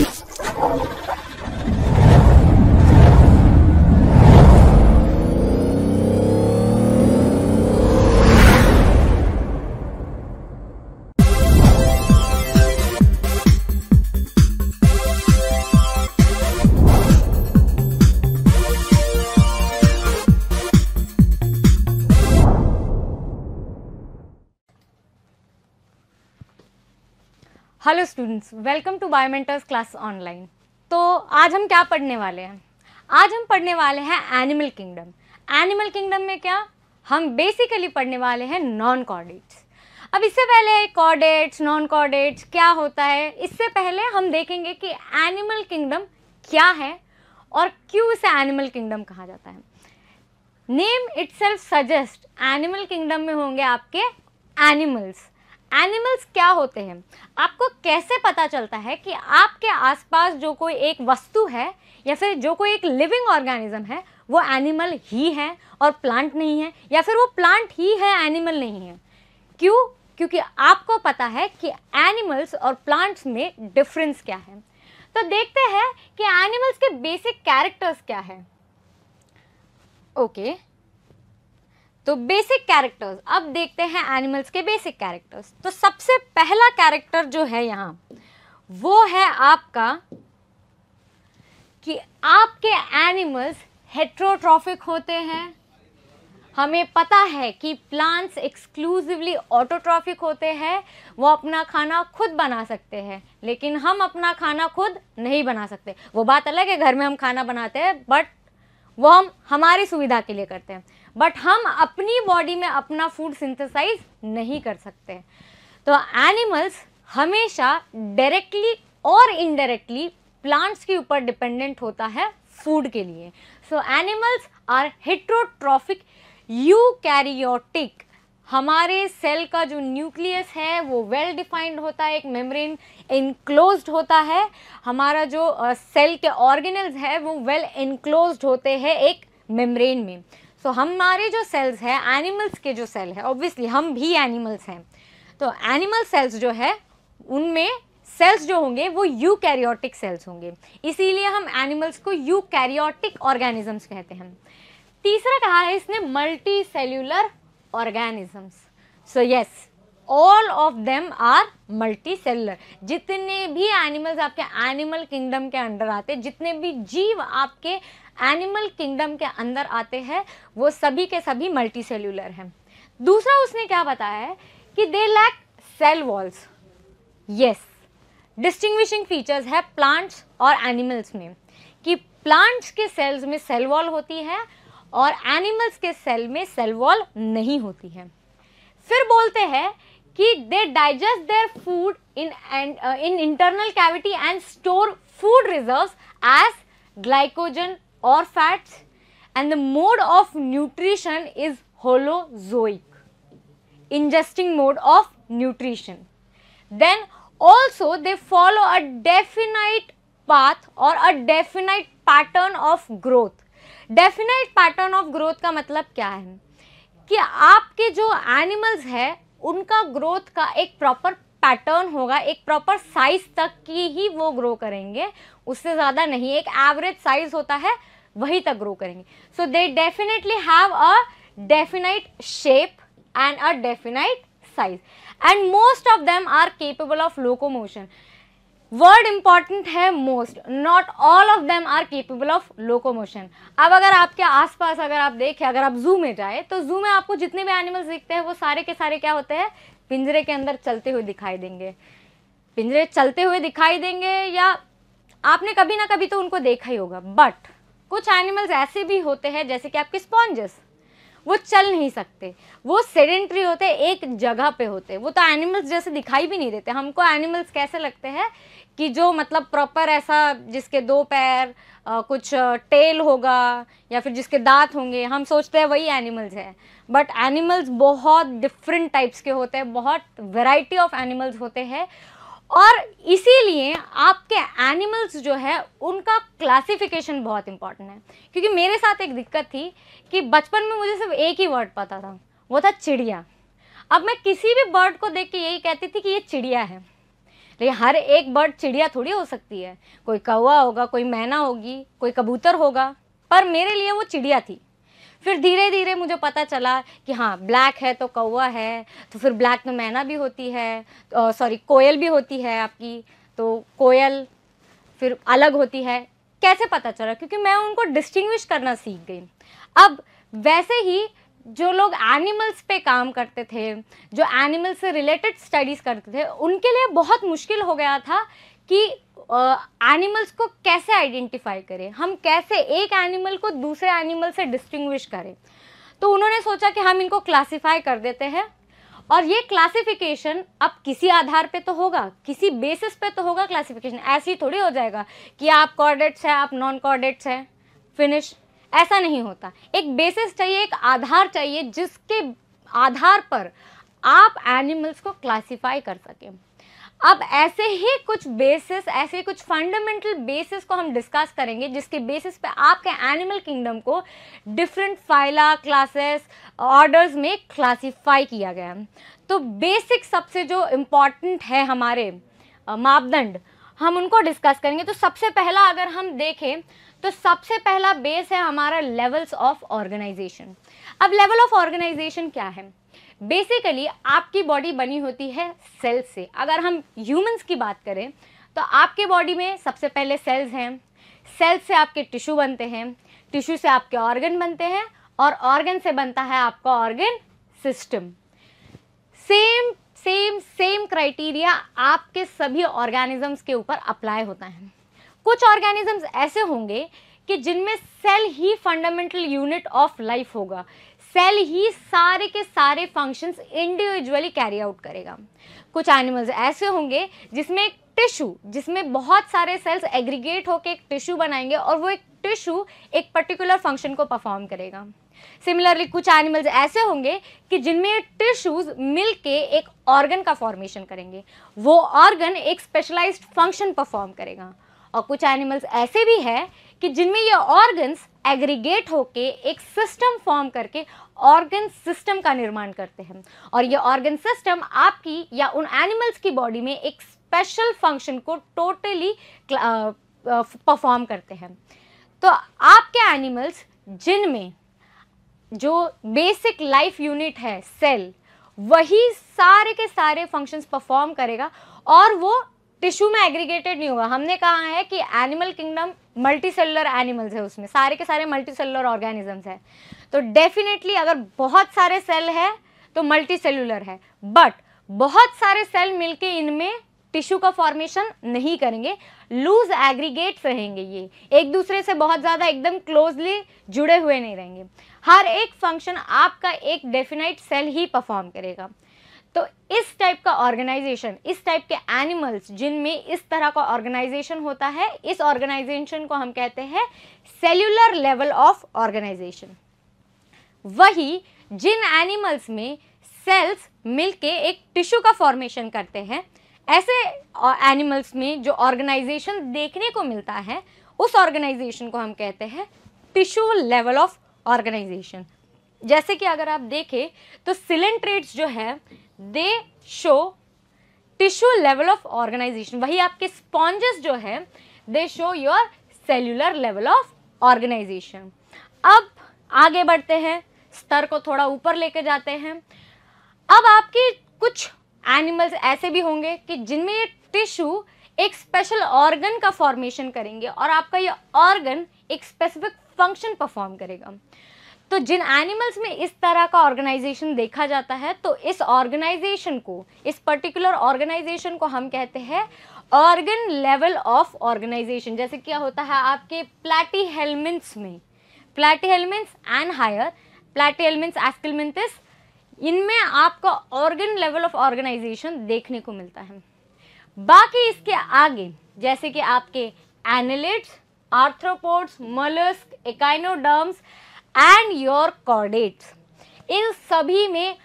Thank you. Hello students welcome to Biomentors class online तो आज हम क्या पढ़ने वाले हैं आज हम पढ़ने वाले हैं एनिमल किंगडम एनिमल किंगडम में क्या हम बेसिकली पढ़ने वाले हैं नॉन कॉर्डेट्स अब इससे पहले कॉर्डेट्स नॉन कॉर्डेट्स क्या होता है इससे पहले हम देखेंगे कि एनिमल किंगडम क्या है और क्यों इसे एनिमल किंगडम कहा जाता है name its suggest animal kingdom में होंगे आपके एनिमल्स एनिमल्स क्या होते हैं आपको कैसे पता चलता है कि आपके आसपास जो कोई एक वस्तु है या फिर जो कोई एक लिविंग ऑर्गेनिज्म है वो एनिमल ही है और प्लांट नहीं है या फिर वो प्लांट ही है एनिमल नहीं है क्यों क्योंकि आपको पता है कि एनिमल्स और प्लांट्स में डिफरेंस क्या है तो देखते हैं कि एनिमल्स के बेसिक कैरेक्टर्स क्या है ओके okay. तो बेसिक कैरेक्टर्स अब देखते हैं एनिमल्स के बेसिक कैरेक्टर्स तो सबसे पहला कैरेक्टर जो है यहाँ वो है आपका कि आपके एनिमल्स हेट्रोट्रॉफिक होते हैं हमें पता है कि प्लांट्स एक्सक्लूसिवली ऑटोट्रॉफिक होते हैं वो अपना खाना खुद बना सकते हैं लेकिन हम अपना खाना खुद नहीं बना सकते वो बात अलग है घर में हम खाना बनाते हैं बट वो हम हमारी सुविधा के लिए करते हैं बट हम अपनी बॉडी में अपना फूड सिंथेसाइज नहीं कर सकते तो एनिमल्स हमेशा डायरेक्टली और इनडायरेक्टली प्लांट्स के ऊपर डिपेंडेंट होता है फूड के लिए so animals are heterotrophic eukaryotic हमारे सेल का जो न्यूक्लियस है वो वेल डिफाइंड होता है एक मेम्ब्रेन इनक्लोज होता है हमारा जो सेल के ऑर्गेनल्स है वो वेल इनक्लोज होते हैं एक मेम्ब्रेन में सो so, हमारे जो सेल्स हैं एनिमल्स के जो सेल है ऑब्वियसली हम भी एनिमल्स हैं तो एनिमल सेल्स जो है उनमें सेल्स जो होंगे वो यूकैरियोटिक सेल्स होंगे इसीलिए हम एनिमल्स को यूकैरियोटिक ऑर्गेनिजम्स कहते हैं तीसरा कहा है इसने multicellular organisms so yes all of them are multicellular जितने भी एनिमल्स आपके एनिमल किंगडम के अंडर आते जितने भी जीव आपके एनिमल किंगडम के अंदर आते हैं वो सभी के सभी मल्टी सेल्यूलर हैं दूसरा उसने क्या बताया है कि they lack cell walls yes distinguishing features है प्लांट्स और एनिमल्स में कि प्लांट्स के सेल्स में सेल वॉल होती है और एनिमल्स के सेल में सेल वॉल नहीं होती है फिर बोलते हैं कि they digest their food in and in internal cavity and store food reserves as glycogen or fats and the mode of nutrition is holozoic, ingesting mode of nutrition. Then also they follow a definite path or a definite pattern of growth. Definite pattern of growth ka matlab kya hai ki aapke jo animals hai उनका growth का एक proper pattern होगा एक proper size तक की ही वो grow करेंगे उससे ज़्यादा नहीं एक एवरेज साइज होता है वही तक ग्रो करेंगे so they definitely have a definite shape and a definite size and most of them are capable of locomotion word important है most not all of them are capable of locomotion अब अगर आपके आसपास अगर आप देखें अगर आप जू में जाए तो जू में आपको जितने भी एनिमल्स दिखते हैं वो सारे के सारे क्या होते हैं पिंजरे के अंदर चलते हुए दिखाई देंगे पिंजरे चलते हुए दिखाई देंगे या आपने कभी ना कभी तो उनको देखा ही होगा बट कुछ एनिमल्स ऐसे भी होते हैं जैसे कि आपके स्पॉन्जेस वो चल नहीं सकते वो सेडेंट्री होते एक जगह पे होते वो तो एनिमल्स जैसे दिखाई भी नहीं देते हमको एनिमल्स कैसे लगते हैं कि जो मतलब प्रॉपर ऐसा जिसके दो पैर आ, कुछ टेल होगा या फिर जिसके दांत होंगे हम सोचते हैं वही एनिमल्स हैं बट एनिमल्स बहुत डिफरेंट टाइप्स के होते हैं बहुत वैरायटी ऑफ एनिमल्स होते हैं और इसीलिए आपके एनिमल्स जो है उनका क्लासिफिकेशन बहुत इंपॉर्टेंट है क्योंकि मेरे साथ एक दिक्कत थी कि बचपन में मुझे सिर्फ एक ही वर्ड पता था वो था चिड़िया अब मैं किसी भी बर्ड को देख के यही कहती थी कि ये चिड़िया है लेकिन हर एक बर्ड चिड़िया थोड़ी हो सकती है कोई कौवा होगा कोई मैना होगी कोई कबूतर होगा पर मेरे लिए वो चिड़िया थी फिर धीरे धीरे मुझे पता चला कि हाँ ब्लैक है तो कौवा है तो फिर ब्लैक तो मैना भी होती है सॉरी कोयल भी होती है आपकी तो कोयल फिर अलग होती है कैसे पता चला क्योंकि मैं उनको डिस्टिंग्विश करना सीख गई अब वैसे ही जो लोग एनिमल्स पे काम करते थे जो एनिमल्स से रिलेटेड स्टडीज़ करते थे उनके लिए बहुत मुश्किल हो गया था कि एनिमल्स को कैसे आइडेंटिफाई करें हम कैसे एक एनिमल को दूसरे एनिमल से डिस्टिंग्विश करें तो उन्होंने सोचा कि हम इनको क्लासिफाई कर देते हैं और ये क्लासिफिकेशन अब किसी आधार पे तो होगा किसी बेसिस पे तो होगा क्लासिफिकेशन ऐसे ही थोड़ी हो जाएगा कि आप कॉर्डेट्स हैं आप नॉन कॉर्डेट्स हैं फिनिश ऐसा नहीं होता एक बेसिस चाहिए एक आधार चाहिए जिसके आधार पर आप एनिमल्स को क्लासिफाई कर सकें अब ऐसे ही कुछ बेसिस ऐसे कुछ फंडामेंटल बेसिस को हम डिस्कस करेंगे जिसके बेसिस पे आपके एनिमल किंगडम को डिफरेंट फाइला क्लासेस ऑर्डर्स में क्लासिफाई किया गया है तो बेसिक सबसे जो इम्पॉर्टेंट है हमारे मापदंड हम उनको डिस्कस करेंगे तो सबसे पहला अगर हम देखें तो सबसे पहला बेस है हमारा लेवल्स ऑफ ऑर्गेनाइजेशन अब लेवल ऑफ ऑर्गेनाइजेशन क्या है बेसिकली आपकी बॉडी बनी होती है सेल से अगर हम ह्यूमंस की बात करें तो आपके बॉडी में सबसे पहले सेल्स हैं सेल्स से आपके टिश्यू बनते हैं टिश्यू से आपके ऑर्गन बनते हैं और ऑर्गन से बनता है आपका organ system same same same criteria आपके सभी ऑर्गेनिजम्स के ऊपर अप्लाई होता है कुछ ऑर्गेनिजम्स ऐसे होंगे कि जिनमें सेल ही फंडामेंटल यूनिट ऑफ लाइफ होगा सेल ही सारे के सारे फंक्शंस इंडिविजुअली कैरी आउट करेगा कुछ एनिमल्स ऐसे होंगे जिसमें एक टिश्यू जिसमें बहुत सारे सेल्स एग्रीगेट होकर एक टिश्यू बनाएंगे और वो एक टिश्यू एक पर्टिकुलर फंक्शन को परफॉर्म करेगा सिमिलरली कुछ एनिमल्स ऐसे होंगे कि जिनमें टिश्यूज मिल के एक ऑर्गन का फॉर्मेशन करेंगे वो ऑर्गन एक स्पेशलाइज्ड फंक्शन परफॉर्म करेगा और कुछ एनिमल्स ऐसे भी हैं कि जिनमें ये ऑर्गन्स एग्रीगेट होके एक सिस्टम फॉर्म करके ऑर्गन सिस्टम का निर्माण करते हैं और ये ऑर्गन सिस्टम आपकी या उन एनिमल्स की बॉडी में एक स्पेशल फंक्शन को टोटली परफॉर्म करते हैं तो आपके एनिमल्स जिनमें जो बेसिक लाइफ यूनिट है सेल वही सारे के सारे फंक्शंस परफॉर्म करेगा और वो टिश्यू में एग्रीगेटेड नहीं हुआ हमने कहा है कि animal kingdom multicellular animals है उसमें सारे के सारे मल्टी सेलुलर ऑर्गेनिजम्स है तो डेफिनेटली अगर बहुत सारे सेल तो है तो मल्टी सेलुलर है बट बहुत सारे सेल मिलके इनमें टिश्यू का फॉर्मेशन नहीं करेंगे लूज एग्रीगेट रहेंगे ये एक दूसरे से बहुत ज़्यादा एकदम क्लोजली जुड़े हुए नहीं रहेंगे हर एक फंक्शन आपका एक डेफिनेट सेल ही परफॉर्म करेगा तो इस टाइप का ऑर्गेनाइजेशन इस टाइप के एनिमल्स जिनमें इस तरह का ऑर्गेनाइजेशन होता है इस ऑर्गेनाइजेशन को हम कहते हैं सेल्युलर लेवल ऑफ ऑर्गेनाइजेशन वही जिन एनिमल्स में सेल्स मिलके एक टिश्यू का फॉर्मेशन करते हैं ऐसे एनिमल्स में जो ऑर्गेनाइजेशन देखने को मिलता है उस ऑर्गेनाइजेशन को हम कहते हैं टिश्यू लेवल ऑफ ऑर्गेनाइजेशन जैसे कि अगर आप देखें तो सिलेंट्रेट्स जो है they show tissue level of organisation वही आपके स्पॉन्जेस जो है they show your cellular level of organisation अब आगे बढ़ते हैं स्तर को थोड़ा ऊपर लेके जाते हैं अब आपके कुछ एनिमल्स ऐसे भी होंगे कि जिनमें ये टिश्यू एक स्पेशल ऑर्गन का फॉर्मेशन करेंगे और आपका ये ऑर्गन एक स्पेसिफिक फंक्शन परफॉर्म करेगा तो जिन एनिमल्स में इस तरह का ऑर्गेनाइजेशन देखा जाता है तो इस ऑर्गेनाइजेशन को इस पर्टिकुलर ऑर्गेनाइजेशन को हम कहते हैं ऑर्गन लेवल ऑफ ऑर्गेनाइजेशन जैसे क्या होता है आपके प्लेटी हेलमेंट्स में platyhelminthes and higher platyhelminthes aschelminthes इनमें आपका ऑर्गन लेवल ऑफ ऑर्गेनाइजेशन देखने को मिलता है बाकी इसके आगे जैसे कि आपके annelids arthropods mollusc echinoderms and your chordate इन सभी में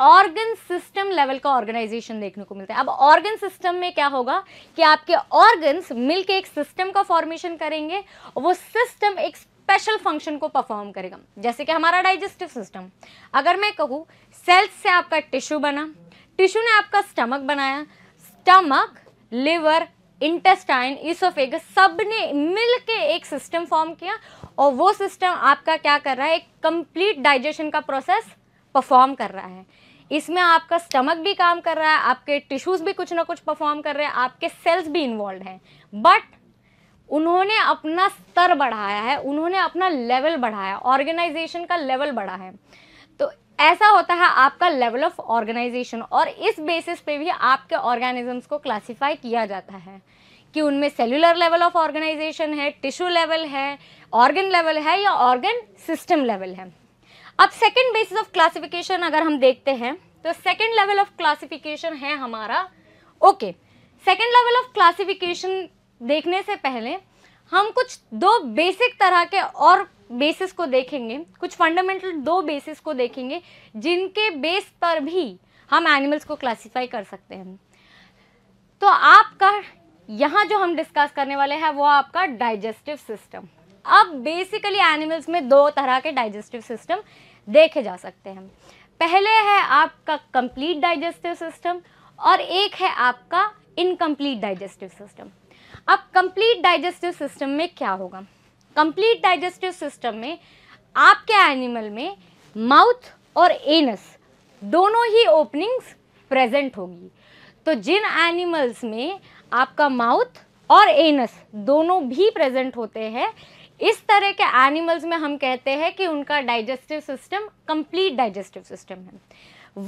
ऑर्गन सिस्टम लेवल का ऑर्गेनाइजेशन देखने को मिलता है अब ऑर्गन सिस्टम में क्या होगा कि आपके ऑर्गन्स मिलके एक सिस्टम का फॉर्मेशन करेंगे वो सिस्टम एक स्पेशल फंक्शन को परफॉर्म करेगा जैसे कि हमारा डाइजेस्टिव सिस्टम अगर मैं कहूँ सेल्स से आपका टिश्यू बना टिश्यू ने आपका स्टमक बनाया स्टमक लिवर इंटेस्टाइन इसोफेगस सब ने मिल के एक सिस्टम फॉर्म किया और वो सिस्टम आपका क्या कर रहा है एक कंप्लीट डाइजेशन का प्रोसेस परफॉर्म कर रहा है इसमें आपका स्टमक भी काम कर रहा है आपके टिश्यूज़ भी कुछ ना कुछ परफॉर्म कर रहे हैं आपके सेल्स भी इन्वॉल्व हैं बट उन्होंने अपना स्तर बढ़ाया है उन्होंने अपना लेवल बढ़ाया ऑर्गेनाइजेशन का लेवल बढ़ा है ऐसा होता है आपका लेवल ऑफ ऑर्गेनाइजेशन और इस बेसिस पे भी आपके ऑर्गेनिजम्स को क्लासिफाई किया जाता है कि उनमें सेलुलर लेवल ऑफ ऑर्गेनाइजेशन है टिश्यू लेवल है ऑर्गन लेवल है या ऑर्गन सिस्टम लेवल है अब सेकेंड बेसिस ऑफ क्लासिफिकेशन अगर हम देखते हैं तो सेकेंड लेवल ऑफ क्लासिफिकेशन है हमारा okay second level of classification देखने से पहले हम कुछ दो बेसिक तरह के और बेसिस को देखेंगे कुछ फंडामेंटल दो बेसिस को देखेंगे जिनके बेस पर भी हम एनिमल्स को क्लासिफाई कर सकते हैं तो आपका यहाँ जो हम डिस्कस करने वाले हैं वो आपका डाइजेस्टिव सिस्टम अब बेसिकली एनिमल्स में दो तरह के डाइजेस्टिव सिस्टम देखे जा सकते हैं पहले है आपका कंप्लीट डाइजेस्टिव सिस्टम और एक है आपका इनकम्प्लीट डाइजेस्टिव सिस्टम अब कंप्लीट डाइजेस्टिव सिस्टम में क्या होगा कंप्लीट डाइजेस्टिव सिस्टम में आपके एनिमल में माउथ और एनस दोनों ही ओपनिंग्स प्रेजेंट होगी तो जिन एनिमल्स में आपका माउथ और एनस दोनों भी प्रेजेंट होते हैं इस तरह के एनिमल्स में हम कहते हैं कि उनका digestive system complete digestive system है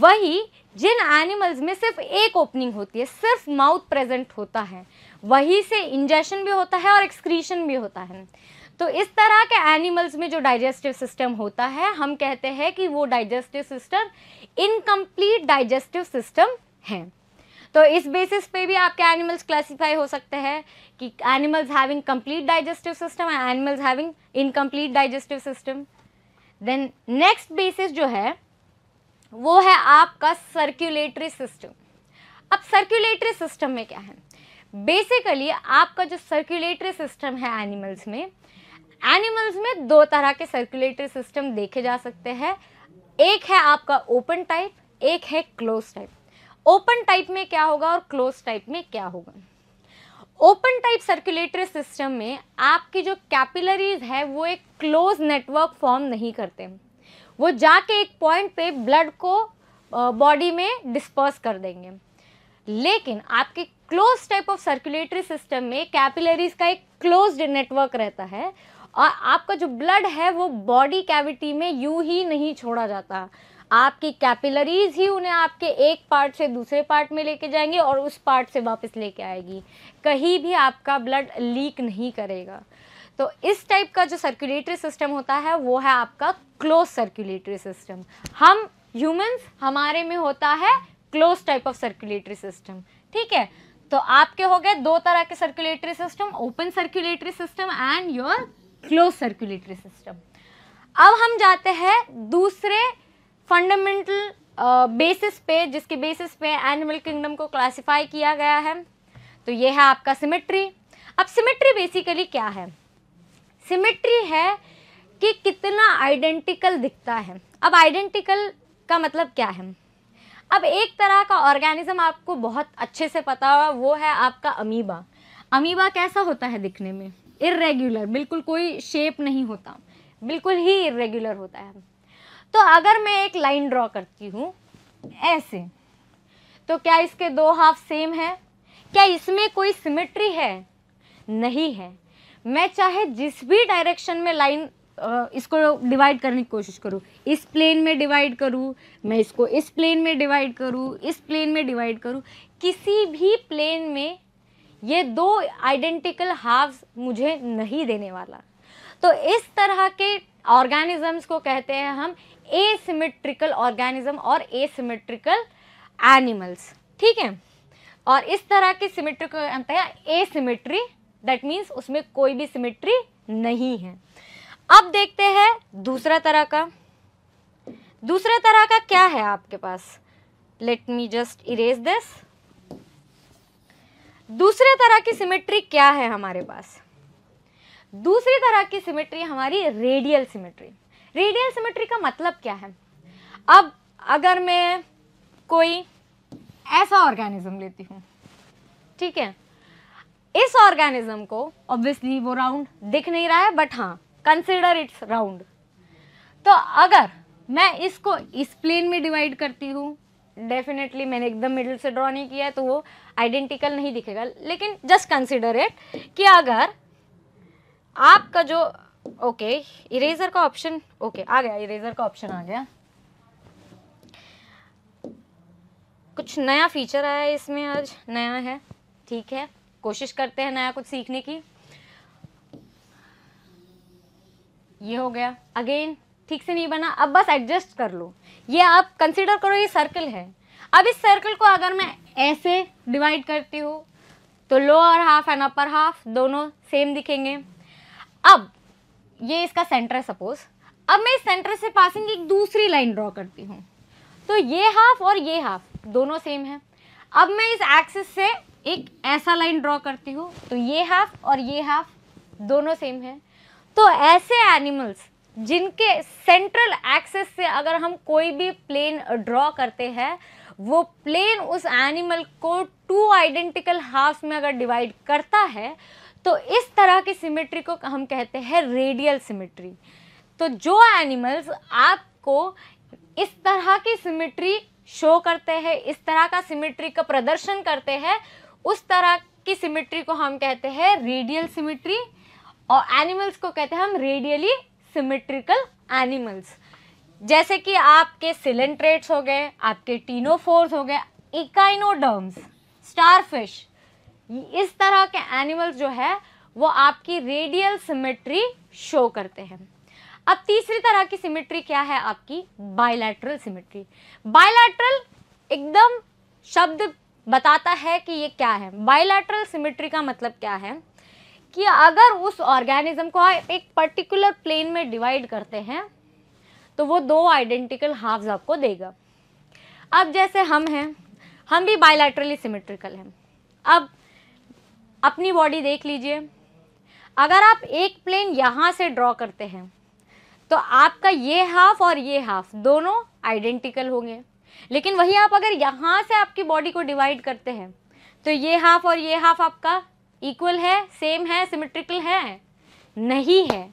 वही जिन एनिमल्स में सिर्फ एक ओपनिंग होती है सिर्फ माउथ प्रेजेंट होता है वही से इंजेशन भी होता है और एक्सक्रीशन भी होता है तो इस तरह के एनिमल्स में जो डाइजेस्टिव सिस्टम होता है हम कहते हैं कि वो digestive system incomplete digestive system है तो इस बेसिस पे भी आपके एनिमल्स क्लासिफाई हो सकते हैं कि animals having complete digestive system and animals having incomplete digestive system then next basis जो है वो है आपका सर्क्यूलेटरी सिस्टम अब सर्क्यूलेटरी सिस्टम में क्या है बेसिकली आपका जो सर्क्यूलेटरी सिस्टम है एनिमल्स में एनिमल्स में दो तरह के सर्कुलेटरी सिस्टम देखे जा सकते हैं एक है आपका ओपन टाइप एक है क्लोज टाइप ओपन टाइप में क्या होगा और क्लोज टाइप में क्या होगा ओपन टाइप सर्कुलेटरी सिस्टम में आपकी जो कैपिलरीज है वो एक क्लोज नेटवर्क फॉर्म नहीं करते वो जाके एक पॉइंट पे ब्लड को बॉडी में डिस्पर्स कर देंगे लेकिन आपके close type of circulatory system में कैपिलरीज का एक क्लोज्ड नेटवर्क रहता है और आपका जो ब्लड है वो बॉडी कैविटी में यू ही नहीं छोड़ा जाता आपकी कैपिलरीज ही उन्हें आपके एक पार्ट से दूसरे पार्ट में लेके जाएंगे और उस पार्ट से वापस लेके आएगी कहीं भी आपका ब्लड लीक नहीं करेगा तो इस टाइप का जो सर्कुलेटरी सिस्टम होता है वो है आपका क्लोज सर्कुलेटरी सिस्टम हम ह्यूमंस हमारे में होता है close type of circulatory system ठीक है तो आपके हो गए दो तरह के circulatory system open circulatory system and your close circulatory system अब हम जाते हैं दूसरे फंडामेंटल बेसिस uh, पे जिसके बेसिस पे एनिमल किंगडम को क्लासिफाई किया गया है तो ये है आपका सिमेट्री अब सिमेट्री बेसिकली क्या है सिमेट्री है कि कितना आइडेंटिकल दिखता है अब आइडेंटिकल का मतलब क्या है अब एक तरह का ऑर्गेनिज्म आपको बहुत अच्छे से पता हुआ वो है आपका अमीबा अमीबा कैसा होता है दिखने में इरेगुलर बिल्कुल कोई शेप नहीं होता बिल्कुल ही इरेगुलर होता है तो अगर मैं एक लाइन ड्रॉ करती हूँ ऐसे तो क्या इसके दो हाफ सेम है क्या इसमें कोई सिमेट्री है नहीं है मैं चाहे जिस भी डायरेक्शन में लाइन इसको डिवाइड करने की कोशिश करूँ इस प्लेन में डिवाइड करूँ मैं इसको इस प्लेन में डिवाइड करूँ इस प्लेन में डिवाइड करूँ किसी भी प्लेन में ये दो आइडेंटिकल हाव्स मुझे नहीं देने वाला तो इस तरह के ऑर्गेनिजम्स को कहते हैं हम एसिमेट्रिकल ऑर्गेनिज्म और एसिमेट्रिकल एनिमल्स ठीक है और इस तरह के सिमेट्रिकल कहते हैं एसिमेट्री दैट मीन्स उसमें कोई भी सिमेट्री नहीं है अब देखते हैं दूसरा तरह का दूसरा तरह का क्या है आपके पास let me just erase this दूसरे तरह की सिमेट्री क्या है हमारे पास दूसरी तरह की सिमेट्री हमारी रेडियल सिमेट्री रेडियल सिमेट्री का मतलब क्या है अब अगर मैं कोई ऐसा ऑर्गेनिज्म लेती हूँ ठीक है इस ऑर्गेनिज्म को ऑब्वियसली वो राउंड दिख नहीं रहा है बट हाँ कंसिडर इट्स राउंड तो अगर मैं इसको इस प्लेन में डिवाइड करती हूँ डेफिनेटली मैंने एकदम मिडिल से ड्रॉ नहीं किया है तो वो आइडेंटिकल नहीं दिखेगा लेकिन जस्ट कंसिडर इट कि अगर आपका जो ओके okay, इरेजर का ऑप्शन ओके okay, आ गया इरेजर का ऑप्शन आ गया कुछ नया फीचर आया है इसमें आज नया है ठीक है कोशिश करते हैं नया कुछ सीखने की ये हो गया अगेन ठीक से नहीं बना अब बस एडजस्ट कर लो ये आप कंसिडर करो ये सर्कल है अब इस सर्कल को अगर मैं ऐसे डिवाइड करती हूँ तो lower half and upper half दोनों सेम दिखेंगे अब ये इसका सेंटर है सपोज अब मैं इस सेंटर से पासिंग एक दूसरी लाइन ड्रॉ करती हूँ तो ये हाफ और ये हाफ दोनों सेम है अब मैं इस एक्सिस से एक ऐसा लाइन ड्रॉ करती हूँ तो ये हाफ और ये हाफ दोनों सेम है तो ऐसे एनिमल्स जिनके सेंट्रल एक्सेस से अगर हम कोई भी प्लेन ड्रॉ करते हैं वो प्लेन उस एनिमल को टू आइडेंटिकल हाफ में अगर डिवाइड करता है तो इस तरह की सिमेट्री को हम कहते हैं रेडियल सिमेट्री तो जो एनिमल्स आपको इस तरह की सिमेट्री शो करते हैं इस तरह का सिमेट्री का प्रदर्शन करते हैं उस तरह की सिमेट्री को हम कहते हैं रेडियल सिमेट्री और एनिमल्स को कहते हैं हम रेडियली सिमेट्रिकल एनिमल्स जैसे कि आपके सिलेंट्रेट्स हो गए आपके टीनोफोर्स हो गए इकाइनोडर्म्स स्टारफिश इस तरह के एनिमल्स जो है वो आपकी रेडियल सिमेट्री शो करते हैं अब तीसरी तरह की सिमेट्री क्या है आपकी बायलैटरल सिमेट्री बायलैटरल एकदम शब्द बताता है कि ये क्या है बायलैटरल सिमेट्री का मतलब क्या है कि अगर उस ऑर्गेनिज्म को एक पर्टिकुलर प्लेन में डिवाइड करते हैं तो वो दो आइडेंटिकल हाफ्स आपको देगा अब जैसे हम हैं हम भी बायलैटरली सिमेट्रिकल हैं अब अपनी बॉडी देख लीजिए अगर आप एक प्लेन यहाँ से ड्रॉ करते हैं तो आपका ये हाफ और ये हाफ दोनों आइडेंटिकल होंगे लेकिन वही आप अगर यहाँ से आपकी बॉडी को डिवाइड करते हैं तो ये हाफ और ये हाफ आपका इक्वल है सेम है सिमेट्रिकल है नहीं है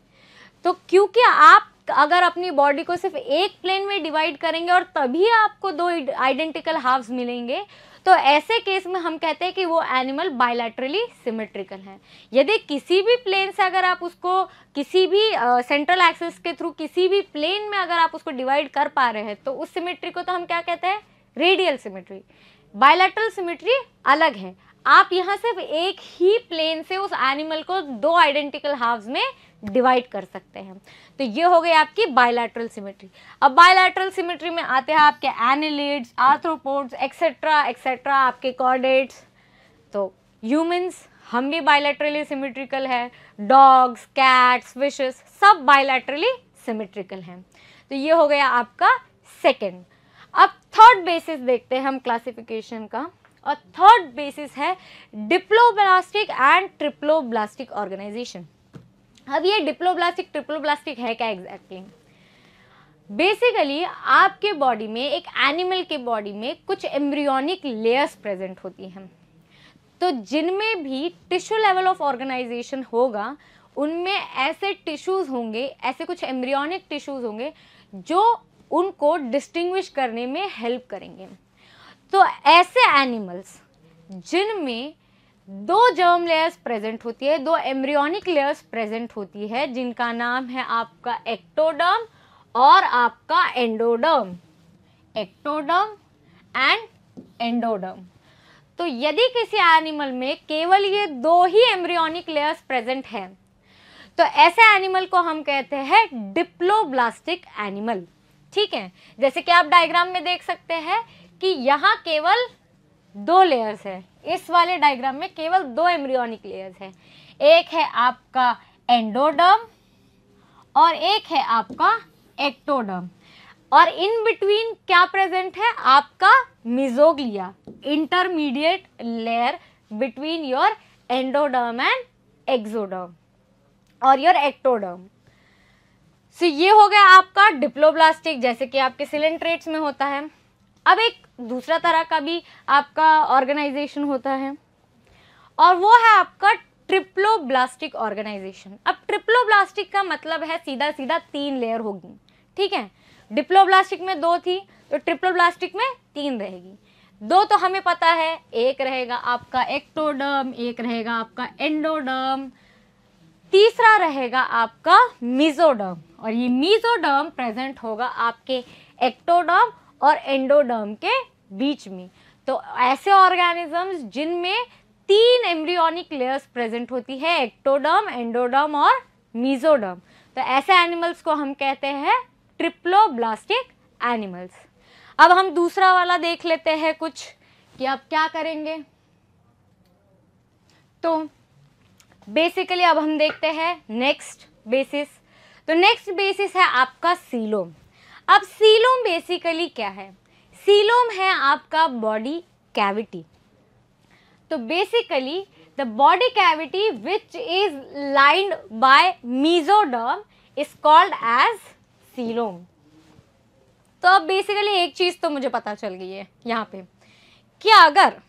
तो क्योंकि आप अगर अपनी बॉडी को सिर्फ एक प्लेन में डिवाइड करेंगे और तभी आपको दो आइडेंटिकल हाफ्स मिलेंगे तो ऐसे केस में हम कहते हैं कि वो एनिमल बायलैटरली सिमेट्रिकल है यदि किसी भी प्लेन से अगर आप उसको किसी भी सेंट्रल uh, एक्सिस के थ्रू किसी भी प्लेन में अगर आप उसको डिवाइड कर पा रहे हैं तो उस सिमेट्री को तो हम क्या कहते हैं रेडियल सिमेट्री बायलैटरल सिमेट्री अलग है आप यहाँ सिर्फ एक ही प्लेन से उस एनिमल को दो आइडेंटिकल हाफ्स में डिवाइड कर सकते हैं तो ये हो गई आपकी बायलैटरल सिमेट्री अब बायलैटरल सिमेट्री में आते हैं आपके एनिलिड्स आर्थ्रोपोड्स एक्सेट्रा एक्सेट्रा आपके कॉर्डेट्स तो ह्यूमंस हम भी बायलैटरली सिमेट्रिकल है डॉग्स कैट्स विशेस सब बायलैटरली सिमेट्रिकल हैं तो ये हो गया आपका सेकेंड अब थर्ड बेसिस देखते हैं हम क्लासिफिकेशन का और थर्ड बेसिस है डिप्लोब्लास्टिक एंड ट्रिप्लोब्लास्टिक ऑर्गेनाइजेशन अब ये डिप्लोब्लास्टिक ट्रिप्लोब्लास्टिक है क्या एग्जैक्टली बेसिकली आपके बॉडी में एक एनिमल के बॉडी में कुछ एम्ब्रियोनिक लेयर्स प्रेजेंट होती हैं तो जिनमें भी टिश्यू लेवल ऑफ ऑर्गेनाइजेशन होगा उनमें ऐसे टिश्यूज़ होंगे ऐसे कुछ एम्ब्रियोनिक टिश्यूज़ होंगे जो उनको डिस्टिंग्विश करने में हेल्प करेंगे तो ऐसे एनिमल्स जिनमें दो जर्म लेयर्स प्रेजेंट होती है दो एम्ब्रियोनिक लेयर्स प्रेजेंट होती है जिनका नाम है आपका एक्टोडर्म और आपका एंडोडर्म एक्टोडर्म एंड एंडोडर्म तो यदि किसी एनिमल में केवल ये दो ही एम्ब्रियोनिक लेयर्स प्रेजेंट हैं तो ऐसे एनिमल को हम कहते हैं डिप्लोब्लास्टिक एनिमल ठीक है जैसे कि आप डायग्राम में देख सकते हैं कि यहाँ केवल दो लेयर्स है इस वाले डायग्राम में केवल दो एम्ब्रियोनिक लेयर्स है एक है आपका एंडोडर्म और एक है आपका एक्टोडर्म और इन बिटवीन क्या प्रेजेंट है आपका mesoglea intermediate layer between your endoderm and exoderm और योर एक्टोडर्म सो ये हो गया आपका डिप्लोब्लास्टिक जैसे कि आपके सिलेंट्रेट्स में होता है अब एक दूसरा तरह का भी आपका ऑर्गेनाइजेशन होता है और वो है आपका ब्लास्टिक ऑर्गेनाइजेशन अब ट्रिप्लो ब्लास्टिक का मतलब है सीधा सीधा तीन लेयर होगी ठीक है ब्लास्टिक में दो थी तो ब्लास्टिक में तीन रहेगी दो तो हमें पता है एक रहेगा आपका एक्टोडर्म एक रहेगा आपका एंडोडर्म तीसरा रहेगा आपका मिजोडर्म और ये मिजोडर्म प्रेजेंट होगा आपके एक्टोडर्म और एंडोडर्म के बीच में तो ऐसे ऑर्गेनिजम्स जिनमें तीन एम्ब्रियोनिक लेयर्स प्रेजेंट होती है एक्टोडर्म एंडोडर्म और मीजोडर्म तो ऐसे एनिमल्स को हम कहते हैं ब्लास्टिक एनिमल्स अब हम दूसरा वाला देख लेते हैं कुछ कि अब क्या करेंगे तो बेसिकली अब हम देखते हैं नेक्स्ट बेसिस तो नेक्स्ट बेसिस है आपका सीलोम अब सीलोम बेसिकली क्या है सीलोम है आपका बॉडी कैविटी तो basically the body cavity which is lined by mesoderm is called as coelom तो अब बेसिकली एक चीज़ तो मुझे पता चल गई है यहाँ पे कि अगर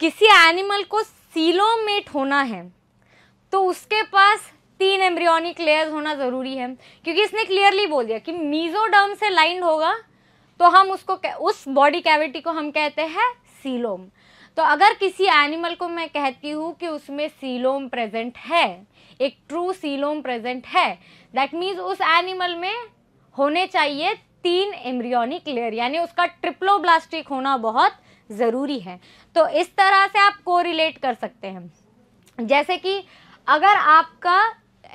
किसी एनिमल को सीलोमेट होना है तो उसके पास तीन एम्ब्रियोनिक लेयर्स होना ज़रूरी है क्योंकि इसने क्लियरली बोल दिया कि मीजोडर्म से लाइंड होगा तो हम उसको उस बॉडी कैविटी को हम कहते हैं सीलोम तो अगर किसी एनिमल को मैं कहती हूँ कि उसमें सीलोम प्रेजेंट है एक ट्रू सीलोम प्रेजेंट है दैट मीन्स उस एनिमल में होने चाहिए तीन एम्ब्रियोनिक लेयर यानी उसका ट्रिप्लोब्लास्टिक होना बहुत ज़रूरी है तो इस तरह से आप कोरिलेट कर सकते हैं जैसे कि अगर आपका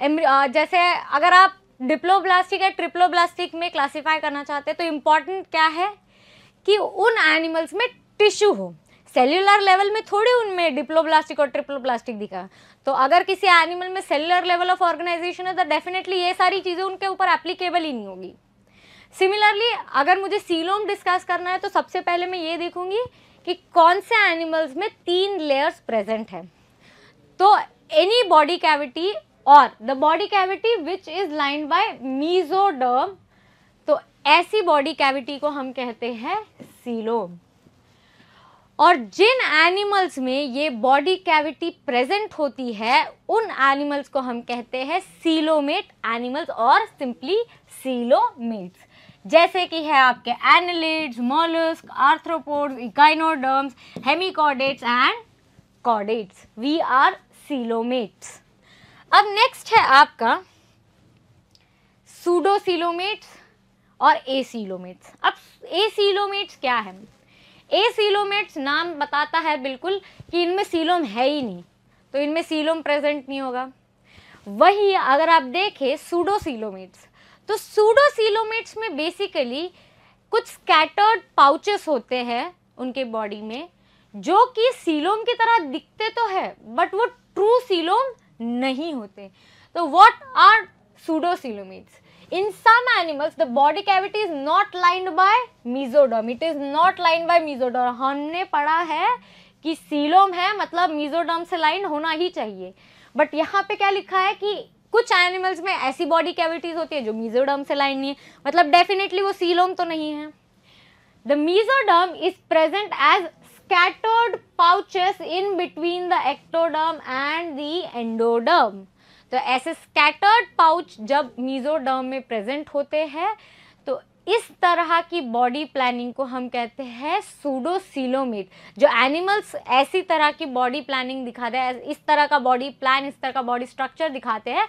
जैसे अगर आप डिप्लोब्लास्टिक या ट्रिप्लोब्लास्टिक में क्लासीफाई करना चाहते हैं तो इम्पॉर्टेंट क्या है कि उन एनिमल्स में टिश्यू हो सेल्यूलर लेवल में थोड़ी उनमें डिप्लोब्लास्टिक और ट्रिप्लोब्लास्टिक दिखा तो अगर किसी एनिमल में सेल्यूलर लेवल ऑफ ऑर्गेनाइजेशन है तो डेफिनेटली ये सारी चीज़ें उनके ऊपर एप्लीकेबल ही नहीं होगी सिमिलरली अगर मुझे सीलोम डिस्कस करना है तो सबसे पहले मैं ये देखूंगी कि कौन से एनिमल्स में तीन लेयर्स प्रेजेंट है तो एनी बॉडी कैविटी और the body cavity which is line by mesoderm तो ऐसी बॉडी कैविटी को हम कहते हैं सीलोम और जिन एनिमल्स में ये बॉडी कैविटी प्रेजेंट होती है उन एनिमल्स को हम कहते हैं सीलोमेट एनिमल्स और सिंपली सीलोमेट्स जैसे कि है आपके annelids mollusc arthropods echinoderms hemichordates and chordates we are coelomates अब नेक्स्ट है आपका सूडोसिलोमेट्स और ए सीलोमेट्स अब ए सीलोमेट्स क्या है ए सीलोमेट्स नाम बताता है बिल्कुल कि इनमें सीलोम है ही नहीं तो इनमें सीलोम प्रेजेंट नहीं होगा वही अगर आप देखें सूडोसीलोमेट्स तो सूडोसीलोमेट्स में बेसिकली कुछ स्कैटर्ड पाउचेस होते हैं उनके बॉडी में जो कि सीलोम की तरह दिखते तो है बट वो ट्रू सीलोम नहीं होते तो what are pseudocoelomates. In some animals the body cavity is not lined by mesoderm. It is not lined by mesoderm. हमने पढ़ा है कि सीलोम है मतलब मीजोडम से लाइन होना ही चाहिए बट यहाँ पे क्या लिखा है कि कुछ एनिमल्स में ऐसी बॉडी कैविटीज होती है जो मीजोडम से लाइन नहीं है मतलब डेफिनेटली वो सीलोम तो नहीं है the mesoderm is present as scattered pouches in between the ectoderm and the endoderm. तो ऐसे scattered पाउच जब मीजोडर्म में प्रेजेंट होते हैं तो इस तरह की बॉडी प्लानिंग को हम कहते हैं सूडोसिलोमिट जो एनिमल्स ऐसी तरह की बॉडी प्लानिंग दिखाते हैं इस तरह का बॉडी प्लान इस तरह का बॉडी स्ट्रक्चर दिखाते हैं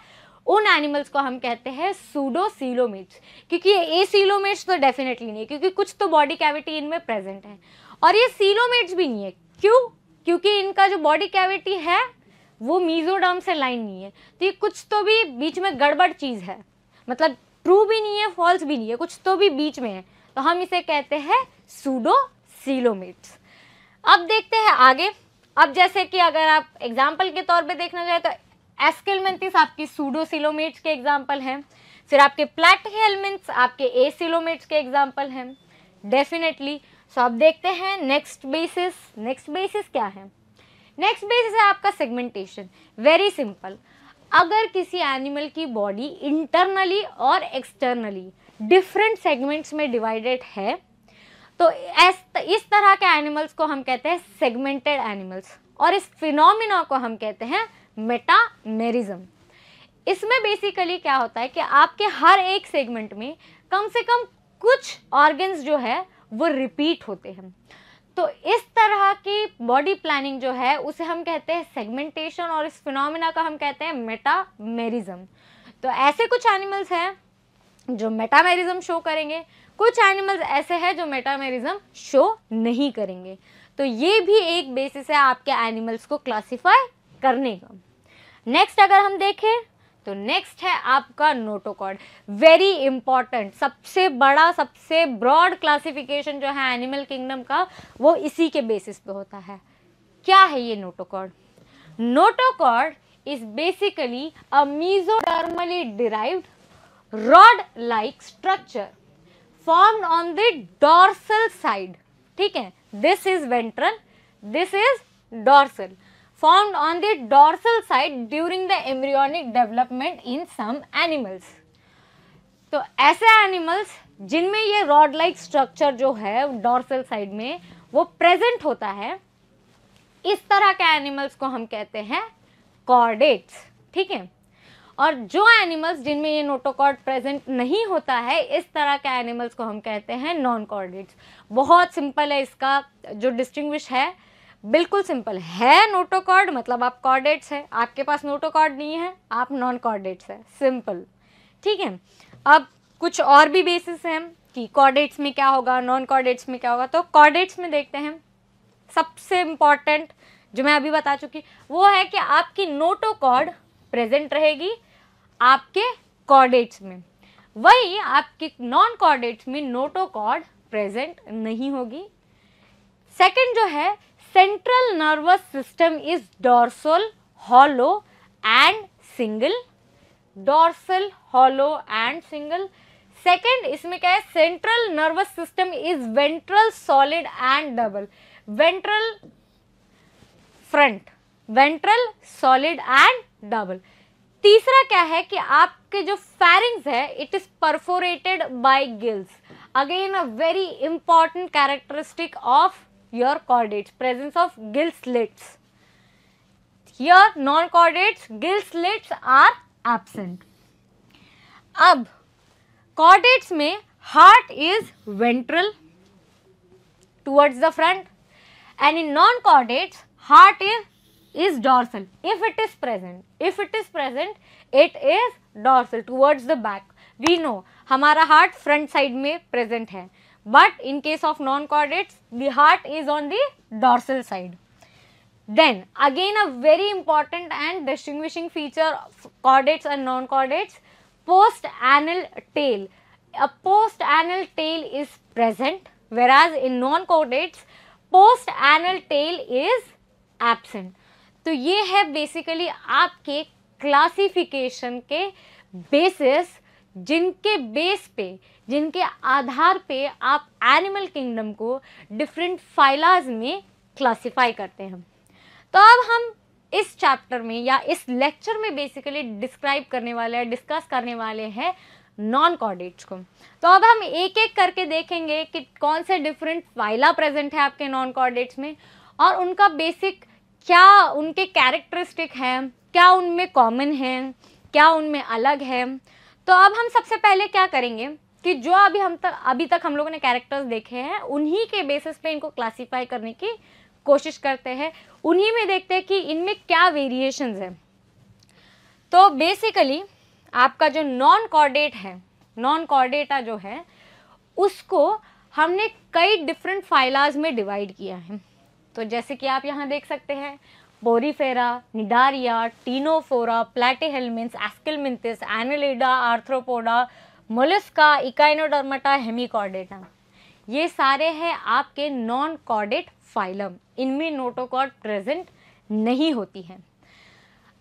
उन एनिमल्स को हम कहते हैं सूडोसिलोमिट्स क्योंकि ये ए सीलोमिट्स तो डेफिनेटली नहीं क्योंकि कुछ तो बॉडी कैविटी इनमें प्रेजेंट है और ये सीलोमेट्स भी नहीं है क्यों क्योंकि इनका जो बॉडी कैविटी है वो मीजोडर्म से लाइन नहीं है तो ये कुछ तो भी बीच में गड़बड़ चीज़ है मतलब ट्रू भी नहीं है फॉल्स भी नहीं है कुछ तो भी बीच में है तो हम इसे कहते हैं सूडो सीलोमेट्स अब देखते हैं आगे अब जैसे कि अगर आप एग्जाम्पल के तौर पर देखना चाहे तो एस्केलमेंथिस आपकी सूडो सिलोमेट्स के एग्जाम्पल हैं फिर आपके प्लेट हेलमेंट्स आपके ए सिलोमेट्स के एग्जाम्पल हैं डेफिनेटली सो अब देखते हैं नेक्स्ट बेसिस नेक्स्ट बेसिस क्या है नेक्स्ट बेसिस है आपका सेगमेंटेशन वेरी सिंपल अगर किसी एनिमल की बॉडी इंटरनली और एक्सटर्नली डिफरेंट सेगमेंट्स में डिवाइडेड है तो इस तरह के एनिमल्स को हम कहते हैं सेगमेंटेड एनिमल्स और इस फिनोमिना को हम कहते हैं मेटामेरिज्म इसमें बेसिकली क्या होता है कि आपके हर एक सेगमेंट में कम से कम कुछ ऑर्गन्स जो है वो रिपीट होते हैं तो इस तरह की बॉडी प्लानिंग जो है उसे हम कहते हैं सेगमेंटेशन और इस फिनोमिना का हम कहते हैं मेटामेरिज्म तो ऐसे कुछ एनिमल्स हैं जो मेटामेरिज्म शो करेंगे कुछ एनिमल्स ऐसे हैं जो मेटामेरिज्म शो नहीं करेंगे तो ये भी एक बेसिस है आपके एनिमल्स को क्लासीफाई करने का नेक्स्ट अगर हम देखें तो नेक्स्ट है आपका नोटोकॉड वेरी इंपॉर्टेंट सबसे बड़ा सबसे ब्रॉड क्लासिफिकेशन जो है एनिमल किंगडम का वो इसी के बेसिस पे होता है क्या है ये notochord notochord is basically a mesodermally derived rod like structure form on the dorsal side ठीक है this is ventral this is dorsal formed on the dorsal side during the embryonic development in some animals. तो ऐसे animals जिनमें ये rod like structure जो है dorsal side में वो प्रेजेंट होता है इस तरह के एनिमल्स को हम कहते हैं कॉर्डेट्स ठीक है और जो एनिमल्स जिनमें ये नोटोकॉर्ड प्रेजेंट नहीं होता है इस तरह के एनिमल्स को हम कहते हैं नॉन कॉर्डेट्स बहुत सिंपल है इसका जो डिस्टिंग्विश है बिल्कुल सिंपल है नोटोकॉर्ड मतलब आप कॉर्डेट्स है आपके पास नोटोकॉर्ड नहीं है आप नॉन कॉर्डेट्स है सिंपल ठीक है अब कुछ और भी बेसिस हैं कि कॉर्डेट्स में क्या होगा नॉन कॉर्डेट्स में क्या होगा तो कॉर्डेट्स में देखते हैं सबसे इम्पॉर्टेंट जो मैं अभी बता चुकी वो है कि आपकी नोटोकॉर्ड प्रेजेंट रहेगी आपके कॉर्डेट्स में वही आपके नॉन कॉर्डेट्स में नोटोकॉर्ड प्रेजेंट नहीं होगी सेकंड जो है central nervous system is dorsal hollow and single dorsal hollow and single second इसमें क्या है central nervous system is ventral solid and double ventral front ventral solid and double तीसरा क्या है कि आपके जो फैरिंग है it is perforated by gills again a very important characteristic of your chordates presence of gill slits here non chordates gill slits are absent ab chordates mein heart is ventral towards the front and in non-chordates heart is, is dorsal if it is present if it is present it is dorsal towards the back we know hamara heart front side mein present hai but in case of non-chordates the heart is on the dorsal side. Then again a very important and distinguishing feature of chordates and non-chordates post-anal tail. A post-anal tail is present whereas in non-chordates post-anal tail is absent. तो ये है basically आपके classification के basis जिनके base पे जिनके आधार पे आप एनिमल किंगडम को डिफरेंट फाइलाज में क्लासिफाई करते हैं तो अब हम इस चैप्टर में या इस लेक्चर में बेसिकली डिस्क्राइब करने वाले हैं डिस्कस करने वाले हैं नॉन कॉर्डेट्स को तो अब हम एक एक करके देखेंगे कि कौन से डिफरेंट फाइला प्रेजेंट है आपके नॉन कॉर्डेट्स में और उनका बेसिक क्या उनके कैरेक्टरिस्टिक हैं क्या उनमें कॉमन है क्या उनमें अलग है तो अब हम सबसे पहले क्या करेंगे कि जो अभी हम तक अभी तक हम लोगों ने कैरेक्टर्स देखे हैं उन्हीं के बेसिस पे इनको क्लासीफाई करने की कोशिश करते हैं उन्हीं में देखते हैं कि इनमें क्या वेरिएशन है तो बेसिकली आपका जो नॉन कॉर्डेट है नॉन कॉर्डेटा जो है उसको हमने कई डिफरेंट फाइलाज में डिवाइड किया है तो जैसे कि आप यहाँ देख सकते हैं porifera cnidaria ctenophora platyhelminthes aschelminthes annelida arthropoda का इकाइनोडर्माटा हेमिकॉर्डेटा ये सारे हैं आपके नॉन कॉर्डेट फाइलम इनमें नोटोकॉर्ड प्रेजेंट नहीं होती है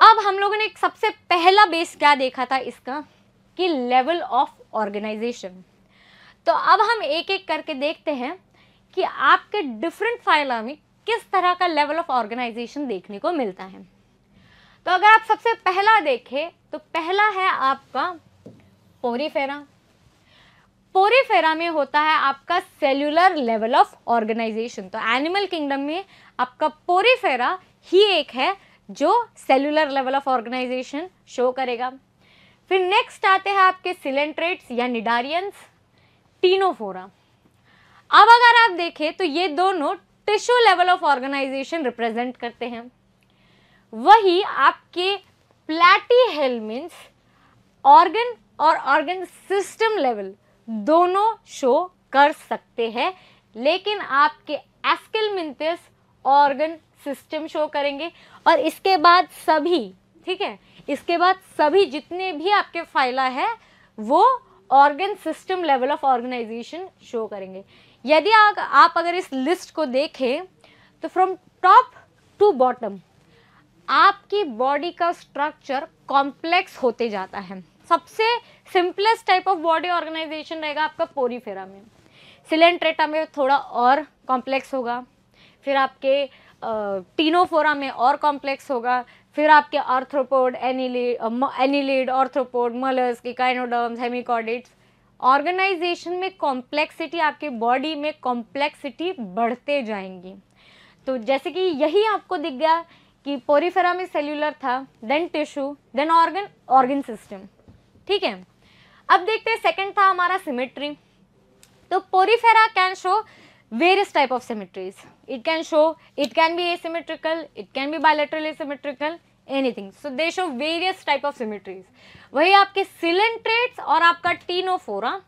अब हम लोगों ने सबसे पहला बेस क्या देखा था इसका कि लेवल ऑफ ऑर्गेनाइजेशन तो अब हम एक एक करके देखते हैं कि आपके डिफरेंट फाइलों में किस तरह का लेवल ऑफ ऑर्गेनाइजेशन देखने को मिलता है तो अगर आप सबसे पहला देखें तो पहला है आपका पोरीफेरा पोरीफेरा में होता है आपका सेल्यूलर लेवल ऑफ ऑर्गेनाइजेशन तो एनिमल किंगडम में आपका पोरीफेरा ही एक है जो cellular level of organisation show करेगा फिर नेक्स्ट आते हैं आपके सिलेंट्रेट्स या निडारियंस टीनोफोरा अब अगर आप देखें तो ये दोनों tissue level of organisation represent करते हैं वही आपके प्लेटी हेलमिन्स ऑर्गन और ऑर्गन सिस्टम लेवल दोनों शो कर सकते हैं लेकिन आपके aschelminthes organ system show करेंगे और इसके बाद सभी ठीक है इसके बाद सभी जितने भी आपके फाइला है वो organ system level of organisation show करेंगे यदि आप अगर इस लिस्ट को देखें तो फ्रॉम टॉप टू बॉटम आपकी बॉडी का स्ट्रक्चर कॉम्प्लेक्स होते जाता है सबसे simplest type of body organisation रहेगा आपका पोरीफेरा में सिलेंट्रेटा में थोड़ा और कॉम्प्लेक्स होगा फिर आपके टीनोफोरा में और कॉम्प्लेक्स होगा फिर आपके arthropod annelid annelid arthropod mollusc echinoderms hemichordates organisation में कॉम्प्लेक्सिटी आपके बॉडी में कॉम्प्लेक्सिटी बढ़ते जाएंगी तो जैसे कि यही आपको दिख गया कि पोरीफेरा में सेल्यूलर था then tissue then organ organ system ठीक है अब देखते हैं सेकंड था हमारा सिमेट्री तो porifera can show various type of symmetries it can show it can be asymmetrical it can be bilateral asymmetrical anything so they show various type of symmetries वही आपके सिलेंट्रेट्स और आपका टीनोफोरा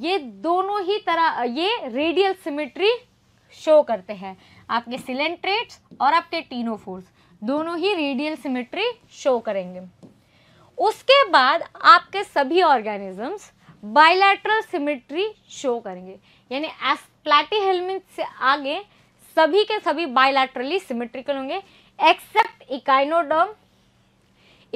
ये दोनों ही तरह ये रेडियल सिमेट्री शो करते हैं आपके सिलेंट्रेट्स और आपके टीनोफोर्स दोनों ही रेडियल सिमेट्री शो करेंगे उसके बाद आपके सभी ऑर्गेनिजम्स बायलैटरल सिमेट्री शो करेंगे यानी प्लेटी हेलमेंट से आगे सभी के सभी बायलैटरली सिमेट्रिकल होंगे एक्सेप्ट इकाइनोडर्म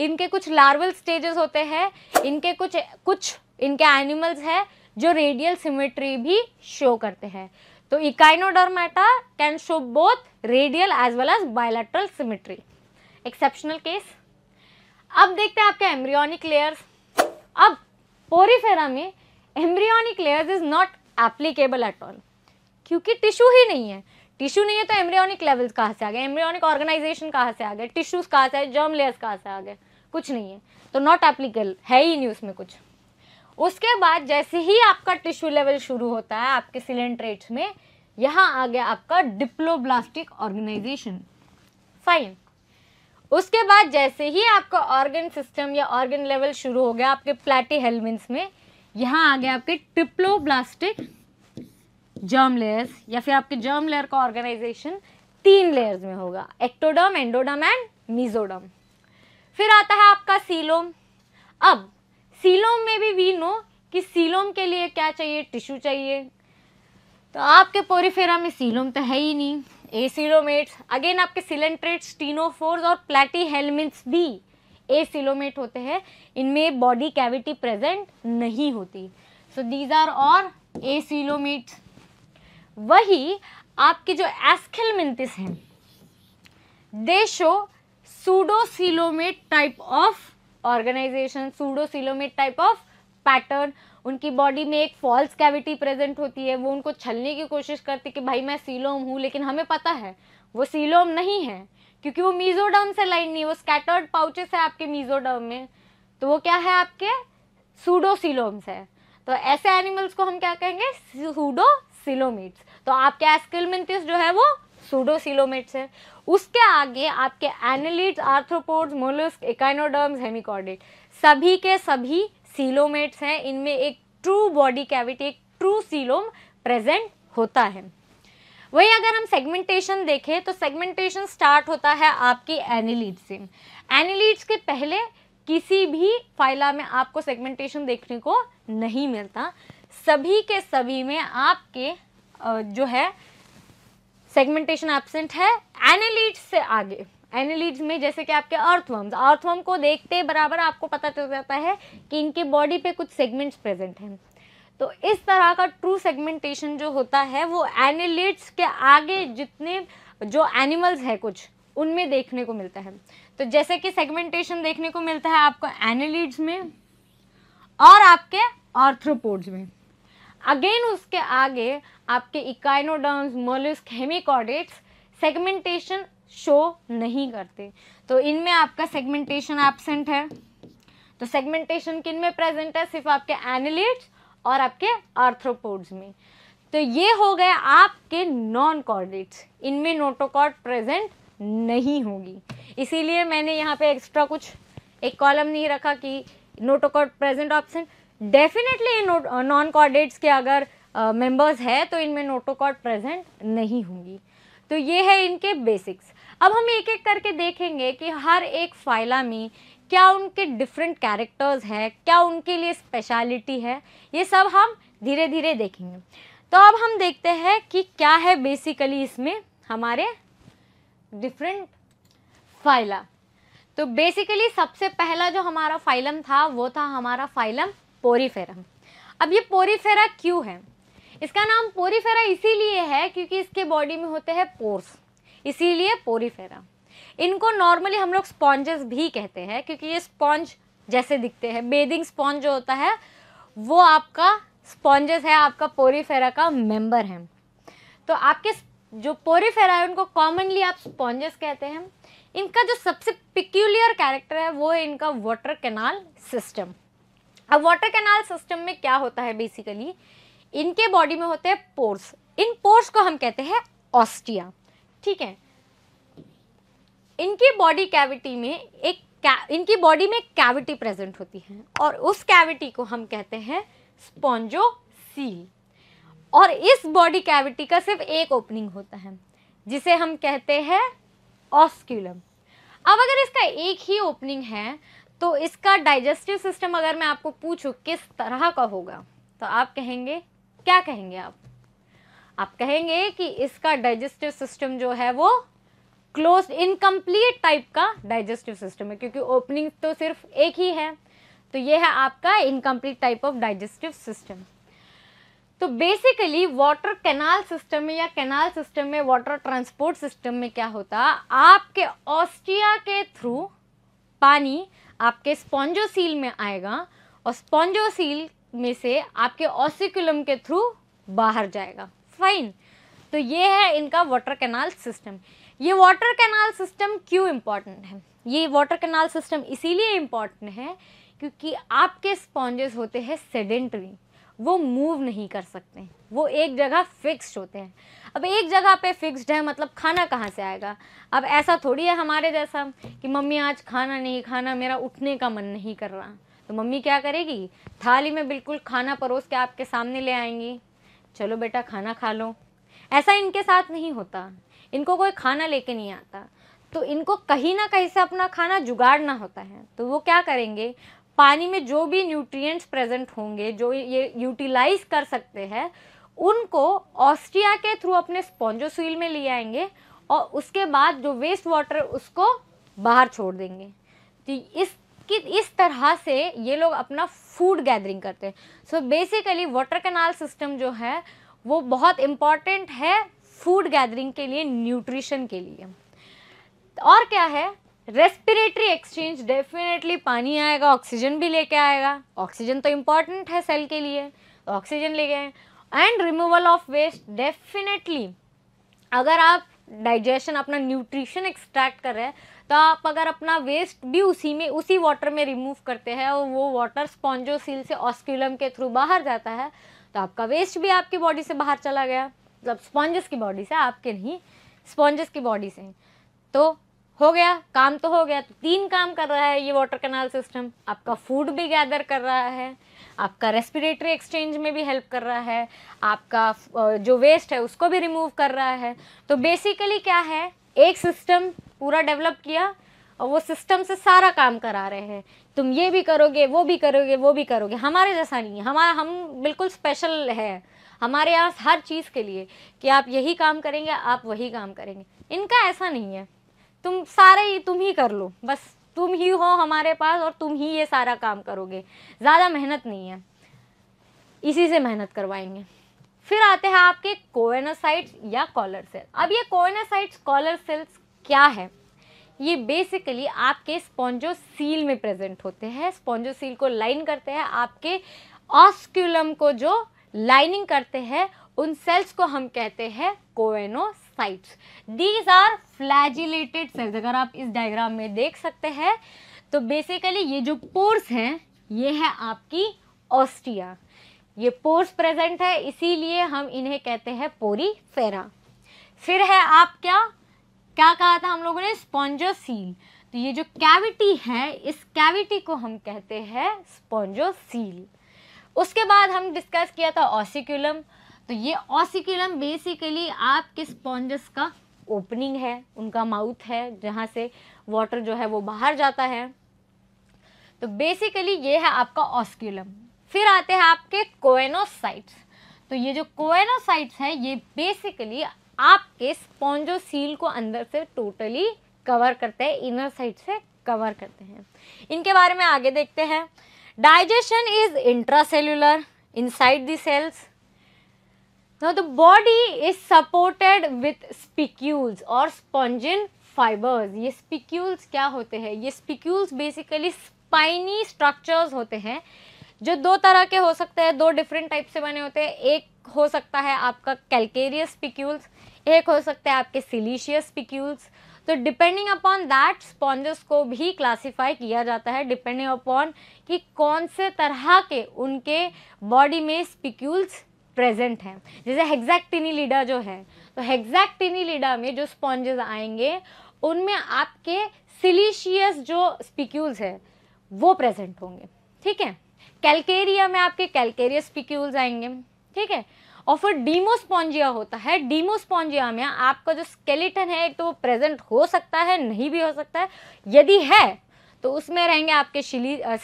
इनके कुछ लार्वल स्टेजेस होते हैं इनके कुछ कुछ इनके एनिमल्स हैं जो रेडियल सिमेट्री भी शो करते हैं तो echinodermata can show both radial as well as bilateral symmetry exceptional case अब देखते हैं आपके एम्ब्रियोनिक लेयर्स अब पोरीफेरा में embryonic layers is not applicable at all क्योंकि टिश्यू ही नहीं है टिश्यू नहीं है तो एम्ब्रियोनिक लेवल्स कहाँ से आ गए एम्ब्रियोनिक ऑर्गेनाइजेशन कहाँ से आ गए टिश्यूज कहाँ से आए जर्म लेयर्स कहाँ से आ गए कुछ नहीं है तो नॉट एप्लीकेबल है ही नहीं उसमें कुछ उसके बाद जैसे ही आपका टिश्यू लेवल शुरू होता है आपके सिलेंट्रेट्स में यहाँ आ गया आपका डिप्लोब्लास्टिक ऑर्गेनाइजेशन फाइन उसके बाद जैसे ही आपका ऑर्गन सिस्टम या ऑर्गन लेवल शुरू हो गया आपके प्लेटी हेलमिन्स में यहाँ आ गया आपके ट्रिप्लोब्लास्टिक जर्म लेयर्स या फिर आपके जर्म लेयर का ऑर्गेनाइजेशन तीन लेयर्स में होगा एक्टोडर्म एंडोडर्म एंड मीजोडर्म फिर आता है आपका सीलोम अब सीलोम में भी वी नो कि सीलोम के लिए क्या चाहिए टिश्यू चाहिए तो आपके पोरीफेरा में सीलोम तो है ही नहीं एसिलोमेट्स अगेन आपके सिलेंट्रेट टीनोफोर्स और प्लेटी हेलमेट्स भी एसिलोमेट होते हैं इनमें बॉडी कैविटी प्रेजेंट नहीं होती सो दीज आर और एसिलोमेट्स वही आपके जो एस्केलमिंतिस हैं they show pseudocoelomate type of organisation pseudocoelomate type of pattern उनकी बॉडी में एक फॉल्स कैविटी प्रेजेंट होती है वो उनको छलने की कोशिश करती कि भाई मैं सीलोम हूँ लेकिन हमें पता है वो सीलोम नहीं है क्योंकि वो मीजोडर्म से लाइन नहीं वो स्कैटर्ड पाउचेस है आपके मीजोडर्म में तो वो क्या है आपके सूडोसिलोम्स है तो ऐसे एनिमल्स को हम क्या कहेंगे सूडोसिलोमेट्स तो आपके एस्किलमेंटिस जो है वो सूडोसिलोमेट्स है उसके आगे आपके annelids arthropods mollusc echinoderms hemichordate सभी के सभी सीलोमेट्स हैं इनमें एक ट्रू बॉडी कैविटी एक ट्रू सीलोम प्रेजेंट होता है वही अगर हम सेगमेंटेशन देखें तो सेगमेंटेशन स्टार्ट होता है आपकी एनिलीड से एनिलीड्स के पहले किसी भी फाइला में आपको सेगमेंटेशन देखने को नहीं मिलता सभी के सभी में आपके जो है सेगमेंटेशन एबसेंट है एनिलीड से आगे एनिलीड्स में जैसे कि आपके अर्थवर्म्स अर्थवर्म को देखते बराबर आपको पता चल जाता है कि इनके बॉडी पे कुछ सेगमेंट्स प्रेजेंट हैं तो इस तरह का ट्रू सेगमेंटेशन जो होता है वो एनिलिड्स के आगे जितने जो एनिमल्स है कुछ उनमें देखने को मिलता है तो जैसे कि सेगमेंटेशन देखने को मिलता है आपको एनिलिड्स में और आपके ऑर्थ्रोपोड्स में अगेन उसके आगे आपके echinoderms mollusc hemichordates segmentation show नहीं करते तो इनमें आपका सेगमेंटेशन एबसेंट है तो सेगमेंटेशन किन में प्रेजेंट है सिर्फ आपके एनिलेट्स और आपके आर्थ्रोपोड्स में तो ये हो गए आपके नॉन कॉर्डेट्स इनमें नोटोकॉर्ड प्रेजेंट नहीं होगी इसीलिए मैंने यहाँ पे एक्स्ट्रा कुछ एक कॉलम नहीं रखा कि notochord present option definitely non chordates के अगर मेंबर्स uh, है तो इनमें नोटोकॉर्ड प्रेजेंट नहीं होंगी तो ये है इनके बेसिक्स अब हम एक एक करके देखेंगे कि हर एक फाइला में क्या उनके डिफरेंट कैरेक्टर्स हैं क्या उनके लिए स्पेशलिटी है ये सब हम धीरे धीरे देखेंगे तो अब हम देखते हैं कि क्या है बेसिकली इसमें हमारे डिफरेंट फाइला तो बेसिकली सबसे पहला जो हमारा फाइलम था वो था हमारा फाइलम पोरीफेरम अब ये पोरीफेरा क्यों है इसका नाम पोरीफेरा इसीलिए है क्योंकि इसके बॉडी में होते हैं पोर्स इसीलिए पोरीफेरा इनको नॉर्मली हम लोग स्पॉन्जेस भी कहते हैं क्योंकि ये स्पॉन्ज जैसे दिखते हैं बेदिंग स्पॉन्ज जो होता है वो आपका स्पॉन्जेस है आपका पोरीफेरा का मेम्बर है तो आपके जो पोरीफेरा है उनको कॉमनली आप स्पॉन्जेस कहते हैं इनका जो सबसे पिक्यूलियर कैरेक्टर है वो है इनका वाटर कैनाल सिस्टम अब वाटर कैनाल सिस्टम में क्या होता है बेसिकली इनके बॉडी में होते हैं पोर्स इन पोर्स को हम कहते हैं ऑस्टिया ठीक है इनकी बॉडी कैविटी में एक इनकी बॉडी में कैविटी प्रेजेंट होती है और उस कैविटी को हम कहते हैं स्पॉन्जो सील और इस बॉडी कैविटी का सिर्फ एक ओपनिंग होता है जिसे हम कहते हैं ऑस्क्यूलम अब अगर इसका एक ही ओपनिंग है तो इसका डाइजेस्टिव सिस्टम अगर मैं आपको पूछूँ किस तरह का होगा तो आप कहेंगे क्या कहेंगे आप आप कहेंगे कि इसका डाइजेस्टिव सिस्टम जो है वो क्लोज इनकम्प्लीट टाइप का डाइजेस्टिव सिस्टम है क्योंकि ओपनिंग तो सिर्फ एक ही है तो ये है आपका incomplete type of digestive system तो बेसिकली वाटर कैनाल सिस्टम में या कैनाल सिस्टम में वाटर ट्रांसपोर्ट सिस्टम में क्या होता आपके ऑस्ट्रिया के थ्रू पानी आपके स्पॉन्जोसील में आएगा और स्पॉन्जोसील में से आपके ऑसिकुलम के थ्रू बाहर जाएगा फाइन तो ये है इनका वाटर कैनाल सिस्टम ये वाटर कैनाल सिस्टम क्यों इम्पॉर्टेंट है ये वाटर कैनाल सिस्टम इसीलिए इम्पॉर्टेंट है क्योंकि आपके स्पॉन्जेस होते हैं सेडेंटरी वो मूव नहीं कर सकते वो एक जगह फिक्स्ड होते हैं अब एक जगह पे फिक्स्ड है मतलब खाना कहाँ से आएगा अब ऐसा थोड़ी है हमारे जैसा कि मम्मी आज खाना नहीं खाना मेरा उठने का मन नहीं कर रहा तो मम्मी क्या करेगी थाली में बिल्कुल खाना परोस के आपके सामने ले आएंगी चलो बेटा खाना खा लो ऐसा इनके साथ नहीं होता इनको कोई खाना लेके नहीं आता तो इनको कहीं ना कहीं से अपना खाना जुगाड़ना होता है तो वो क्या करेंगे पानी में जो भी न्यूट्रिएंट्स प्रेजेंट होंगे जो ये यूटिलाइज कर सकते हैं उनको ऑस्ट्रिया के थ्रू अपने स्पॉन्जोसील में ले आएंगे और उसके बाद जो वेस्ट वाटर उसको बाहर छोड़ देंगे तो इस कि इस तरह से ये लोग अपना फूड गैदरिंग करते हैं so basically water canal system जो है वो बहुत इम्पॉर्टेंट है फूड गैदरिंग के लिए न्यूट्रिशन के लिए और क्या है रेस्पिरेटरी एक्सचेंज डेफिनेटली पानी आएगा ऑक्सीजन भी लेके आएगा ऑक्सीजन तो इम्पॉर्टेंट है सेल के लिए ऑक्सीजन तो लेके आए and removal of waste definitely अगर आप डाइजेशन अपना न्यूट्रिशन एक्सट्रैक्ट कर रहे हैं तो आप अगर अपना वेस्ट भी उसी में उसी वाटर में रिमूव करते हैं और वो वाटर स्पॉन्जोसील से ऑस्क्यूलम के थ्रू बाहर जाता है तो आपका वेस्ट भी आपकी बॉडी से बाहर चला गया मतलब स्पॉन्जेस की बॉडी से आपके नहीं स्पॉन्जेस की बॉडी से तो हो गया काम तो हो गया तो तीन काम कर रहा है ये वाटर कैनाल सिस्टम आपका फूड भी गैदर कर रहा है आपका रेस्पिरेटरी एक्सचेंज में भी हेल्प कर रहा है आपका जो वेस्ट है उसको भी रिमूव कर रहा है तो बेसिकली क्या है एक सिस्टम पूरा डेवलप किया और वो सिस्टम से सारा काम करा रहे हैं तुम ये भी करोगे वो भी करोगे वो भी करोगे हमारे जैसा नहीं है हमारा हम बिल्कुल स्पेशल है हमारे यहाँ हर चीज़ के लिए कि आप यही काम करेंगे आप वही काम करेंगे इनका ऐसा नहीं है तुम सारे ही तुम ही कर लो बस तुम ही हो हमारे पास और तुम ही ये सारा काम करोगे ज़्यादा मेहनत नहीं है इसी से मेहनत करवाएंगे फिर आते हैं आपके कोएनासाइट्स या कॉलर सेल अब ये कोएनासाइट्स कॉलर सेल्स क्या है ये बेसिकली आपके स्पॉन्जो सील में प्रेजेंट होते हैं स्पॉन्जो सील को लाइन करते हैं आपके ऑस्क्यूलम को जो लाइनिंग करते हैं उन सेल्स को हम कहते हैं choanocytes these are flagellated cells अगर आप इस डायग्राम में देख सकते हैं तो बेसिकली ये जो पोर्स हैं ये है आपकी ऑस्टिया ये पोर्स प्रेजेंट है इसीलिए हम इन्हें कहते हैं पोरी फेरा फिर है आप क्या क्या कहा था हम लोगों ने स्पॉन्जोसील तो ये जो कैविटी है इस कैविटी को हम कहते हैं स्पॉन्जोसील उसके बाद हम डिस्कस किया था ऑसिक्यूलम तो ये ऑसिक्यूलम बेसिकली आपके स्पॉन्जस का ओपनिंग है उनका माउथ है जहाँ से वाटर जो है वो बाहर जाता है तो बेसिकली ये है आपका ऑस्क्यूलम फिर आते हैं आपके कोएनोसाइट्स तो ये जो कोएनोसाइट्स हैं ये बेसिकली आपके स्पॉन्जोसील को अंदर से टोटली कवर करते हैं इनर साइड से कवर करते हैं इनके बारे में आगे देखते हैं digestion is intracellular inside the cells now the body is supported with spicules or spongin ये स्पिक्यूल्स क्या होते हैं ये स्पिक्यूल्स बेसिकली स्पाइनी स्ट्रक्चर्स होते हैं जो दो तरह के हो सकते हैं दो डिफरेंट टाइप से बने होते हैं एक हो सकता है आपका कैलकेरियस पिक्यूल्स एक हो सकता है आपके सिलीशियस पिक्यूल्स तो डिपेंडिंग अपॉन दैट स्पॉन्जेस को भी क्लासीफाई किया जाता है डिपेंडिंग अपॉन कि कौन से तरह के उनके बॉडी में स्पिक्यूल्स प्रेजेंट हैं जैसे लीडा जो है तो लीडा में जो स्पॉन्जेस आएंगे उनमें आपके सिलीशियस जो स्पिक्यूल्स है वो प्रेजेंट होंगे ठीक है कैलकेरिया में आपके कैलकेरियस पिक्यूल्स आएंगे ठीक है और फिर डीमोस्पॉन्जिया होता है डीमोस्पॉन्जिया में आपका जो स्केलेटन है एक तो वो प्रेजेंट हो सकता है नहीं भी हो सकता है यदि है तो उसमें रहेंगे आपके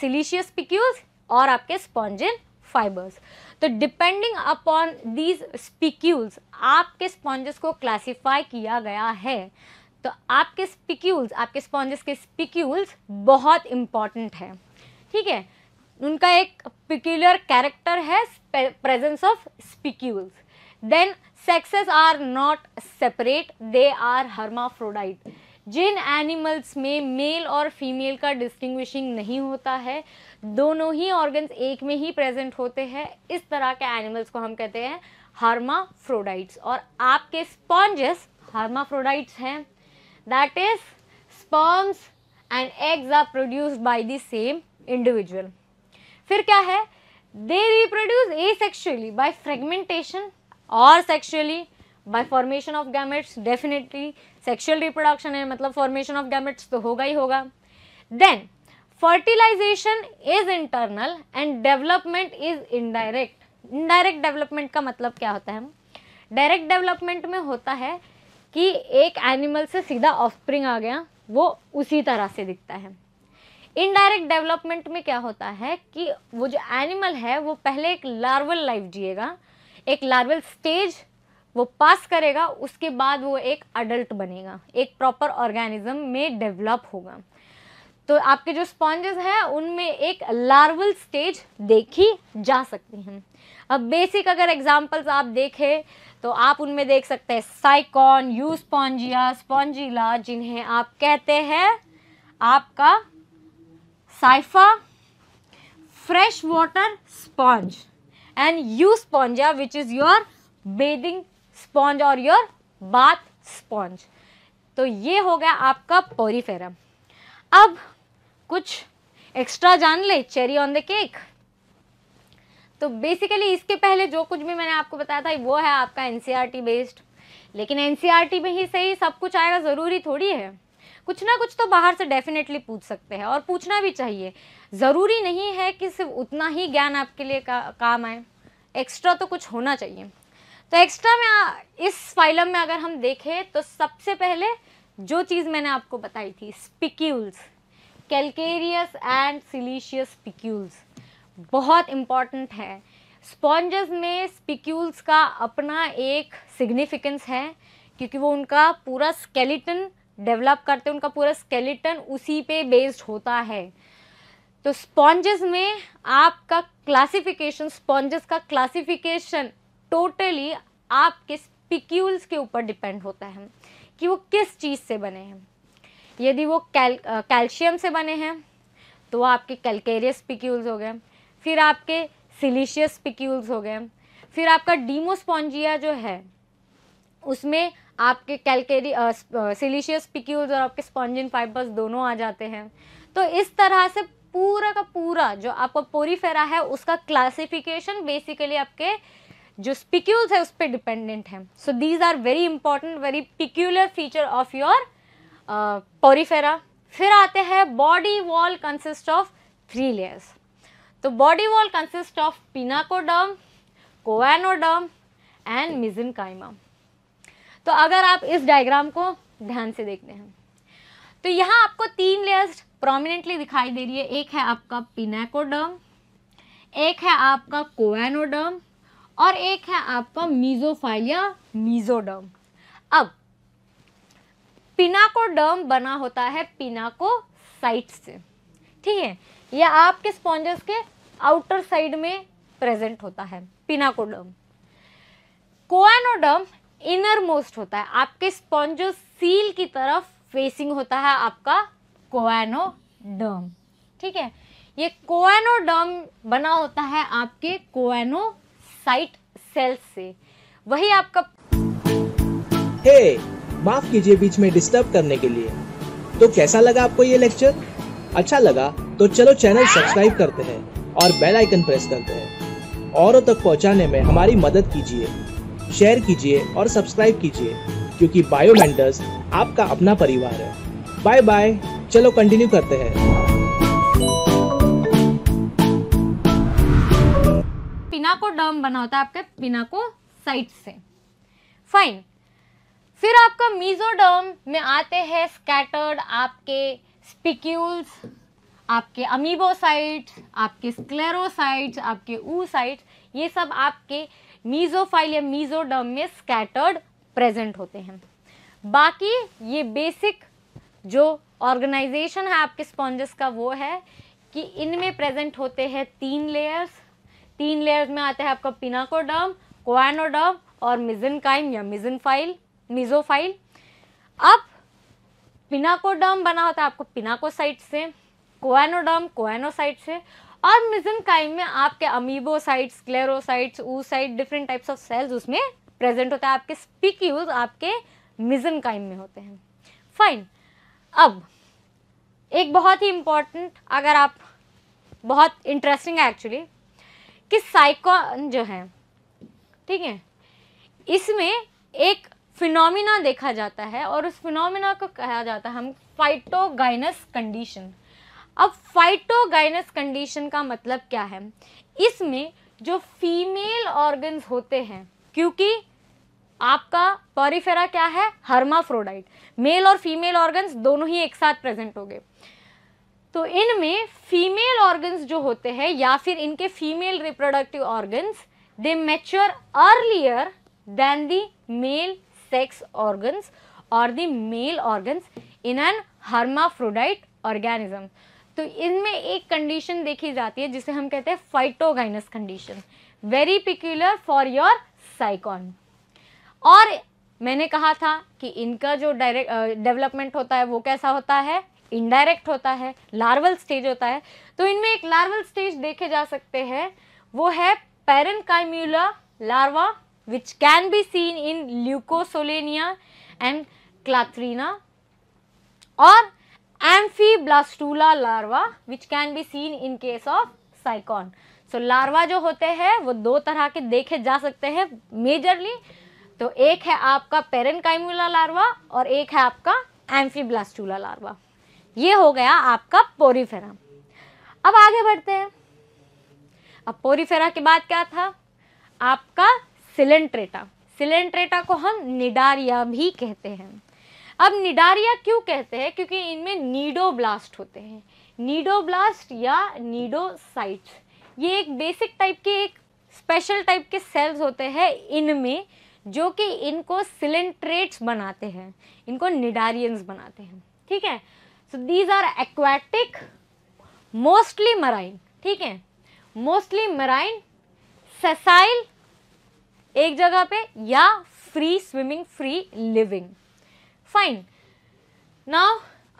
सिलीशियस पिक्यूल्स और आपके स्पॉन्जिन फाइबर्स तो डिपेंडिंग अपॉन दीज स्पिक्यूल्स आपके स्पॉन्जेस को क्लासीफाई किया गया है तो आपके स्पिक्यूल्स आपके स्पॉन्जेस के स्पिक्यूल्स बहुत इंपॉर्टेंट है ठीक है उनका एक पिक्यूलर कैरेक्टर है presence of spicules then sexes are not separate they are hermaphrodite जिन एनिमल्स में मेल और फीमेल का डिस्टिंग्विशिंग नहीं होता है दोनों ही ऑर्गन्स एक में ही प्रेजेंट होते हैं इस तरह के एनिमल्स को हम कहते हैं हार्माफ्रोडाइट्स और आपके स्पॉन्जेस हार्माफ्रोडाइट्स हैं that is sperms and eggs are produced by the same individual फिर क्या है they reproduce asexually by fragmentation और sexually by formation of gametes definitely sexual reproduction है मतलब फॉर्मेशन ऑफ गैमेट्स तो होगा ही होगा then fertilisation is internal and development is indirect indirect development का मतलब क्या होता है डायरेक्ट डेवलपमेंट में होता है कि एक एनिमल से सीधा स्प्रिंग आ गया वो उसी तरह से दिखता है इनडायरेक्ट डेवलपमेंट में क्या होता है कि वो जो एनिमल है वो पहले एक लार्वल लाइफ जिएगा एक लार्वल स्टेज वो पास करेगा उसके बाद वो एक अडल्ट बनेगा एक प्रॉपर ऑर्गेनिज्म में डेवलप होगा तो आपके जो स्पॉन्जेस हैं उनमें एक लार्वल स्टेज देखी जा सकती हैं अब बेसिक अगर एग्जांपल्स आप देखें तो आप उनमें देख सकते हैं साइकॉन यू स्पॉन्जिया स्पॉन्जिला जिन्हें आप कहते हैं आपका scypha fresh freshwater sponge and यू spongia which is your bathing sponge और योर बाथ स्पॉन्ज तो ये हो गया आपका पोरीफेरम अब कुछ एक्स्ट्रा जान ले चेरी ऑन द केक तो बेसिकली इसके पहले जो कुछ भी मैंने आपको बताया था वो है आपका एनसीआरटी बेस्ड e लेकिन एनसीआरटी e में ही सही सब कुछ आएगा ज़रूरी थोड़ी है कुछ ना कुछ तो बाहर से डेफिनेटली पूछ सकते हैं और पूछना भी चाहिए ज़रूरी नहीं है कि सिर्फ उतना ही ज्ञान आपके लिए का, काम आए एक्स्ट्रा तो कुछ होना चाहिए तो एक्स्ट्रा में आ, इस फाइलम में अगर हम देखें तो सबसे पहले जो चीज़ मैंने आपको बताई थी spicules calcareous and siliceous spicules बहुत इम्पॉर्टेंट है स्पॉन्जेस में स्पिक्यूल्स का अपना एक सिग्निफिकेंस है क्योंकि वो उनका पूरा स्केलेटन डेवलप करते हैं उनका पूरा स्केलेटन उसी पे बेस्ड होता है तो स्पॉन्जेस में आपका क्लासिफिकेशन स्पॉन्जेस का क्लासिफिकेशन टोटली आपके स्पिक्यूल्स के ऊपर डिपेंड होता है कि वो किस चीज़ से बने हैं यदि वो कैल कैल्शियम से बने हैं तो आपके कैलकेरियस पिक्यूल्स हो गए फिर आपके सिलिशियस पिक्यूल्स हो गए फिर आपका डीमोस्पॉन्जिया जो है उसमें आपके कैलकेरी सिलिशियस पिक्यूल्स और आपके स्पॉन्जिन फाइबर्स दोनों आ जाते हैं तो इस तरह से पूरा का पूरा जो आपका पोरीफेरा है उसका क्लासिफिकेशन बेसिकली आपके जो स्पिक्यूल्स है उस पर डिपेंडेंट है so these are very important very peculiar feature of your porifera फिर आते हैं body wall consist of three layers तो body wall consist of pinacoderm choanoderm and mesenchyma काइमा तो अगर आप इस डायग्राम को ध्यान से देखते हैं तो यहाँ आपको तीन लेयर्स प्रोमिनेंटली दिखाई दे रही है एक है आपका पिनाकोडर्म एक है आपका कोएनोडर्म और एक है आपका मीजोफाइलिया मीजोडर्म अब पिनाकोडर्म बना होता है पिनाको साइट से ठीक है यह आपके स्पॉन्जेस के आउटर साइड में प्रेजेंट होता है पिनाकोडर्म कोएनोडर्म इनर मोस्ट होता है आपके स्पॉन्जो सील की तरफ फेसिंग होता है आपका कोएनोडर्म ठीक है ये कोएनोडर्म बना होता है आपके कोएनोसाइट सेल्स से वही आपका हे hey, माफ कीजिए बीच में डिस्टर्ब करने के लिए तो कैसा लगा आपको ये लेक्चर अच्छा लगा तो चलो चैनल सब्सक्राइब करते हैं और बेल आइकन प्रेस करते हैं औरों तक पहुंचाने में हमारी मदद कीजिए शेयर कीजिए और सब्सक्राइब कीजिए क्योंकि बायो मेंटर्स आपका अपना परिवार है बाय बाय चलो कंटिन्यू करते हैं डर्म बना होता है आपके साइट से फाइन फिर आपका मीजोडर्म में आते हैं स्कैटर्ड आपके स्पिक्यूल्स आपके अमीबोसाइट्स आपके स्क्लेरोसाइट्स आपके ऊसाइट्स ये सब आपके मीजोफाइल या मीजोडर्म में स्कैटर्ड प्रेजेंट होते हैं बाकी ये बेसिक जो ऑर्गेनाइजेशन है आपके स्पॉन्जेस का वो है कि इनमें प्रेजेंट होते हैं तीन लेयर्स तीन लेयर्स में आते हैं आपका पिनाकोडर्म कोनोडर्म और मिजनकाइम या मिजनफाइल मिजोफाइल अब पिनाकोडर्म बना होता है आपको पिनाकोसाइट से कोनोडर्म कोनोसाइट से और मिजनकाइम में आपके amoebocytes sclerocytes oocyte different types of cells उसमें प्रेजेंट होता है आपके स्पीक्यूज आपके मिजनकाइम में होते हैं फाइन अब एक बहुत ही इम्पॉर्टेंट अगर आप बहुत इंटरेस्टिंग है एक्चुअली कि साइकॉन जो है ठीक है इसमें एक फिनोमिना देखा जाता है और उस फिनोमिना को कहा जाता है हम फाइटोगाइनस कंडीशन अब फाइटोगाइनस कंडीशन का मतलब क्या है इसमें जो फीमेल ऑर्गन्स होते हैं क्योंकि आपका पॉरीफेरा क्या है हर्माफ्रोडाइट मेल और फीमेल ऑर्गन्स दोनों ही एक साथ प्रेजेंट हो गए तो इनमें फीमेल ऑर्गन्स जो होते हैं या फिर इनके female reproductive organs they mature earlier than the male sex organs और the male organs in an hermaphrodite organism तो इनमें एक कंडीशन देखी जाती है जिसे हम कहते हैं protogynous condition very peculiar for your Sycon और मैंने कहा था कि इनका जो डायरेक्ट डेवलपमेंट होता है वो कैसा होता है इनडायरेक्ट होता है लार्वल स्टेज होता है तो इनमें एक लार्वल स्टेज देखे जा सकते हैं वो है पेरन larva which can be seen in Leucosolenia and Clathrina और amphiblastula larva which can be seen in case of Sycon so larva जो होते हैं वो दो तरह के देखे जा सकते हैं मेजरली तो एक है आपका पेरेनकाइमुला लार्वा और एक है आपका एम्फीब्लास्टूला लार्वा ये हो गया आपका पोरीफेरा अब आगे बढ़ते हैं अब पोरीफेरा के बाद क्या था आपका सिलेंट्रेटा सिलेंट्रेटा को हम निडारिया भी कहते हैं अब निडारिया क्यों कहते हैं क्योंकि इनमें नीडोब्लास्ट होते हैं नीडोब्लास्ट या नीडोसाइट्स ये एक बेसिक टाइप के एक स्पेशल टाइप के सेल्स होते हैं इनमें जो कि इनको सिलेंट्रेट्स बनाते हैं इनको निडारियंस बनाते हैं ठीक है so these are aquatic mostly marine ठीक है मोस्टली मराइन सेसाइल एक जगह पे या free swimming free living fine now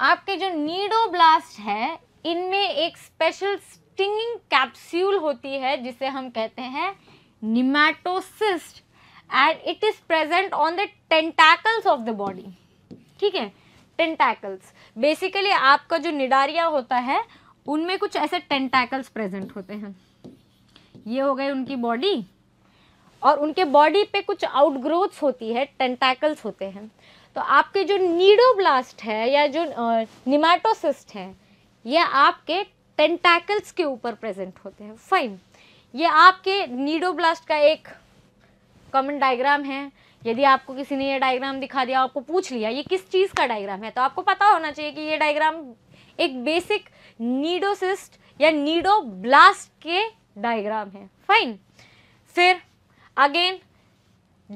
आपके जो नीडोब्लास्ट है इनमें एक स्पेशल स्टिंगिंग कैप्स्यूल होती है जिसे हम कहते हैं nematocyst and it is present on the tentacles of the body ठीक है टेंटैकल्स बेसिकली आपका जो निडारिया होता है उनमें कुछ ऐसे टेंटैकल्स प्रेजेंट होते हैं ये हो गए उनकी बॉडी और उनके बॉडी पे कुछ आउटग्रोथ्स होती है टेंटैकल्स होते हैं तो आपके जो नीडोब्लास्ट है या जो निमाटोसिस्ट है यह आपके टेंटैकल्स के ऊपर प्रेजेंट होते हैं फाइन ये आपके नीडोब्लास्ट का एक कॉमन डायग्राम है यदि आपको किसी ने ये डायग्राम दिखा दिया आपको पूछ लिया ये किस चीज़ का डायग्राम है तो आपको पता होना चाहिए कि ये डायग्राम एक बेसिक नीडोसिस्ट या नीडोब्लास्ट के डायग्राम है फाइन फिर अगेन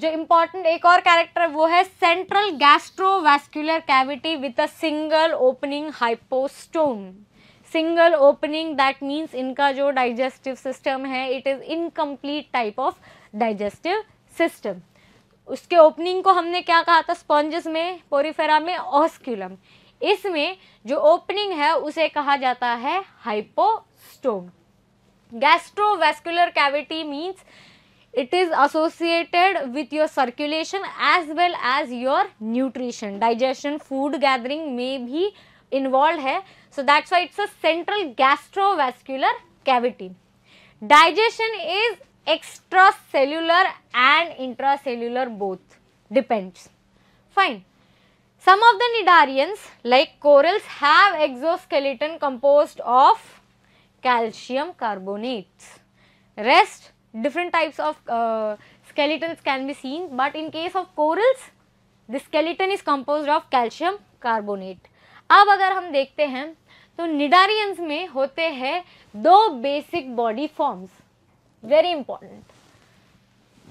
जो इम्पॉर्टेंट एक और कैरेक्टर वो है central gastrovascular cavity with a single opening hypostome single opening that means इनका जो डाइजेस्टिव सिस्टम है it is incomplete type of digestive system उसके ओपनिंग को हमने क्या कहा था स्पॉन्जेस में पोरीफेरा में ऑस्क्यूलम इसमें जो ओपनिंग है उसे कहा जाता है hypostome gastrovascular cavity means it is associated with your circulation as well as your nutrition digestion food gathering may be involved hai so that's why it's a central gastrovascular cavity digestion is extracellular and intracellular both depends fine some of the cnidarians like corals have exoskeleton composed of calcium carbonates rest different types of uh, skeletons can be seen but in case of corals the skeleton is composed of calcium carbonate ab agar hum dekhte hain to nidarians mein hote हैं do basic body forms very important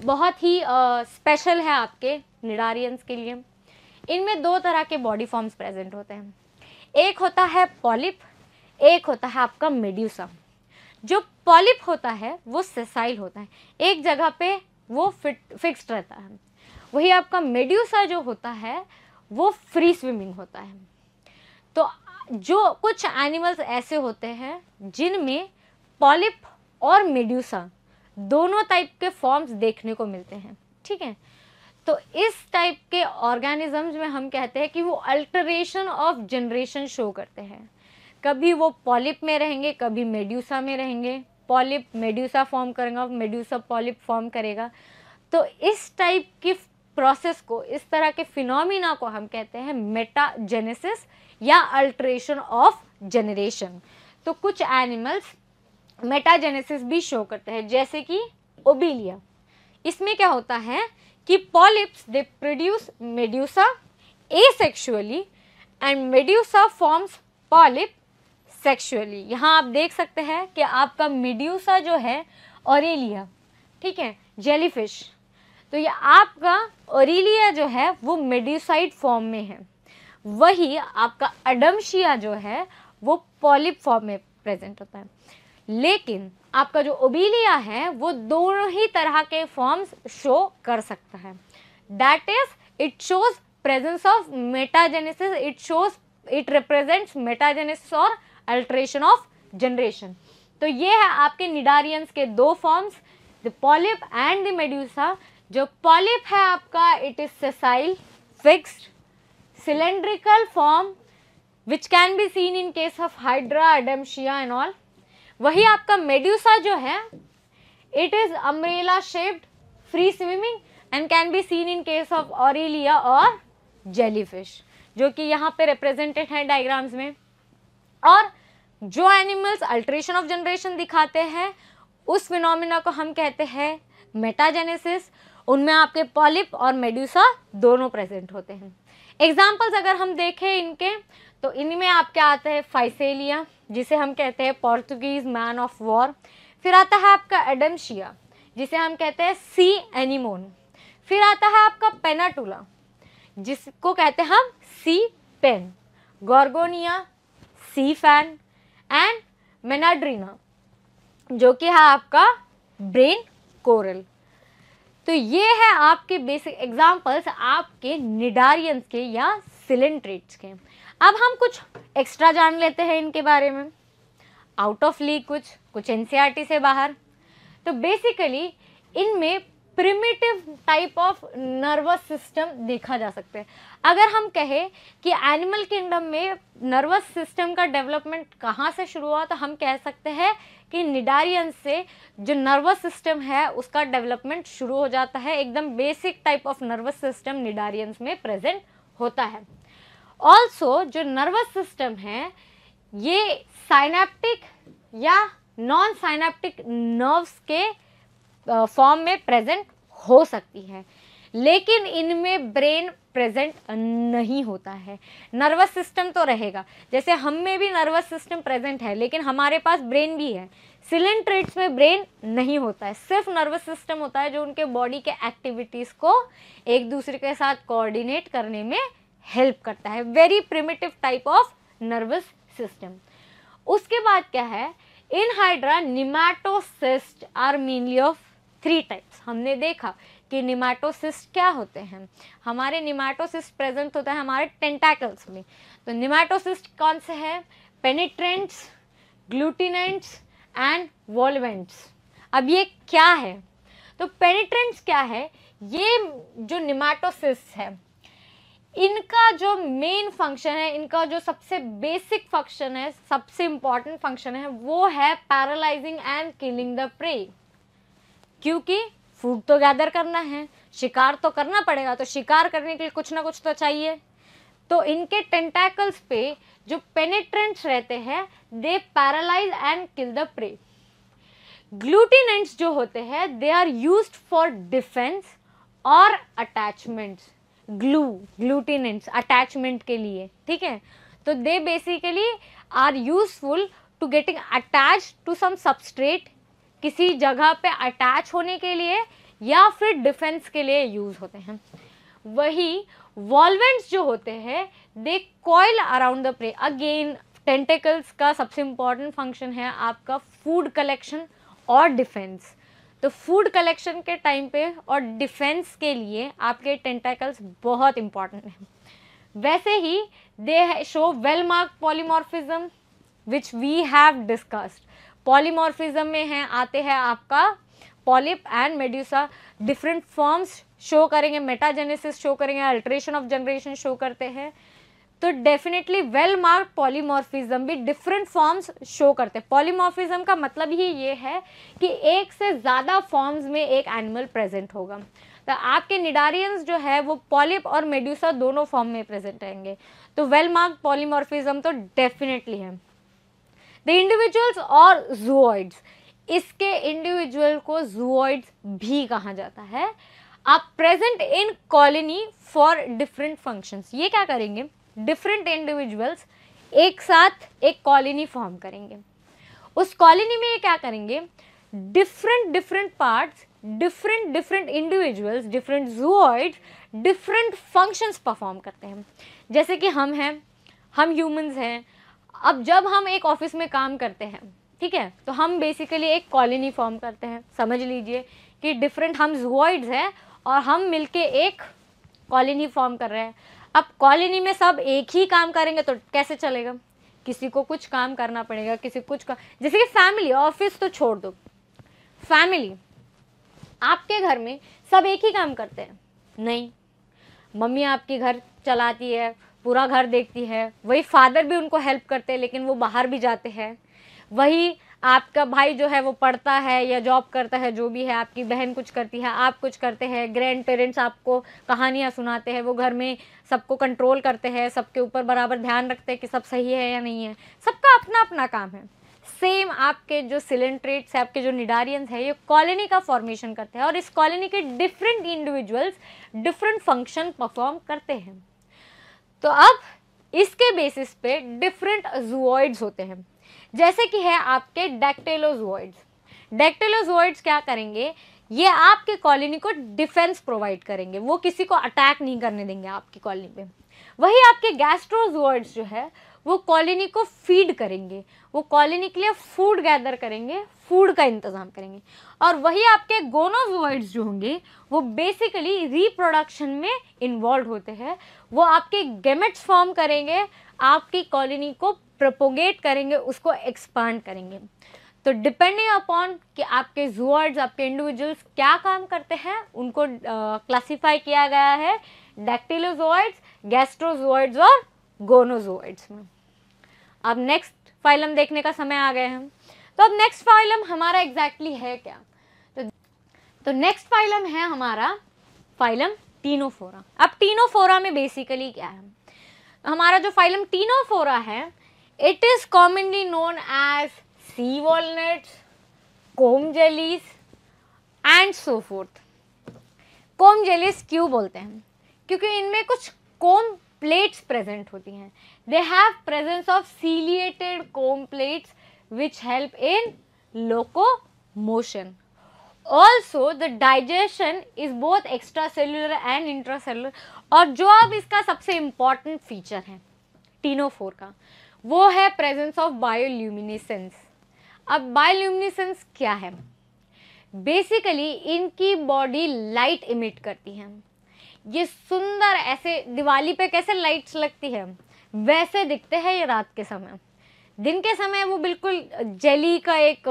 बहुत ही special uh, है आपके cnidarians के लिए इनमें दो तरह के बॉडी फॉर्म्स प्रेजेंट होते हैं एक होता है पॉलिप एक होता है आपका मेड्यूसा जो पॉलिप होता है वो सेसाइल होता है एक जगह पे वो फिट फिक्स्ड रहता है वही आपका मेड्यूसा जो होता है वो फ्री स्विमिंग होता है तो जो कुछ एनिमल्स ऐसे होते हैं जिनमें पॉलिप और मेड्यूसा दोनों टाइप के फॉर्म्स देखने को मिलते हैं ठीक है तो इस टाइप के ऑर्गेनिजम्स में हम कहते हैं कि वो अल्टरेशन ऑफ जनरेशन शो करते हैं कभी वो पॉलिप में रहेंगे कभी मेड्यूसा में रहेंगे पॉलिप मेड्यूसा फॉर्म करेगा मेड्यूसा पॉलिप फॉर्म करेगा तो इस टाइप की प्रोसेस को इस तरह के फिनोमिना को हम कहते हैं मेटाजेनेसिस या अल्ट्रेशन ऑफ जनरेशन तो कुछ एनिमल्स मेटाजेनेसिस भी शो करते हैं जैसे कि ओबीलिया इसमें क्या होता है कि polyps they produce medusa asexually and medusa forms polyp sexually यहाँ आप देख सकते हैं कि आपका मिड्यूसा जो है ओरेलिया ठीक है जेलीफिश तो ये आपका ओरेलिया जो है वो मेड्यूसाइड फॉर्म में है वही आपका अडमशिया जो है वो पॉलिप फॉर्म में प्रेजेंट होता है लेकिन आपका जो ओबिलिया है वो दोनों ही तरह के फॉर्म्स शो कर सकता है that is it shows presence of metagenesis it shows it represents metagenesis और अल्ट्रेशन ऑफ जनरेशन तो ये है आपके निडारियंस के दो forms the polyp and the medusa जो पॉलिप है आपका it is sessile fixed cylindrical form which can be seen in case of Hydra Adamsia and all वही आपका मेड्यूसा जो है it is umbrella shaped free swimming and can be seen in case of Aurelia और jellyfish जो कि यहाँ पे represented है डायग्राम्स में और जो एनिमल्स अल्ट्रेशन ऑफ जनरेशन दिखाते हैं उस फिनोमिना को हम कहते हैं मेटाजेनेसिस उनमें आपके पॉलिप और मेड्यूसा दोनों प्रेजेंट होते हैं एग्जाम्पल्स अगर हम देखें इनके तो इनमें आपके आते हैं फाइसेलिया जिसे हम कहते हैं पोर्तुगीज मैन ऑफ वॉर फिर आता है आपका एडमशिया जिसे हम कहते हैं सी एनिमोन फिर आता है आपका पेनाटूला जिसको कहते हैं हम sea pen Gorgonia sea fan and Meandrina जो कि है आपका ब्रेन कोरल तो ये है आपके बेसिक एग्जाम्पल्स आपके निडारियंस के या सिलेंट्रेट्स के अब हम कुछ एक्स्ट्रा जान लेते हैं इनके बारे में आउट ऑफ लीग कुछ कुछ एन e से बाहर तो बेसिकली इनमें primitive type of nervous system देखा जा सकता है अगर हम कहें कि एनिमल किंगडम में नर्वस सिस्टम का डेवलपमेंट कहाँ से शुरू हुआ तो हम कह सकते हैं कि निडारियन से जो नर्वस सिस्टम है उसका डेवलपमेंट शुरू हो जाता है एकदम basic type of nervous system cnidarians में प्रेजेंट होता है ऑल्सो जो नर्वस सिस्टम है ये साइनेप्टिक या नॉन साइनेप्टिक नर्व्स के फॉर्म में प्रेजेंट हो सकती है लेकिन इनमें ब्रेन प्रेजेंट नहीं होता है नर्वस सिस्टम तो रहेगा जैसे हम में भी नर्वस सिस्टम प्रेजेंट है लेकिन हमारे पास ब्रेन भी है सिलेंट्रेट्स में ब्रेन नहीं होता है सिर्फ नर्वस सिस्टम होता है जो उनके बॉडी के एक्टिविटीज़ को एक दूसरे के साथ कोऑर्डिनेट करने में हेल्प करता है very primitive type of nervous system उसके बाद क्या है in Hydra nematocyst are mainly of three types हमने देखा कि निमाटोसिस्ट क्या होते हैं हमारे निमाटोसिस्ट प्रेजेंट होता है हमारे टेंटाकल्स में तो निमाटोसिस्ट कौन से हैं पेनिट्रेंट्स ग्लूटिनेंट्स एंड वॉलवेंट्स अब ये क्या है तो पेनिट्रेंट्स क्या है ये जो निमाटोसिस्ट है इनका जो मेन फंक्शन है इनका जो सबसे बेसिक फंक्शन है सबसे इम्पॉर्टेंट फंक्शन है वो है paralysing and killing the prey क्योंकि फूड तो गैदर करना है शिकार तो करना पड़ेगा तो शिकार करने के लिए कुछ ना कुछ तो चाहिए तो इनके टेंटैकल्स पे जो पेनेट्रेंट्स रहते हैं they paralyse and kill the prey glutinants जो होते हैं they are use for defence और अटैचमेंट्स ग्लू ग्लूटिनेंट्स अटैचमेंट के लिए ठीक है तो they basically are useful to getting attach to some substrate किसी जगह पे अटैच होने के लिए या फिर डिफेंस के लिए यूज़ होते हैं वही वॉलवेंट्स जो होते हैं they coil around the prey again tentacles का सबसे इम्पॉर्टेंट फंक्शन है आपका फूड कलेक्शन और डिफेंस तो फूड कलेक्शन के टाइम पे और डिफेंस के लिए आपके टेंटेकल्स बहुत इम्पॉर्टेंट हैं वैसे ही they show well mark polymorphism which we have discussed polymorphism में है आते हैं आपका polyp and medusa different forms show करेंगे मेटाजेनेसिस शो करेंगे अल्ट्रेशन ऑफ जनरेशन शो करते हैं तो डेफिनेटली वेल मार्क पॉलीमॉर्फिज्म भी डिफरेंट फॉर्म्स शो करते हैं पॉलीमॉर्फिज्म का मतलब ही ये है कि एक से ज़्यादा फॉर्म्स में एक एनिमल प्रेजेंट होगा तो आपके निडारियंस जो है वो पॉलिप और मेड्यूसा दोनों फॉर्म में प्रेजेंट रहेंगे तो वेल मार्क पॉलीमॉर्फिज्म तो डेफिनेटली है द इंडिविजुअल्स और जुआइड्स इसके इंडिविजुअल को जुआइड्स भी कहा जाता है आप present in colony for different functions ये क्या करेंगे डिफरेंट इंडिविजुअल्स एक साथ एक कॉलोनी फॉर्म करेंगे उस कॉलोनी में ये क्या करेंगे different different parts different different individuals different zooid different functions perform करते हैं जैसे कि हम हैं हम ह्यूमंस हैं अब जब हम एक ऑफिस में काम करते हैं ठीक है तो हम बेसिकली एक कॉलोनी फॉर्म करते हैं समझ लीजिए कि डिफरेंट हम जुआइड्स हैं और हम मिलके एक कॉलोनी फॉर्म कर रहे हैं अब कॉलोनी में सब एक ही काम करेंगे तो कैसे चलेगा किसी को कुछ काम करना पड़ेगा किसी को कुछ का जैसे कि फैमिली ऑफिस तो छोड़ दो फैमिली आपके घर में सब एक ही काम करते हैं नहीं मम्मी आपके घर चलाती है पूरा घर देखती है वही फादर भी उनको हेल्प करते हैं लेकिन वो बाहर भी जाते हैं वही आपका भाई जो है वो पढ़ता है या जॉब करता है जो भी है आपकी बहन कुछ करती है आप कुछ करते हैं ग्रैंड पेरेंट्स आपको कहानियाँ सुनाते हैं वो घर में सबको कंट्रोल करते हैं सबके ऊपर बराबर ध्यान रखते हैं कि सब सही है या नहीं है सबका अपना अपना काम है सेम आपके जो सिलेंट्रेट्स है आपके जो निडारियंस है ये कॉलोनी का फॉर्मेशन करते हैं और इस कॉलोनी के different individuals different function perform करते हैं तो अब इसके बेसिस पे डिफरेंट जुआइड्स होते हैं जैसे कि है आपके डेक्टेलोजुआइड्स डेक्टेलोजुआइड्स क्या करेंगे ये आपके कॉलोनी को डिफेंस प्रोवाइड करेंगे वो किसी को अटैक नहीं करने देंगे आपकी कॉलोनी पे वही आपके गैस्ट्रोजुआइड्स जो है वो कॉलोनी को फीड करेंगे वो कॉलोनी के लिए फूड गैदर करेंगे फूड का इंतज़ाम करेंगे और वही आपके गोनोवॉइड्स जो होंगे वो बेसिकली रिप्रोडक्शन में इन्वॉल्व होते हैं वो आपके गेमेट्स फॉर्म करेंगे आपकी कॉलोनी को प्रपोगेट करेंगे उसको एक्सपांड करेंगे तो डिपेंडिंग अपॉन कि आपके जूअर्ड्स आपके इंडिविजुअल्स क्या काम करते हैं उनको क्लासीफाई uh, किया गया है डैक्टिलोजोइड्स गैस्ट्रोजोइड्स और गोनोजोइड्स में अब नेक्स्ट फाइलम देखने का समय आ गए हम तो अब नेक्स्ट फाइलम हमारा एग्जैक्टली exactly है क्या तो नेक्स्ट तो फाइलम है हमारा फाइलम टीनोफोरा अब टीनोफोरा में बेसिकली क्या है हमारा जो फाइलम टीनोफोरा है it is commonly known as sea walnuts comb jellies and so forth comb jellies क्यों बोलते हैं क्योंकि इनमें कुछ कोम प्लेट्स प्रेजेंट होती हैं they have presence of ciliated comb plates which help in locomotion also the digestion is both extra cellular and intra cellular और जो अब इसका सबसे इम्पॉर्टेंट फीचर है टीनो फोर का वो है प्रेजेंस ऑफ बायोल्यूमिनेसेंस अब बायोल्यूमिनेसेंस क्या है बेसिकली इनकी बॉडी लाइट इमिट करती है ये सुंदर ऐसे दिवाली पे कैसे लाइट्स लगती है वैसे दिखते हैं ये रात के समय दिन के समय वो बिल्कुल जेली का एक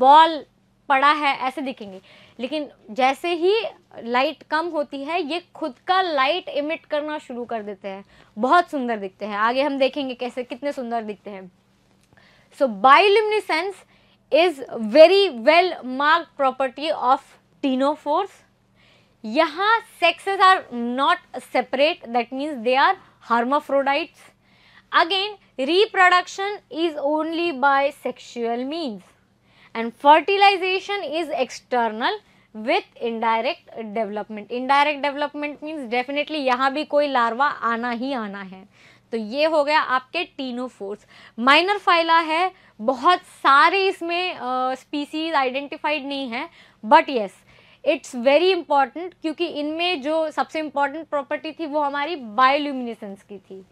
बॉल पड़ा है ऐसे दिखेंगे लेकिन जैसे ही लाइट कम होती है ये खुद का लाइट इमिट करना शुरू कर देते हैं बहुत सुंदर दिखते हैं आगे हम देखेंगे कैसे कितने सुंदर दिखते हैं so bioluminescence is very well mark property of ctenophores यहाँ sexes are not separate that means they are hermaphrodites again reproduction is only by sexual means and fertilisation is external with indirect development indirect development means definitely यहाँ भी कोई larva आना ही आना है तो ये हो गया आपके फोर्स माइनर फाइला है बहुत सारे इसमें स्पीसीज आइडेंटिफाइड नहीं है but yes it's very important क्योंकि इनमें जो सबसे इम्पॉर्टेंट प्रॉपर्टी थी वो हमारी बायोल्यूमिनेसेंस की थी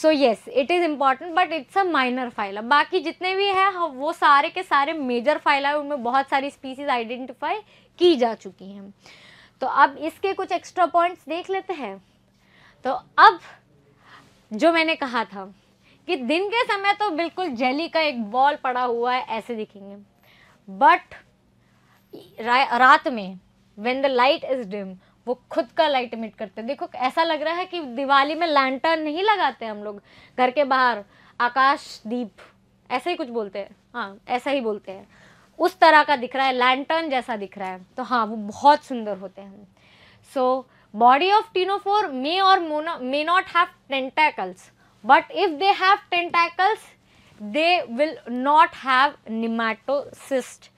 so yes it is important but it's a minor phyla बाकी जितने भी है वो सारे के सारे मेजर फाइला है उनमें बहुत सारी स्पीसीज आइडेंटिफाई की जा चुकी हैं तो अब इसके कुछ एक्स्ट्रा पॉइंट्स देख लेते हैं तो अब जो मैंने कहा था कि दिन के समय तो बिल्कुल जेली का एक बॉल पड़ा हुआ है ऐसे दिखेंगे बट रा, रात में when the light is dim वो खुद का लाइट इमिट करते हैं देखो ऐसा लग रहा है कि दिवाली में लैंटर्न नहीं लगाते हम लोग घर के बाहर आकाश दीप ऐसे ही कुछ बोलते हैं हाँ ऐसा ही बोलते हैं उस तरह का दिख रहा है लैंटर्न जैसा दिख रहा है तो हाँ वो बहुत सुंदर होते हैं so body of ctenophore may or may not have tentacles but if they have tentacles they will not have nematocyst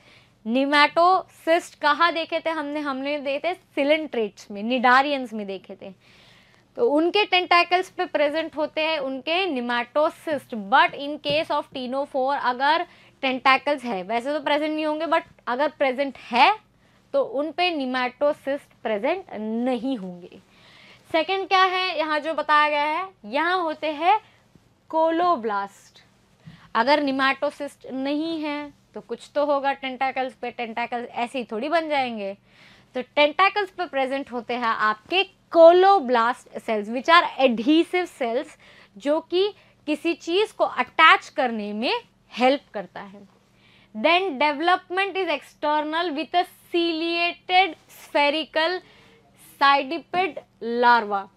nematocyst कहाँ देखे थे हमने हमने देखे थे सिलेंट्रेट्स में निडारियंस में देखे थे तो उनके टेंटैकल्स पे प्रेजेंट होते हैं उनके nematocyst but in case of ctenophore अगर टेंटैकल्स है वैसे तो प्रेजेंट नहीं होंगे बट अगर प्रेजेंट है तो उन पे निमेटोसिस्ट प्रेजेंट नहीं होंगे सेकंड क्या है यहाँ जो बताया गया है यहाँ होते हैं कोलोब्लास्ट अगर निमेटोसिस्ट नहीं है तो कुछ तो होगा टेंटाकल्स पे टेंटाकल्स ऐसे ही थोड़ी बन जाएंगे तो टेंटाकल्स पर प्रेजेंट होते हैं आपके colloblast cells which are adhesive cells जो कि किसी चीज़ को अटैच करने में हेल्प करता है then development is external with a ciliated spherical cydippid larva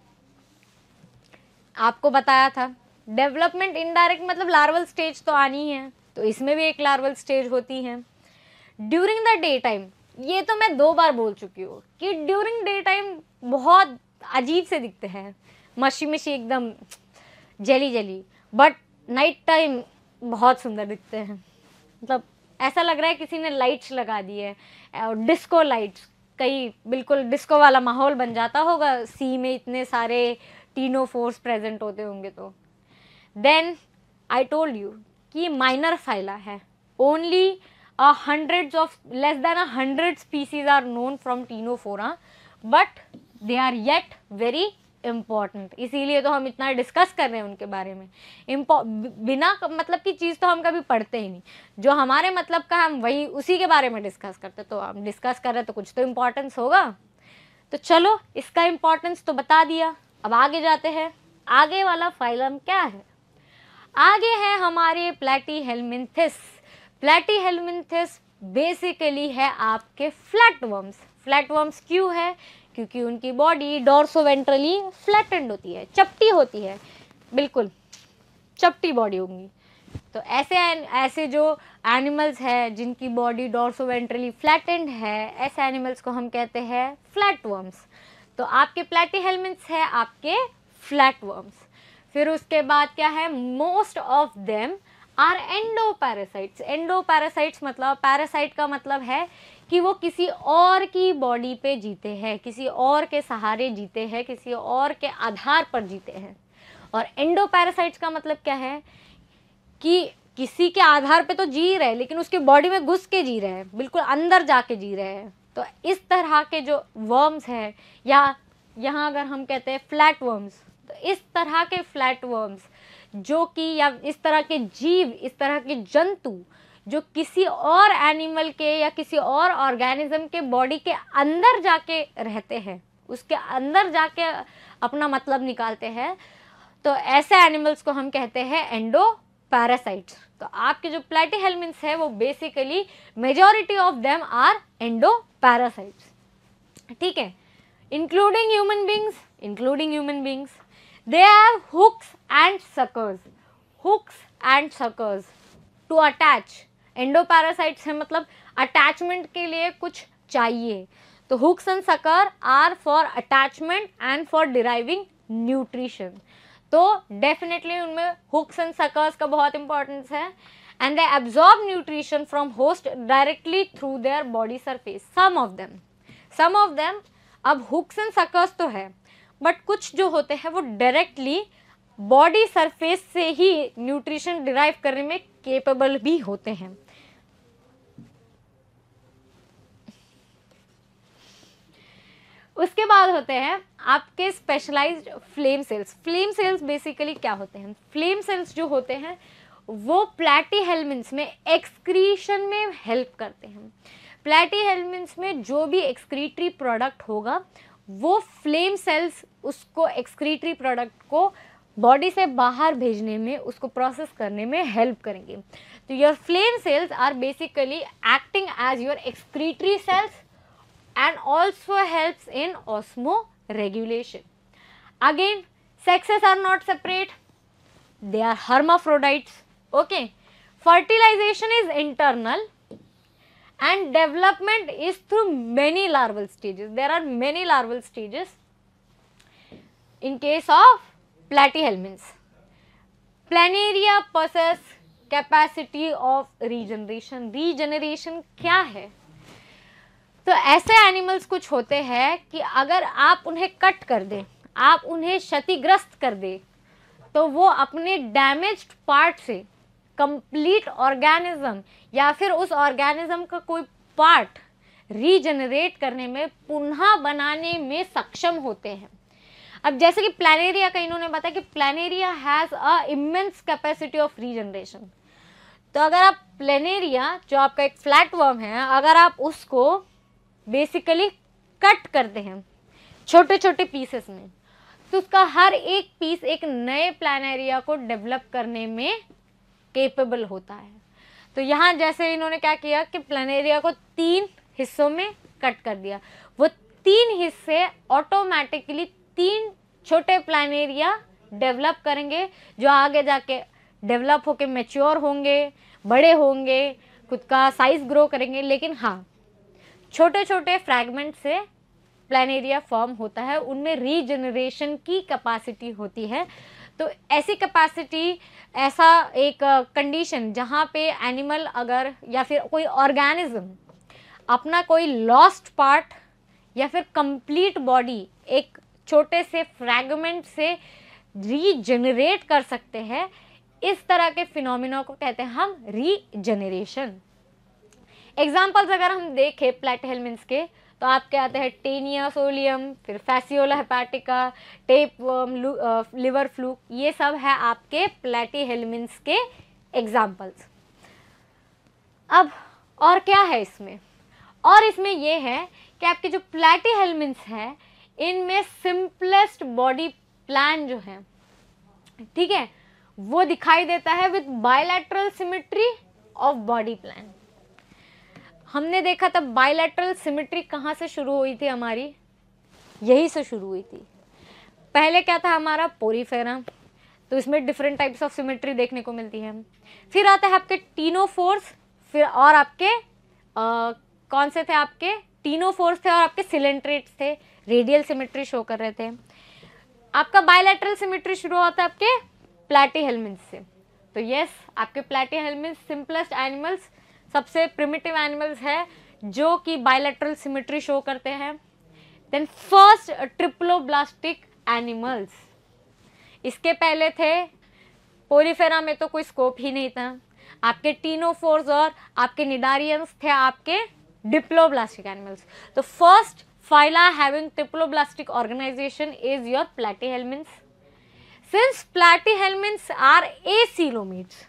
आपको बताया था डेवलपमेंट इनडायरेक्ट मतलब लार्वल स्टेज तो आनी है तो इसमें भी एक लार्वल स्टेज होती है ड्यूरिंग द डे टाइम ये तो मैं दो बार बोल चुकी हूँ कि ड्यूरिंग डे टाइम बहुत अजीब से दिखते हैं मशी मशी एकदम जली जली बट नाइट टाइम बहुत सुंदर दिखते हैं मतलब ऐसा लग रहा है किसी ने लाइट्स लगा दी है और डिस्को लाइट्स कई बिल्कुल डिस्को वाला माहौल बन जाता होगा सी में इतने सारे टीनो फोर्स प्रेजेंट होते होंगे तो देन आई टोल्ड यू कि माइनर फाइला है only hundred of less than hundred species are known from Ctenophora but they are yet very important इसीलिए तो हम इतना डिस्कस कर रहे हैं उनके बारे में बिना मतलब की चीज़ तो हम कभी पढ़ते ही नहीं जो हमारे मतलब का हम वही उसी के बारे में डिस्कस करते तो हम डिस्कस कर रहे तो कुछ तो इम्पोर्टेंस होगा तो चलो इसका इम्पोर्टेंस तो बता दिया अब आगे जाते हैं आगे वाला फाइलम क्या है आगे है हमारे प्लेटी हेलमिंथिस प्लेटी हेलमिंथिस बेसिकली है आपके फ्लैट वर्म्स फ्लैट वर्म्स क्यों है क्योंकि उनकी बॉडी डोर्सोवेंट्रली फ्लैटेंड होती है चपटी होती है बिल्कुल चपटी बॉडी होंगी तो ऐसे ऐसे जो एनिमल्स हैं जिनकी बॉडी डोर्सोवेंट्रली फ्लैटेंड है ऐसे एनिमल्स को हम कहते हैं फ्लैट वर्म्स तो आपके प्लेटी हेलमेंट्स है आपके फ्लैट वर्म्स फिर उसके बाद क्या है most of them are endo parasites endo parasites मतलब पैरासाइट का मतलब है कि वो किसी और की बॉडी पे जीते हैं किसी और के सहारे जीते हैं किसी और के आधार पर जीते हैं और एंडो पैरासाइट्स का मतलब क्या है कि किसी के आधार पे तो जी रहे लेकिन उसके बॉडी में घुस के जी रहे हैं बिल्कुल अंदर जाके जी रहे हैं तो इस तरह के जो वर्म्स हैं या यहाँ अगर हम कहते हैं फ्लैट वर्म्स तो इस तरह के फ्लैट वर्म्स जो कि या इस तरह के जीव इस तरह के जंतु जो किसी और एनिमल के या किसी और ऑर्गेनिज्म के बॉडी के अंदर जाके रहते हैं उसके अंदर जाके अपना मतलब निकालते हैं तो ऐसे एनिमल्स को हम कहते हैं एंडो पैरासाइट्स तो आपके जो प्लेटिहेलमिन्स है वो basically majority of them are endo parasites ठीक है including human beings including human beings They have hooks and suckers. Hooks and suckers to attach. Endoparasite है मतलब अटैचमेंट के लिए कुछ चाहिए तो hooks and sucker are for attachment and for deriving nutrition तो डेफिनेटली उनमें हुक्स एंड सकर्स का बहुत इंपॉर्टेंस है and they absorb nutrition from host directly through their body surface some of them some of them अब hooks and suckers तो है but कुछ जो होते हैं वो डायरेक्टली बॉडी सरफेस से ही न्यूट्रिशन डिराइव करने में केपेबल भी होते हैं उसके बाद होते हैं आपके specialised flame cells flame cells basically क्या होते हैं फ्लेम सेल्स जो होते हैं वो प्लेटी हेलमेंट्स में एक्सक्रीशन में हेल्प करते हैं प्लेटी हेलमेंट्स में जो भी एक्सक्रीटरी प्रोडक्ट होगा वो फ्लेम सेल्स उसको एक्सक्रीटरी प्रोडक्ट को बॉडी से बाहर भेजने में उसको प्रोसेस करने में हेल्प करेंगे तो your flame cells are basically acting as your excretory cells and also helps in osmoregulation again sexes are not separate they are hermaphrodites okay fertilisation is internal and development is through many larval stages. There are many larval stages in case of platyhelminths. Planaria possess capacity of regeneration. Regeneration kya hai तो ऐसे animals कुछ होते हैं कि अगर आप उन्हें cut कर दें आप उन्हें क्षतिग्रस्त कर दें तो वो अपने डैमेज्ड पार्ट से कंप्लीट ऑर्गेनिज्म या फिर उस ऑर्गेनिज्म का कोई पार्ट रीजनरेट करने में पुनः बनाने में सक्षम होते हैं अब जैसे कि प्लानेरिया का इन्होंने बताया कि Planaria has a immense capacity of regeneration तो अगर आप प्लेनेरिया जो आपका एक फ्लैट वर्म है अगर आप उसको बेसिकली कट करते हैं छोटे छोटे पीसेस में तो उसका हर एक पीस एक नए प्लानेरिया को डेवलप करने में केपेबल होता है तो यहाँ जैसे इन्होंने क्या किया कि प्लानेरिया को तीन हिस्सों में कट कर दिया वो तीन हिस्से ऑटोमेटिकली तीन छोटे प्लानेरिया डेवलप करेंगे जो आगे जाके डेवलप होके मेच्योर होंगे बड़े होंगे खुद का साइज ग्रो करेंगे लेकिन हाँ छोटे छोटे फ्रैगमेंट से प्लान एरिया फॉर्म होता है उनमें रीजनरेशन की कैपेसिटी होती है तो ऐसी कैपेसिटी ऐसा एक कंडीशन जहाँ पे एनिमल अगर या फिर कोई ऑर्गेनिज्म अपना कोई लॉस्ट पार्ट या फिर कंप्लीट बॉडी एक छोटे से फ्रैगमेंट से रीजनरेट कर सकते हैं इस तरह के फिनोमिना को कहते हैं हम रीजनरेशन एग्जाम्पल्स अगर हम देखें प्लेट के तो आपके आते हैं टेनिया सोलियम फिर Fasciola hepatica tape worm liver fluke ये सब है आपके प्लेटी हेलमिन्स के एग्जाम्पल्स अब और क्या है इसमें और इसमें यह है कि आपके जो प्लेटी हेलमिन्स हैं इनमें सिंपलेस्ट बॉडी प्लान जो है ठीक है वो दिखाई देता है with bilateral symmetry of body plan हमने देखा था बायलैटरल सिमेट्री कहाँ से शुरू हुई थी हमारी यही से शुरू हुई थी पहले क्या था हमारा पोरीफेरम तो इसमें डिफरेंट टाइप्स ऑफ सिमेट्री देखने को मिलती है फिर आता है आपके टीनो फोर्स फिर और आपके आ, कौन से थे आपके टीनो फोर्स थे और आपके सिलेंट्रेट्स थे रेडियल सिमेट्री शो कर रहे थे आपका बायोलेट्रल सिमेट्री शुरू होता है आपके प्लेटी हेलमिन से तो यस आपके प्लेटी हेलमिन सिंपलेस्ट एनिमल्स सबसे प्रिमिटिव एनिमल्स है जो कि बायोलेट्रल सिमेट्री शो करते हैं देन फर्स्ट ट्रिप्लोब्लास्टिक एनिमल्स इसके पहले थे पोलिफेरा में तो कोई स्कोप ही नहीं था आपके टीनोफोर्स और आपके निडारियंस थे आपके डिप्लोब्लास्टिक एनिमल्स तो first phyla having organisation is your Platyhelminthes since Platyhelminthes are acoelomates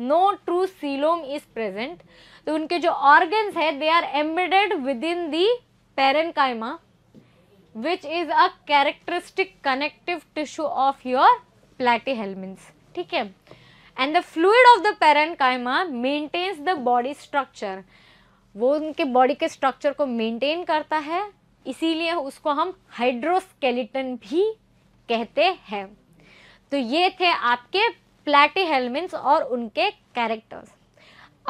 no true coelom is present तो उनके जो ऑर्गन्स है they are embedded within the parenchyma which is a characteristic connective tissue of your Platyhelminthes ठीक है and the fluid of the parenchyma maintains the body structure वो उनके body के structure को maintain करता है इसीलिए उसको हम हाइड्रोस्केलेटन भी कहते हैं तो ये थे आपके प्लेटी हेलमिन और उनके कैरेक्टर्स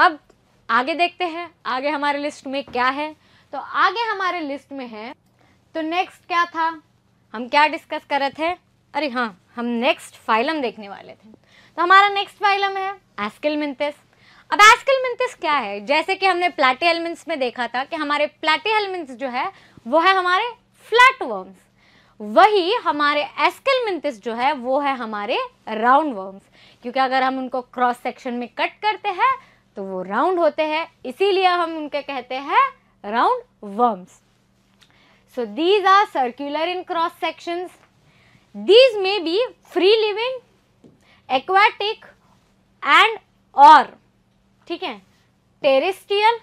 अब आगे देखते हैं आगे हमारे लिस्ट में क्या है तो आगे हमारे लिस्ट में है तो नेक्स्ट क्या था हम क्या डिस्कस कर रहे थे अरे हाँ हम नेक्स्ट फाइलम देखने वाले थे तो हमारा नेक्स्ट फाइलम है एस्किल मिनतिस अब एस्किल मिनतिस क्या है जैसे कि हमने प्लेटी हेलमिन में देखा था कि हमारे प्लेटी हेलमिन जो है वो है हमारे फ्लैट वर्म्स वही हमारे एस्किल मिनतिस जो है वो है हमारे राउंड वर्म्स क्योंकि अगर हम उनको क्रॉस सेक्शन में कट करते हैं तो वो राउंड होते हैं इसीलिए हम उनके कहते हैं round worms so these are circular in cross section these may be free living aquatic and और ठीक है टेरिस्टियल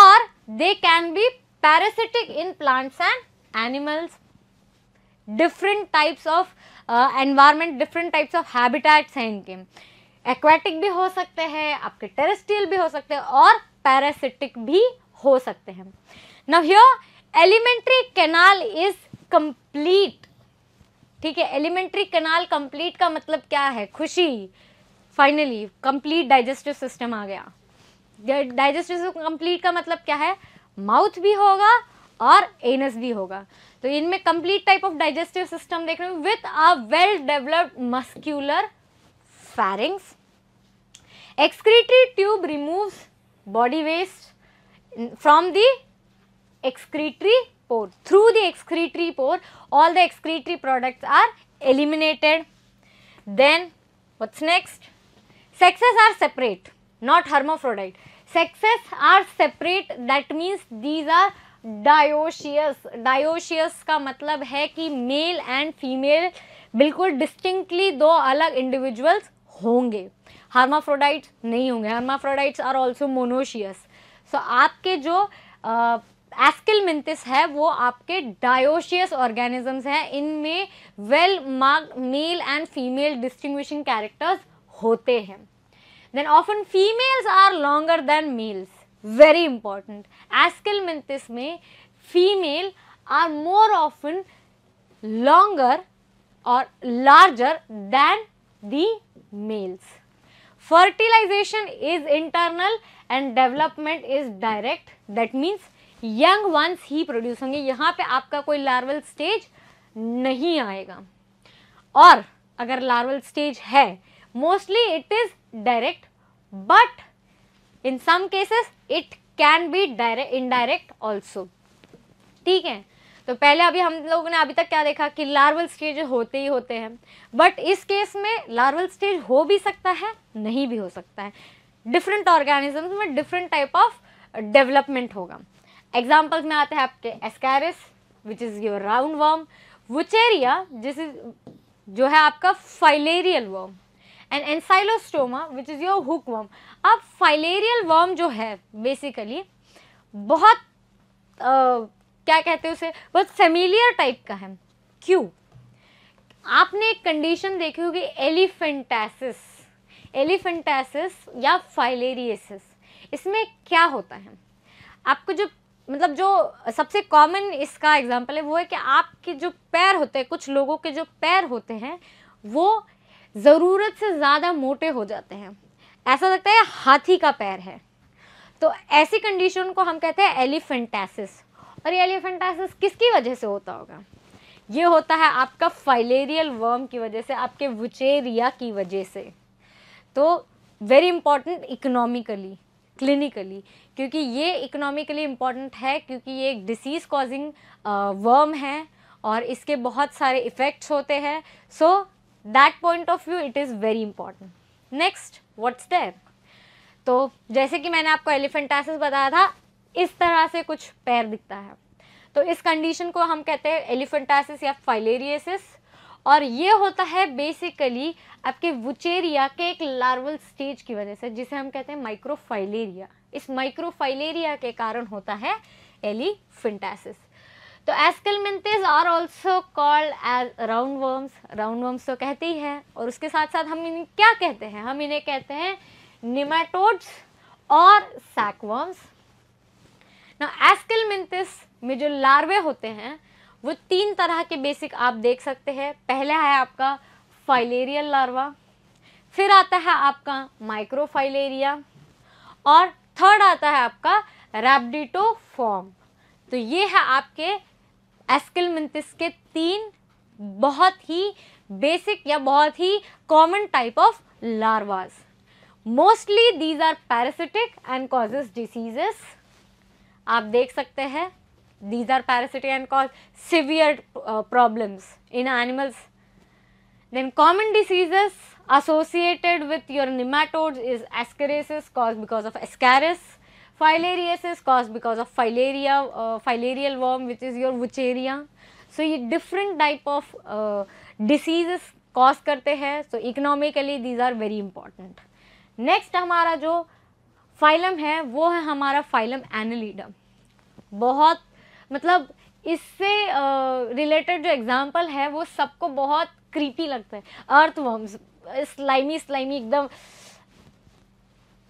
और they can be parasitic in plants and animals different types of environment different types of habitats हैं इनके aquatic भी हो सकते हैं आपके टेरेस्ट्रियल भी हो सकते हैं और पैरासिटिक भी हो सकते हैं now here alimentary canal is complete ठीक है एलिमेंट्री कैनाल कंप्लीट का मतलब क्या है खुशी फाइनली कंप्लीट डाइजेस्टिव सिस्टम आ गया डाइजेस्टिव कंप्लीट का मतलब क्या है माउथ भी होगा और एनस भी होगा तो इनमें complete type of digestive system देख रहे हो with a well developed muscular pharynx excretory tube removes body waste from the excretory pore through the excretory pore all the excretory products are eliminated then what's next sexes are separate not hermaphrodite sexes are separate that means these are dioecious dioecious का मतलब है कि male and female बिल्कुल distinctly दो अलग individuals होंगे hermaphrodites नहीं होंगे हार्माफ्रोडाइट्स आर ऑल्सो मोनोशियस सो आपके जो एस्किल मिंतिस है वो आपके डायोशियस ऑर्गेनिजम्स हैं इनमें well marked male and female distinguishing characters होते हैं then often females are longer than males very important aschelminthes में female are more often longer और larger than the males fertilization is internal and development is direct that means young ones ही produce होंगे यहां पे आपका कोई larval stage नहीं आएगा और अगर लार्वल स्टेज है mostly it is direct but in some cases it can be direct indirect also ठीक है तो पहले अभी हम लोगों ने अभी तक क्या देखा कि लार्वल स्टेज होते ही होते हैं बट इस केस में लार्वल स्टेज हो भी सकता है नहीं भी हो सकता है डिफरेंट ऑर्गेनिजम्स में डिफरेंट टाइप ऑफ डेवलपमेंट होगा एग्जाम्पल्स में आते हैं आपके ascaris which is your round worm wuchereria जिस इज जो है आपका filarial worm and ancylostoma which is your hook worm अब फाइलेरियल वर्म जो है बेसिकली बहुत आ, क्या कहते हैं उसे बहुत फेमिलियर टाइप का है क्यों आपने एक कंडीशन देखी होगी एलिफेंटासिस एलिफेंटासिस या फाइलेरियसिस इसमें क्या होता है आपको जो मतलब जो सबसे कॉमन इसका एग्जांपल है वो है कि आपके जो पैर होते हैं कुछ लोगों के जो पैर होते हैं वो ज़रूरत से ज़्यादा मोटे हो जाते हैं ऐसा लगता है हाथी का पैर है तो ऐसी कंडीशन को हम कहते हैं एलिफेंटासिस और ये एलिफेंटासिस किसकी वजह से होता होगा ये होता है आपका फाइलेरियल वर्म की वजह से आपके वुचेरिया की वजह से तो वेरी इंपॉर्टेंट इकोनॉमिकली क्लिनिकली क्योंकि ये इकोनॉमिकली इम्पॉर्टेंट है क्योंकि ये एक डिसीज़ कॉजिंग वर्म है और इसके बहुत सारे इफ़ेक्ट्स होते हैं so that point of view it is very important next what's there तो जैसे कि मैंने आपको एलिफेंटासिस बताया था इस तरह से कुछ पैर दिखता है तो इस कंडीशन को हम कहते हैं एलिफेंटासिस या फाइलेरियसिस और ये होता है बेसिकली आपके वुचेरिया के एक लार्वल स्टेज की वजह से जिसे हम कहते हैं माइक्रोफाइलेरिया इस माइक्रोफाइलेरिया के कारण होता है एलिफेंटासिस तो aschelminthes are also called as round worms round worms तो कहते ही है और उसके साथ साथ हम इन्हें क्या कहते हैं हम इन्हें कहते हैं निमाटोड्स और सैकवर्म्स ना एस्कलमेंथिस में जो लार्वे होते हैं वो तीन तरह के बेसिक आप देख सकते हैं पहला है आपका फाइलेरियल लार्वा फिर आता है आपका माइक्रोफाइलेरिया और थर्ड आता है आपका फॉर्म तो ये है आपके एस्किलमिंथिस के तीन बहुत ही बेसिक या बहुत ही common type of larvas mostly these are parasitic and causes diseases आप देख सकते हैं these are parasitic and cause severe problems in animals then common diseases associated with your nematodes is ascariasis caused because of ascaris filariasis is cause because of filaria filarial worm which is your wuchereria so ये different type of disease cause करते हैं so economically these are very important next हमारा जो phylum है वो है हमारा phylum एनलीडम बहुत मतलब इससे रिलेटेड uh, जो एग्जाम्पल है वो सबको बहुत क्रीपी लगता है अर्थ वर्म्स स्लाइमी स्लाइमी एकदम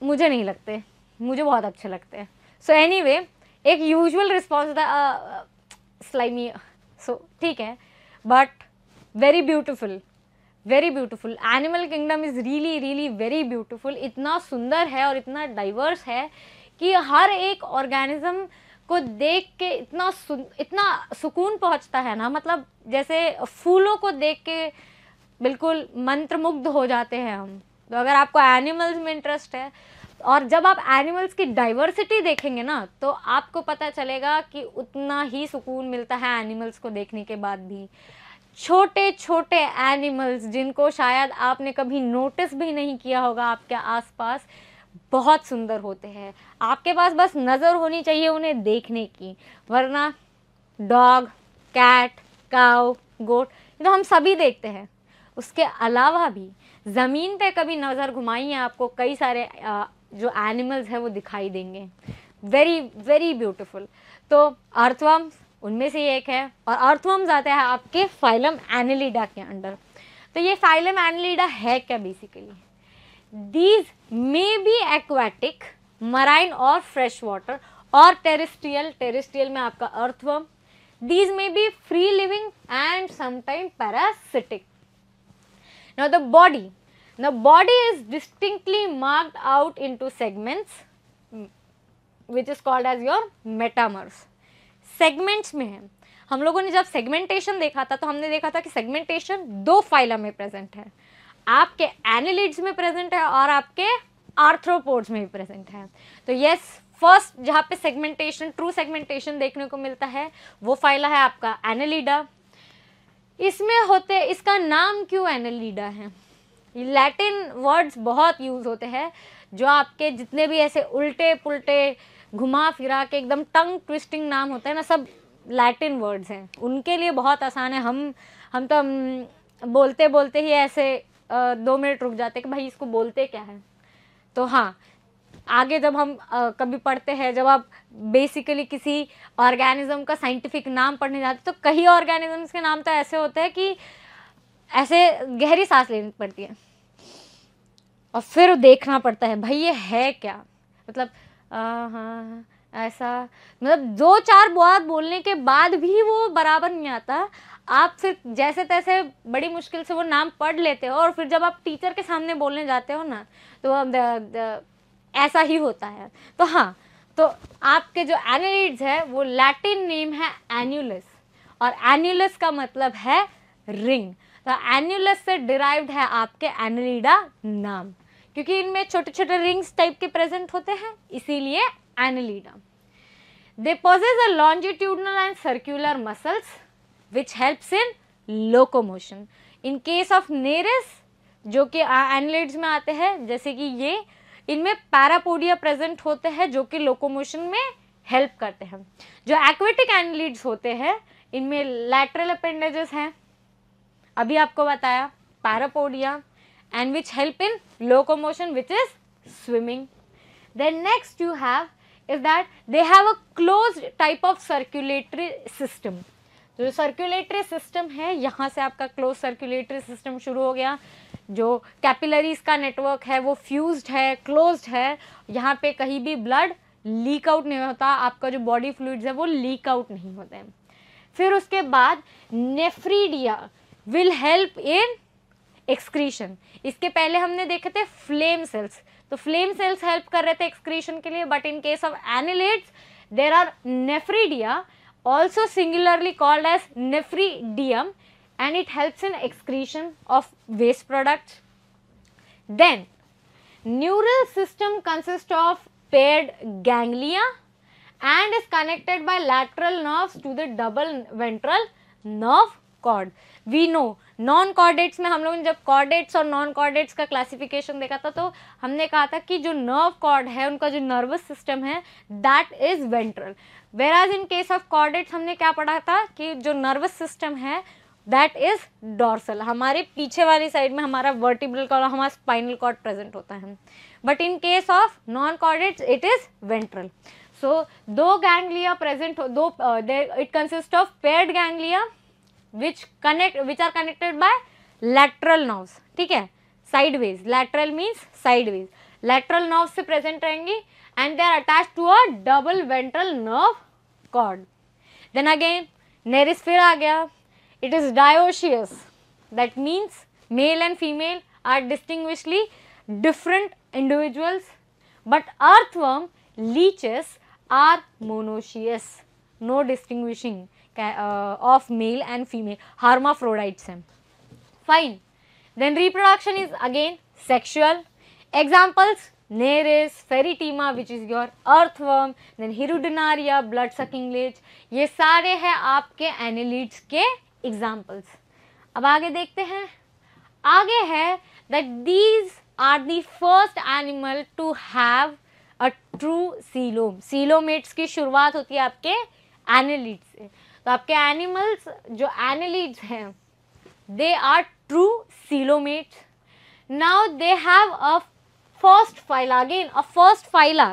मुझे नहीं लगते मुझे बहुत अच्छे लगते हैं सो so एनी anyway, एक यूजल रिस्पॉन्स था स्लाइमी uh, सो uh, ठीक है but very beautiful very beautiful animal kingdom is really really very beautiful इतना सुंदर है और इतना डाइवर्स है कि हर एक ऑर्गेनिज्म को देख के इतना इतना सुकून पहुंचता है ना मतलब जैसे फूलों को देख के बिल्कुल मंत्रमुग्ध हो जाते हैं हम तो अगर आपको एनिमल्स में इंटरेस्ट है और जब आप एनिमल्स की डाइवर्सिटी देखेंगे ना तो आपको पता चलेगा कि उतना ही सुकून मिलता है एनिमल्स को देखने के बाद भी छोटे छोटे एनिमल्स जिनको शायद आपने कभी नोटिस भी नहीं किया होगा आपके आसपास बहुत सुंदर होते हैं आपके पास बस नज़र होनी चाहिए उन्हें देखने की वरना डॉग कैट काव गोट ये तो हम सभी देखते हैं उसके अलावा भी ज़मीन पे कभी नज़र घुमाई है आपको कई सारे जो एनिमल्स हैं वो दिखाई देंगे वेरी वेरी ब्यूटिफुल तो अर्थवर्म्स उनमें से एक है और अर्थवर्म्स आते हैं आपके फाइलम एनिलीडा के अंडर तो ये फाइलम एनिलीडा है क्या basically these may be aquatic marine और फ्रेश वाटर और टेरिस्ट्रियल टेरिस्ट्रियल में आपका earthworm these may be free living and sometimes parasitic now the body now body is distinctly marked out into segments which is called as your metamers. Segments में है हम लोगों ने जब segmentation देखा था तो हमने देखा था कि सेगमेंटेशन दो फाइला में प्रेजेंट है आपके एनिलिड्स में प्रेजेंट है और आपके आर्थ्रोपोड्स में भी प्रेजेंट है तो यस फर्स्ट जहाँ पे सेगमेंटेशन ट्रू सेगमेंटेशन देखने को मिलता है वो फाइला है आपका एनालिडा इसमें होते इसका नाम क्यों एनालिडा है लैटिन वर्ड्स बहुत यूज़ होते हैं जो आपके जितने भी ऐसे उल्टे पुलटे घुमा फिरा के एकदम टंग ट्विस्टिंग नाम होते हैं ना सब लैटिन वर्ड्स हैं उनके लिए बहुत आसान है हम हम तो हम बोलते बोलते ही ऐसे दो मिनट रुक जाते कि भाई इसको बोलते क्या है तो हाँ आगे जब हम आ, कभी पढ़ते हैं जब आप बेसिकली किसी ऑर्गेनिज्म का साइंटिफिक नाम पढ़ने जाते तो कई ऑर्गेनिजम्स के नाम तो ऐसे होते हैं कि ऐसे गहरी सांस लेनी पड़ती है और फिर देखना पड़ता है भाई ये है क्या मतलब आ, हाँ, हाँ ऐसा मतलब दो चार बात बोलने के बाद भी वो बराबर नहीं आता आप फिर जैसे तैसे बड़ी मुश्किल से वो नाम पढ़ लेते हो और फिर जब आप टीचर के सामने बोलने जाते हो ना तो द, द, ऐसा ही होता है तो हाँ तो आपके जो एनिलिड्स है वो लैटिन नेम है एन्यूलस और एन्यूलस का मतलब है रिंग द तो एन्यूलस से डिराइव्ड है आपके एनलीडा नाम क्योंकि इनमें छोटे छोटे रिंग्स टाइप के प्रेजेंट होते हैं इसीलिए annelida they possess a longitudinal and circular muscles which helps in locomotion in case of nereis जो कि एनलिड्स में आते हैं जैसे कि ये इनमें पैरापोडिया प्रेजेंट होते हैं जो कि लोकोमोशन में हेल्प करते हैं जो एक्वेटिक एनलिड्स होते हैं इनमें लैटरल अपेंडेजेस हैं अभी आपको बताया parapodia and which help in locomotion which is swimming then next you have is that they have a closed type of circulatory system जो सर्क्यूलेटरी सिस्टम है यहाँ से आपका क्लोज सर्क्यूलेटरी सिस्टम शुरू हो गया जो कैपिलरीज का नेटवर्क है वो फ्यूज है क्लोज है यहाँ पे कहीं भी ब्लड लीक आउट नहीं होता आपका जो बॉडी फ्लूड है वो लीक आउट नहीं होते फिर उसके बाद nephridia will help in excretion इसके पहले हमने देखे थे फ्लेम सेल्स तो फ्लेम सेल्स हेल्प कर रहे थे एक्सक्रीशन के लिए but in case of annelids there are nephridia also singularly called as nephridium and it help in excretion of waste product then neural system consist of paired ganglia and is connected by lateral nerve to the double ventral nerve cord we know non chordates में हम लोगों ने जब chordates और non chordates का classification देखा था तो हमने कहा था कि जो नर्व कॉर्ड है उनका जो नर्वस सिस्टम है that is ventral whereas in case of chordates हमने क्या पढ़ा था कि जो नर्वस सिस्टम है दैट इज डॉर्सल हमारे पीछे वाली साइड में हमारा वर्टिब्रल कॉर्ड और हमारा स्पाइनल कॉर्ड प्रेजेंट होता है but in case of non chordates it is ventral so दो गैंग्लिया प्रेजेंट दो it consist of paired ganglia which connect which are connected by lateral nerves ठीक है sideways lateral means sideways lateral nerves से present रहेंगी and they are attached to a double ventral nerve cord then again नेरिस्फेयर आ गया it is dioecious that means male and female are distinguishedly different individuals but earthworm leeches are monoecious no distinguishing uh, of male and female hermaphrodites हैं fine then reproduction is again sexual examples Nereus, Ferritima which is your earthworm, then Hirudinaria, blood sucking lich ये सारे हैं आपके annelids के examples अब आगे देखते हैं आगे है that these are the first animal to have a true coelom coelomates की शुरुआत होती है आपके एनिलीड से तो आपके एनिमल्स जो एनिलीड्स हैं they are true coelomate now they have a first phyla again a first phyla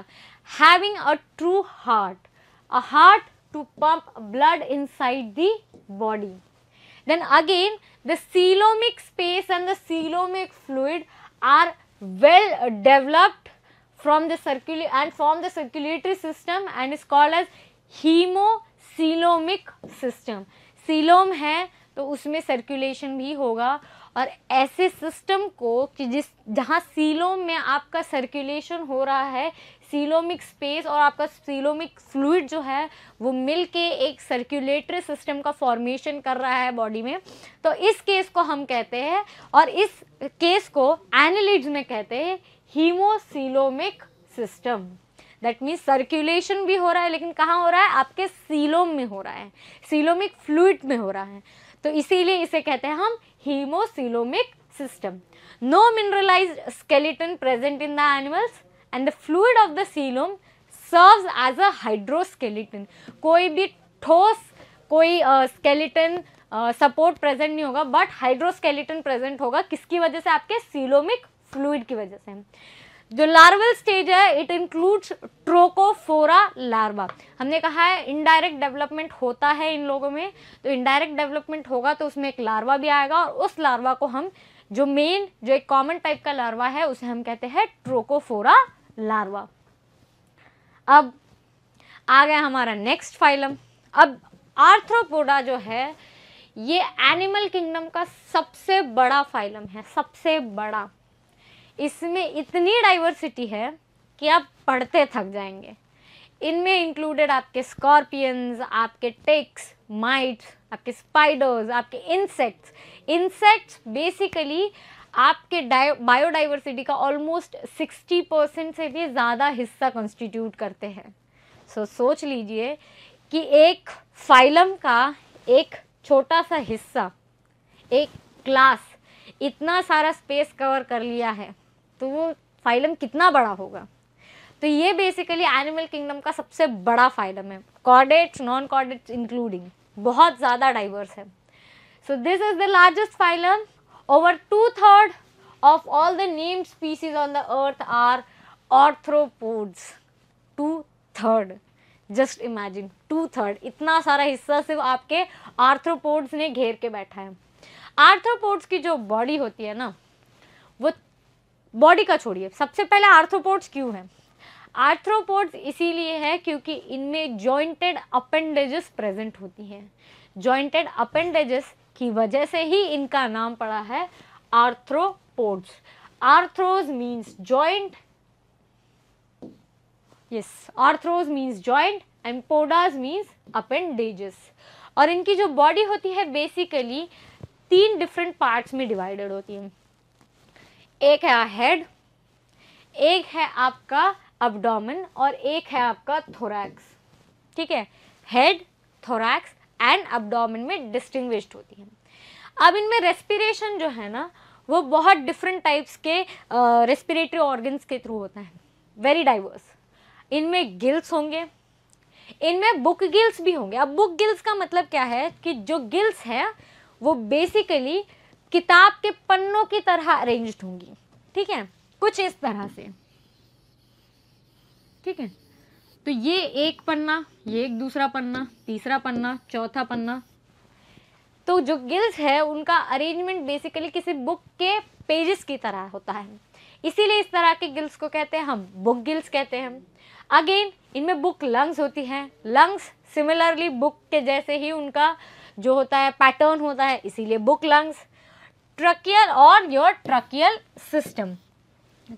having a true heart a heart to pump blood inside the body then again the coelomic space and the coelomic fluid are well developed from the circular and from the circulatory system and is called as haemocoelomic system coelom है तो उसमें circulation भी होगा और ऐसे system को कि जिस जहाँ सीलोम में आपका सर्कुलेशन हो रहा है सीलोमिक स्पेस और आपका सीलोमिक फ्लूड जो है वो मिल के एक सर्कुलेटरी सिस्टम का फॉर्मेशन कर रहा है बॉडी में तो इस केस को हम कहते हैं और इस केस को एनिलिड्स में कहते हैं haemocoelomic system that means circulation भी हो रहा है लेकिन कहाँ हो रहा है आपके सीलोम में हो रहा है सीलोमिक फ्लूड में हो रहा है तो इसीलिए इसे कहते हैं हम haemocoelomic system no mineralise skeleton present in the animals and the fluid of the coelom serves as a hydroskeleton कोई भी ठोस कोई स्केलेटन सपोर्ट प्रेजेंट नहीं होगा बट हाइड्रोस्केलेटन प्रेजेंट होगा किसकी वजह से आपके सीलोमिक फ्लूड की वजह से जो लार्वल स्टेज है इट इंक्लूड्स ट्रोकोफोरा लार्वा हमने कहा है इनडायरेक्ट डेवलपमेंट होता है इन लोगों में तो इनडायरेक्ट डेवलपमेंट होगा तो उसमें एक लार्वा भी आएगा और उस लार्वा को हम जो मेन जो एक कॉमन टाइप का लार्वा है उसे हम कहते हैं ट्रोकोफोरा लार्वा अब आ गया हमारा नेक्स्ट फाइलम अब आर्थ्रोपोडा जो है ये एनिमल किंगडम का सबसे बड़ा फाइलम है सबसे बड़ा इसमें इतनी डाइवर्सिटी है कि आप पढ़ते थक जाएंगे इनमें इंक्लूडेड आपके स्कॉर्पियंस आपके टेक्स माइट्स आपके स्पाइडर्स आपके इंसेक्ट्स इंसेक्ट्स बेसिकली आपके बायोडाइवर्सिटी का ऑलमोस्ट 60 परसेंट से भी ज़्यादा हिस्सा कंस्टिट्यूट करते हैं सो so, सोच लीजिए कि एक फाइलम का एक छोटा सा हिस्सा एक क्लास इतना सारा स्पेस कवर कर लिया है तो वो फाइलम कितना बड़ा होगा तो ये बेसिकली एनिमल किंगडम का सबसे बड़ा फाइलम है कॉर्डेट्स नॉन कॉर्डेट्स इंक्लूडिंग बहुत ज़्यादा डाइवर्स है so this is the largest phylum over two third of all the name species on the earth are arthropods two third just imagine two third इतना सारा हिस्सा सिर्फ आपके arthropods ने घेर के बैठा है आर्थ्रोपोड्स की जो बॉडी होती है ना बॉडी का छोड़िए सबसे पहले आर्थ्रोपोड्स क्यों हैं आर्थ्रोपोड्स इसीलिए है क्योंकि इनमें जॉइंटेड अपेंडेजेस प्रेजेंट होती हैं जॉइंटेड अपेंडेजेस की वजह से ही इनका नाम पड़ा है arthropods arthros means joint yes arthros means joint and podas means appendages और इनकी जो बॉडी होती है बेसिकली तीन डिफरेंट पार्ट्स में डिवाइडेड होती है एक है हेड एक है आपका अबडोमिन और एक है आपका थोरैक्स ठीक है हेड थोरैक्स एंड अबडोमिन में डिस्टिंग्विश्ड होती है अब इनमें रेस्पिरेशन जो है ना वो बहुत डिफरेंट टाइप्स के रेस्पिरेटरी ऑर्गन्स के थ्रू होता है वेरी डाइवर्स इनमें गिल्स होंगे इनमें बुक गिल्स भी होंगे अब बुक गिल्स का मतलब क्या है कि जो गिल्स है वो बेसिकली किताब के पन्नों की तरह अरेंज्ड होंगी ठीक है कुछ इस तरह से ठीक है तो ये एक पन्ना ये एक दूसरा पन्ना तीसरा पन्ना चौथा पन्ना तो जो गिल्स है उनका अरेंजमेंट बेसिकली किसी बुक के पेजेस की तरह होता है इसीलिए इस तरह के गिल्स को कहते हैं हम बुक गिल्स कहते हैं अगेन इनमें बुक लंग्स होती हैं लंग्स सिमिलरली बुक के जैसे ही उनका जो होता है पैटर्न होता है इसीलिए बुक लंग्स ट्रकियल और योर ट्रकियल सिस्टम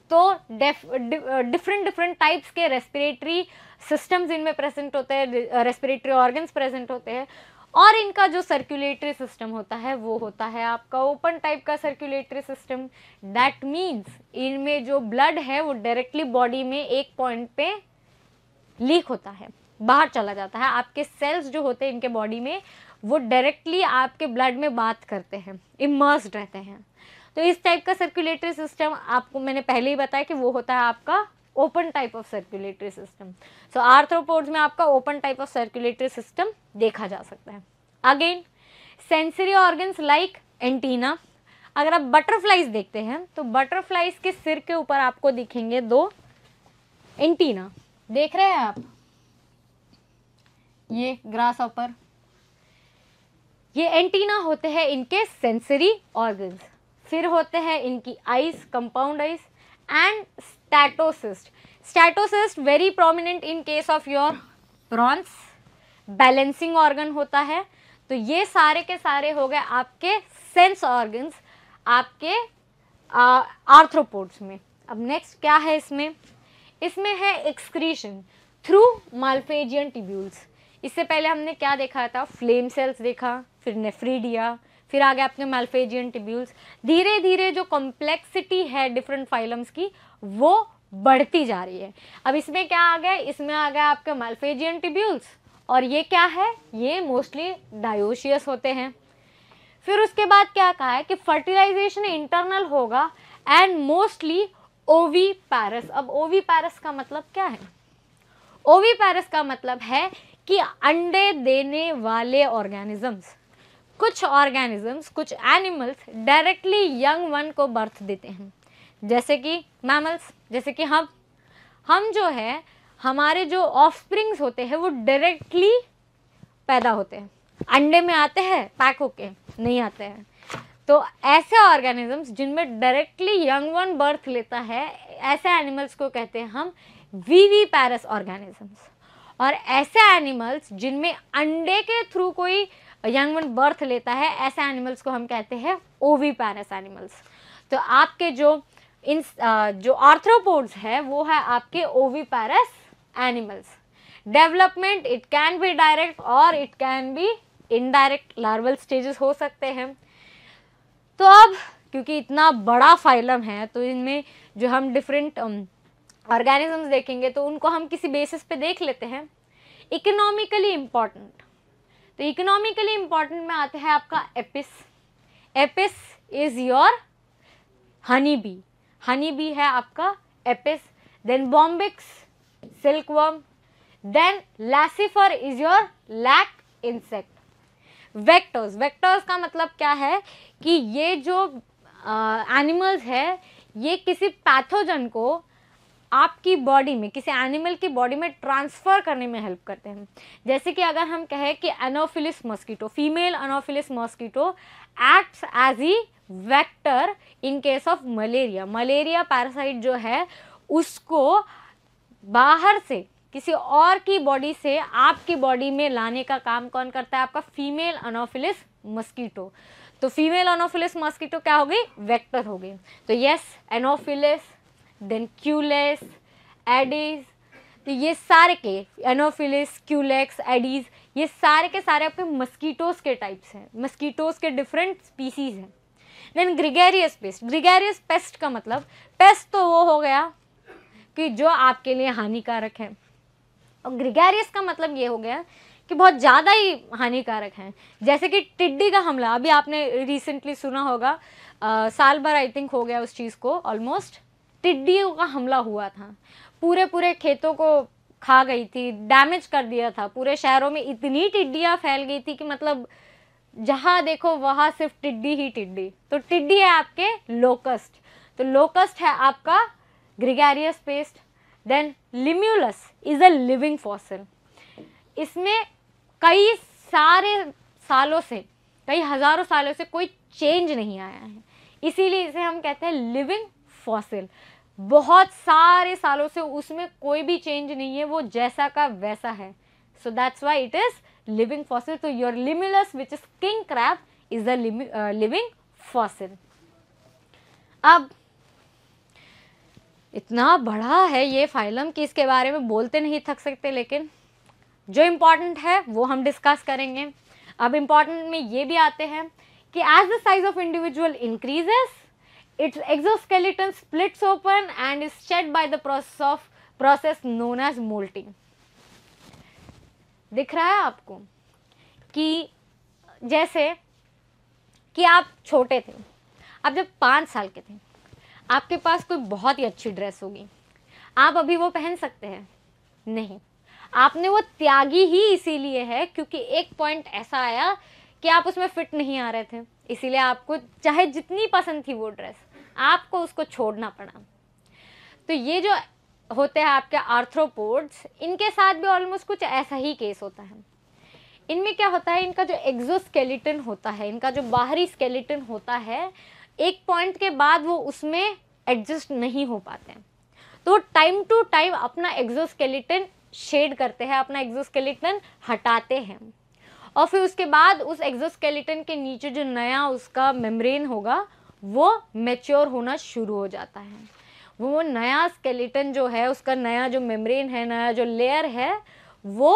तो डिफरेंट डिफरेंट टाइप्स के रेस्पिरेटरी सिस्टम्स इनमें प्रेजेंट होते हैं रेस्पिरेटरी ऑर्गन्स प्रेजेंट होते हैं और इनका जो सर्कुलेटरी सिस्टम होता है वो होता है आपका ओपन टाइप का सर्कुलेटरी सिस्टम दैट मीन्स इनमें जो ब्लड है वो डायरेक्टली बॉडी में एक पॉइंट पे लीक होता है बाहर चला जाता है आपके सेल्स जो होते हैं इनके बॉडी में वो डायरेक्टली आपके ब्लड में बात करते हैं इमर्स्ड रहते हैं तो इस टाइप का सर्कुलेटरी सिस्टम आपको मैंने पहले ही बताया कि वो होता है आपका open type of circulatory system so arthropods में आपका open type of circulatory system देखा जा सकता है again sensory organs like antenna अगर आप बटरफ्लाइज देखते हैं तो बटरफ्लाइज के सिर के ऊपर आपको दिखेंगे दो एंटीना देख रहे हैं आप ये ग्रास ऑपर ये एंटीना होते हैं इनके सेंसरी ऑर्गन्स फिर होते हैं इनकी eyes compound eyes and statocyst statocyst very prominent in case of your prawns balancing organ होता है तो ये सारे के सारे हो गए आपके सेंस ऑर्गन्स आपके आर्थ्रोपोड्स में अब नेक्स्ट क्या है इसमें इसमें है एक्सक्रीशन थ्रू मालफेजियन टिब्यूल्स इससे पहले हमने क्या देखा था फ्लेम सेल्स देखा फिर नेफ्रीडिया फिर आ गया आपके मेल्फेजियन टिब्यूल्स धीरे धीरे जो कॉम्प्लेक्सिटी है डिफरेंट फाइलम्स की वो बढ़ती जा रही है अब इसमें क्या आ गया इसमें आ गया आपके मेल्फेजियन टिब्यूल्स और ये क्या है ये मोस्टली डायोशियस होते हैं फिर उसके बाद क्या कहा है कि फर्टिलाइजेशन इंटरनल होगा एंड मोस्टली ओवी पैरस अब ओवी पैरस का मतलब क्या है ओवी पैरस का मतलब है कि अंडे देने वाले ऑर्गेनिजम्स कुछ ऑर्गेनिजम्स कुछ एनिमल्स डायरेक्टली यंग वन को बर्थ देते हैं जैसे कि मैमल्स जैसे कि हम हम जो है हमारे जो स्प्रिंग्स होते हैं वो डायरेक्टली पैदा होते हैं अंडे में आते हैं पैक होके नहीं आते हैं तो ऐसे ऑर्गेनिजम्स जिनमें डायरेक्टली यंग वन बर्थ लेता है ऐसे एनिमल्स को कहते हैं हम वी वी पैरस ऑर्गेनिजम्स और ऐसे एनिमल्स जिनमें अंडे के थ्रू कोई यंग वन बर्थ लेता है ऐसे एनिमल्स को हम कहते हैं ओवी पैरस एनिमल्स तो आपके जो इन जो आर्थ्रोपोड्स है वो है आपके oviparous animals development it can be direct और it can be indirect larval stages हो सकते हैं तो अब क्योंकि इतना बड़ा फाइलम है तो इनमें जो हम डिफरेंट ऑर्गेनिजम्स देखेंगे तो उनको हम किसी बेसिस पे देख लेते हैं इकोनॉमिकली इम्पॉर्टेंट तो इकोनॉमिकली इम्पॉर्टेंट में आते हैं आपका apis apis is your honey bee honey bee है आपका apis then bombyx silk worm then laccifer is your lac insect vectors vectors का मतलब क्या है कि ये जो एनिमल्स है ये किसी पैथोजन को आपकी बॉडी में किसी एनिमल की बॉडी में ट्रांसफ़र करने में हेल्प करते हैं जैसे कि अगर हम कहें कि anopheles mosquito female anopheles mosquito acts as a vector in case of malaria malaria parasite जो है उसको बाहर से किसी और की बॉडी से आपकी बॉडी में लाने का काम कौन करता है आपका फीमेल अनोफिलिस मस्कीटो तो फीमेल अनोफिलिस मस्कीटो क्या हो गई वेक्टर हो गई तो yes anopheles then culex aedes तो ये सारे के एनोफिलिस क्यूलेक्स एडीज ये सारे के सारे आपके मस्कीटोस के टाइप्स हैं मस्कीटोस के डिफरेंट स्पीसीज हैं then gregarious pest gregarious pest का मतलब पेस्ट तो वो हो गया कि जो आपके लिए हानिकारक है और ग्रिगेरियस का मतलब ये हो गया कि बहुत ज़्यादा ही हानिकारक हैं जैसे कि टिड्डी का हमला अभी आपने रिसेंटली सुना होगा आ, साल भर आई थिंक हो गया उस चीज़ को ऑलमोस्ट टिड्डियों का हमला हुआ था पूरे पूरे खेतों को खा गई थी डैमेज कर दिया था पूरे शहरों में इतनी टिड्डियाँ फैल गई थी कि मतलब जहाँ देखो वहाँ सिर्फ टिड्डी ही टिड्डी तो टिड्डी है आपके लोकस्ट तो लोकस्ट है आपका gregarious pest then limulus is a living fossil इसमें कई सारे सालों से कई हज़ारों सालों से कोई चेंज नहीं आया है इसीलिए इसे हम कहते हैं लिविंग फॉसिल बहुत सारे सालों से उसमें कोई भी चेंज नहीं है वो जैसा का वैसा है so that's why it is living fossil तो your limulus which is king crab is a living fossil अब इतना बड़ा है ये फाइलम कि इसके बारे में बोलते नहीं थक सकते लेकिन जो इम्पॉर्टेंट है वो हम डिस्कस करेंगे अब इम्पॉर्टेंट में ये भी आते हैं कि as the size of individual increases Its exoskeleton splits open and is shed by the process of process known as molting. दिख रहा है आपको कि जैसे कि आप छोटे थे आप जब पाँच साल के थे आपके पास कोई बहुत ही अच्छी ड्रेस होगी आप अभी वो पहन सकते हैं नहीं आपने वो त्यागी ही इसीलिए है क्योंकि एक पॉइंट ऐसा आया कि आप उसमें फिट नहीं आ रहे थे इसीलिए आपको चाहे जितनी पसंद थी वो ड्रेस आपको उसको छोड़ना पड़ा तो ये जो होते हैं आपके आर्थ्रोपोड्स इनके साथ भी ऑलमोस्ट कुछ ऐसा ही केस होता है इनमें क्या होता है इनका जो एक्जोस्केलेटन होता है इनका जो बाहरी स्केलेटन होता है एक पॉइंट के बाद वो उसमें एडजस्ट नहीं हो पाते हैं तो टाइम टू टाइम अपना एग्जोस्केलेटन शेड करते हैं अपना एग्जोस्केलेटन हटाते हैं और फिर उसके बाद उस एग्जोस्केलेटन के नीचे जो नया उसका मेम्ब्रेन होगा वो मेच्योर होना शुरू हो जाता है वो नया स्केलेटन जो है उसका नया जो मेम्ब्रेन है नया जो लेयर है वो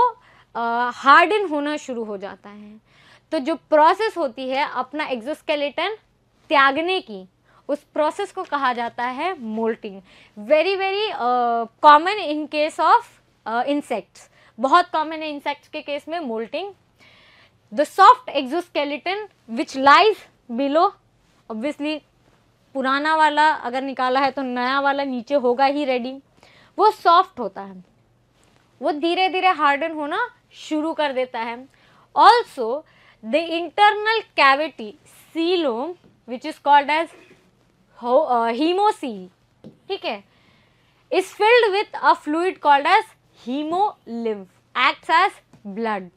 हार्डन होना शुरू हो जाता है तो जो प्रोसेस होती है अपना एग्जोस्केलेटन त्यागने की उस प्रोसेस को कहा जाता है moulting very very common in case of insects बहुत कॉमन है इंसेक्ट्स के केस में moulting the soft exoskeleton which lies below obviously पुराना वाला अगर निकाला है तो नया वाला नीचे होगा ही रेडी वो सॉफ्ट होता है वो धीरे धीरे हार्डन होना शुरू कर देता है also the internal cavity coelom which is called as haemocoel ठीक है is filled with a fluid called as haemolymph acts as blood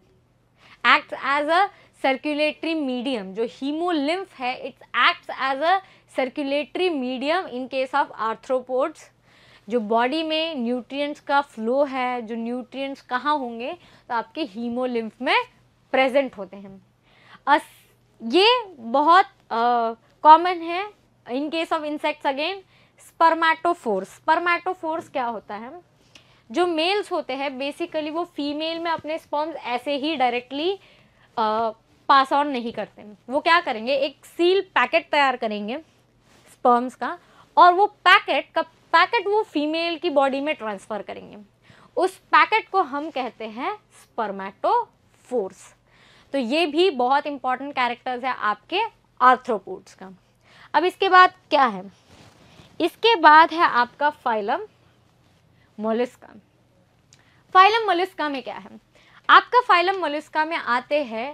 act as a circulatory medium जो हीमोलिम्फ है it's acts as a circulatory medium in case of arthropods जो body में nutrients का flow है जो nutrients कहाँ होंगे तो आपके हीमोलिम्फ में प्रेजेंट होते हैं अस ये बहुत कॉमन है in case of insects again spermatophores spermatophores क्या होता है जो मेल्स होते हैं बेसिकली वो फीमेल में अपने स्पॉन्स ऐसे ही डायरेक्टली पास ऑन नहीं करते वो क्या करेंगे एक सील पैकेट तैयार करेंगे स्पर्म्स का और वो पैकेट का पैकेट वो फीमेल की बॉडी में ट्रांसफ़र करेंगे उस पैकेट को हम कहते हैं फोर्स तो ये भी बहुत इंपॉर्टेंट कैरेक्टर्स है आपके आर्थ्रोपोड्स का अब इसके बाद क्या है इसके बाद है आपका फाइलम मोलिस्का फाइलम मोलिस्का में क्या है आपका फाइलम मोलिस्का में आते हैं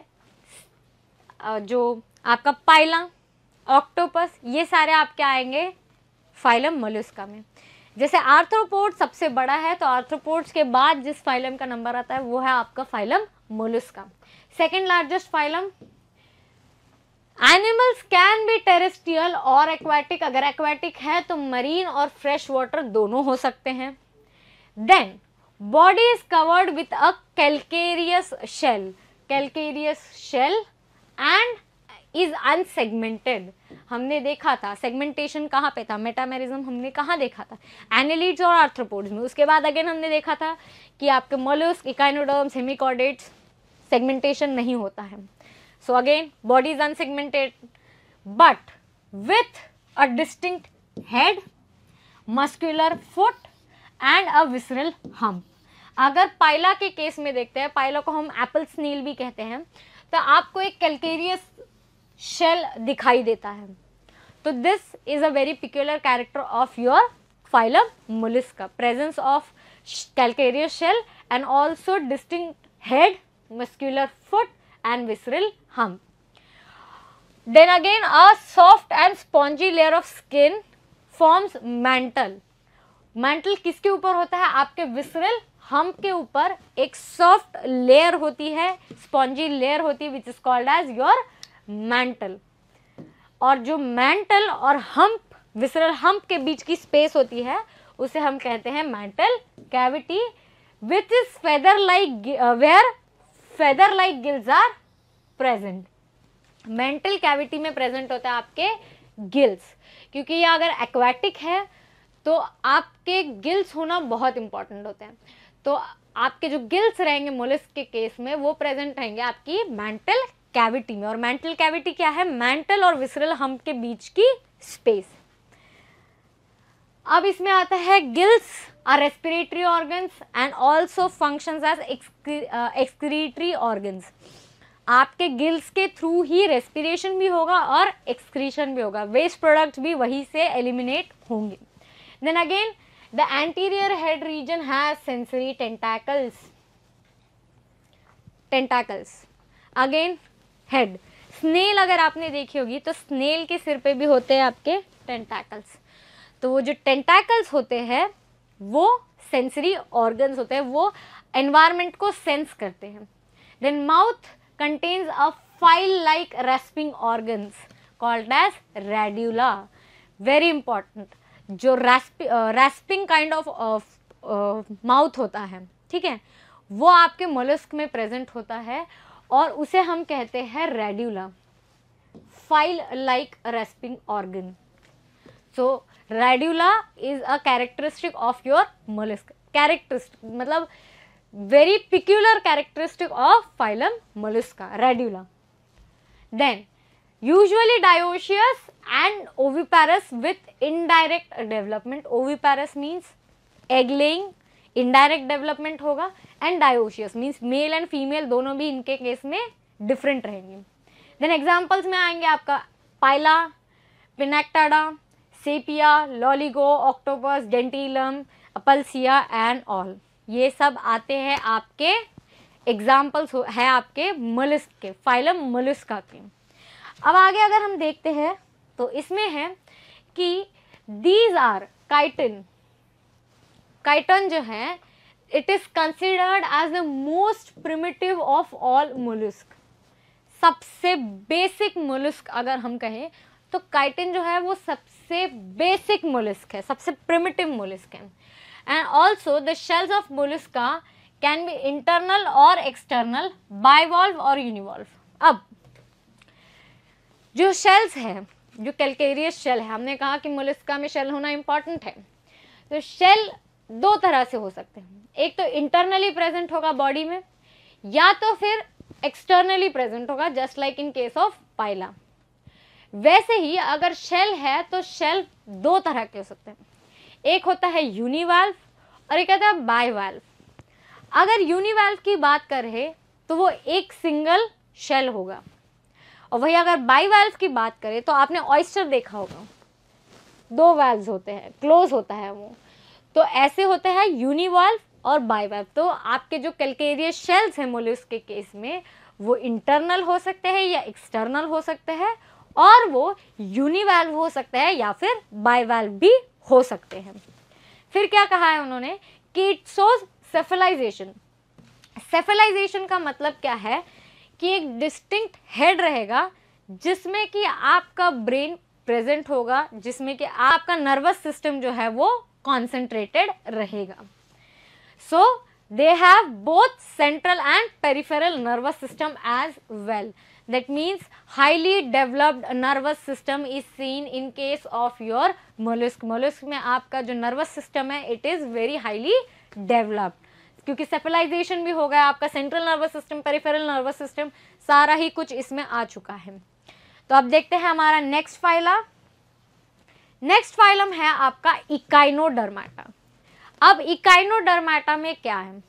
जो आपका पाइला ऑक्टोपस ये सारे आपके आएंगे फाइलम मोलुस्का में जैसे आर्थ्रोपोड सबसे बड़ा है तो आर्थ्रोपोड्स के बाद जिस फाइलम का नंबर आता है वो है आपका phylum Mollusca second largest phylum animals can be terrestrial और एक्वाटिक अगर एक्वाटिक है तो मरीन और फ्रेश वाटर दोनों हो सकते हैं then body is covered with a calcareous shell calcareous shell and is unsegmented हमने देखा था सेगमेंटेशन कहाँ पे था मेटामेरिज्म हमने कहाँ देखा था एनिलीड्स और आर्थ्रोपोड्स में उसके बाद अगेन हमने देखा था कि आपके मोलस्क इकाइनोडर्म्स हेमिकॉडेट्स सेगमेंटेशन नहीं होता है so again body is unsegmented but with a distinct head muscular foot and a visceral hump अगर पाइला के केस में देखते हैं पाइला को हम एप्पल स्नील भी कहते हैं तो आपको एक कैलकेरियस शेल दिखाई देता है तो this is a very peculiar character of your phylum Mollusca presence of calcareous shell and also distinct head muscular foot and visceral hump then again a soft and spongy layer of skin forms mantle mantle किसके ऊपर होता है आपके visceral हम के ऊपर एक soft layer होती है स्पॉन्जी लेयर होती है which is called as your mantle और जो मेंटल और हम्प विसरल हम्प के बीच की स्पेस होती है उसे हम कहते हैं mantle cavity which is feather like where feather like gills are present mantle cavity में प्रेजेंट होता है आपके गिल्स क्योंकि ये अगर एक्वेटिक है तो आपके गिल्स होना बहुत इंपॉर्टेंट होते हैं तो आपके जो गिल्स रहेंगे मोलिस के केस में वो प्रेजेंट रहेंगे आपकी मेंटल कैविटी में और मेंटल कैविटी क्या है मेंटल और विसरल हम के बीच की स्पेस अब इसमें आता है gills are respiratory organs and also function as excretory organs आपके गिल्स के थ्रू ही रेस्पिरेशन भी होगा और एक्सक्रीशन भी होगा वेस्ट प्रोडक्ट भी वहीं से एलिमिनेट होंगे then again The anterior head region has sensory tentacles. Tentacles. Again, head. Snail अगर आपने देखी होगी तो स्नेल के सिर पे भी होते हैं आपके टेंटाकल्स तो वो जो टेंटाकल्स होते हैं वो सेंसरी ऑर्गन्स होते हैं वो एनवायरनमेंट को सेंस करते हैं then mouth contains a file like rasping organs called as radula very important जो rasp rasping kind of mouth होता है ठीक है वो आपके मोलस्क में प्रेजेंट होता है और उसे हम कहते हैं radula file like rasping organ so radula is a characteristic of your mollusc characteristic मतलब very peculiar characteristic of phylum Mollusca radula then usually dioecious and oviparous with indirect development oviparous means egg laying indirect development hoga and dioecious means male and female dono bhi inke case mein different rahenge then examples में आएंगे आपका Pila Pinctada Sepia Loligo octopus Dentalium Aplysia and all ये सब आते हैं आपके examples है आपके मलिस्क के फाइलम मलिस्का ke अब आगे अगर हम देखते हैं तो इसमें है कि दीज आर काइटन काइटन जो है it is considered as the most primitive of all mollusc सबसे बेसिक मोलुस्क अगर हम कहें तो काइटिन जो है वो सबसे बेसिक मोलिस्क है सबसे प्रिमिटिव मोलिस्क है and also the shells of Mollusca can be internal और एक्सटर्नल बाईवॉल्व और यूनिवॉल्व अब जो शेल्स हैं जो कैलकेरियस शेल है हमने कहा कि मोलिस्का में शेल होना इम्पॉर्टेंट है तो शेल दो तरह से हो सकते हैं एक तो इंटरनली प्रेजेंट होगा बॉडी में या तो फिर एक्सटर्नली प्रेजेंट होगा just like in case of Pila वैसे ही अगर शेल है तो शेल दो तरह के हो सकते हैं एक होता है यूनिवाल्व और एक होता है बायवाल्व अगर यूनिवाल्व की बात करें तो वो एक सिंगल शेल होगा और वही अगर बाई वेल्व की बात करें तो आपने ऑइस्टर देखा होगा दो वेल्व होते हैं क्लोज होता है वो तो ऐसे होता है यूनिवाल्व और बाईवाल्व तो आपके जो कैलकेरियस शेल्स हैं मोलिस के केस में वो इंटरनल हो सकते हैं या एक्सटर्नल हो सकते हैं और वो यूनिवेल्व हो सकते हैं या फिर बाईवाल्व भी हो सकते हैं फिर क्या कहा है उन्होंने कि इट सोज सेफेलाइजेशन सेफेलाइजेशन का मतलब क्या है कि एक डिस्टिंक्ट हेड रहेगा जिसमें कि आपका ब्रेन प्रेजेंट होगा जिसमें कि आपका नर्वस सिस्टम जो है वो कॉन्सेंट्रेटेड रहेगा so they have both central and peripheral nervous system as well that means highly developed nervous system is seen in case of your mollusc mollusc में आपका जो नर्वस सिस्टम है it is very highly developed क्योंकि cephalisation भी हो गया आपका central nervous system peripheral nervous system सारा ही कुछ इसमें आ चुका है तो अब देखते हैं हमारा नेक्स्ट फाइला नेक्स्ट फाइलम है आपका इकाइनोडर्माटा अब इकाइनोडर्माटा में क्या है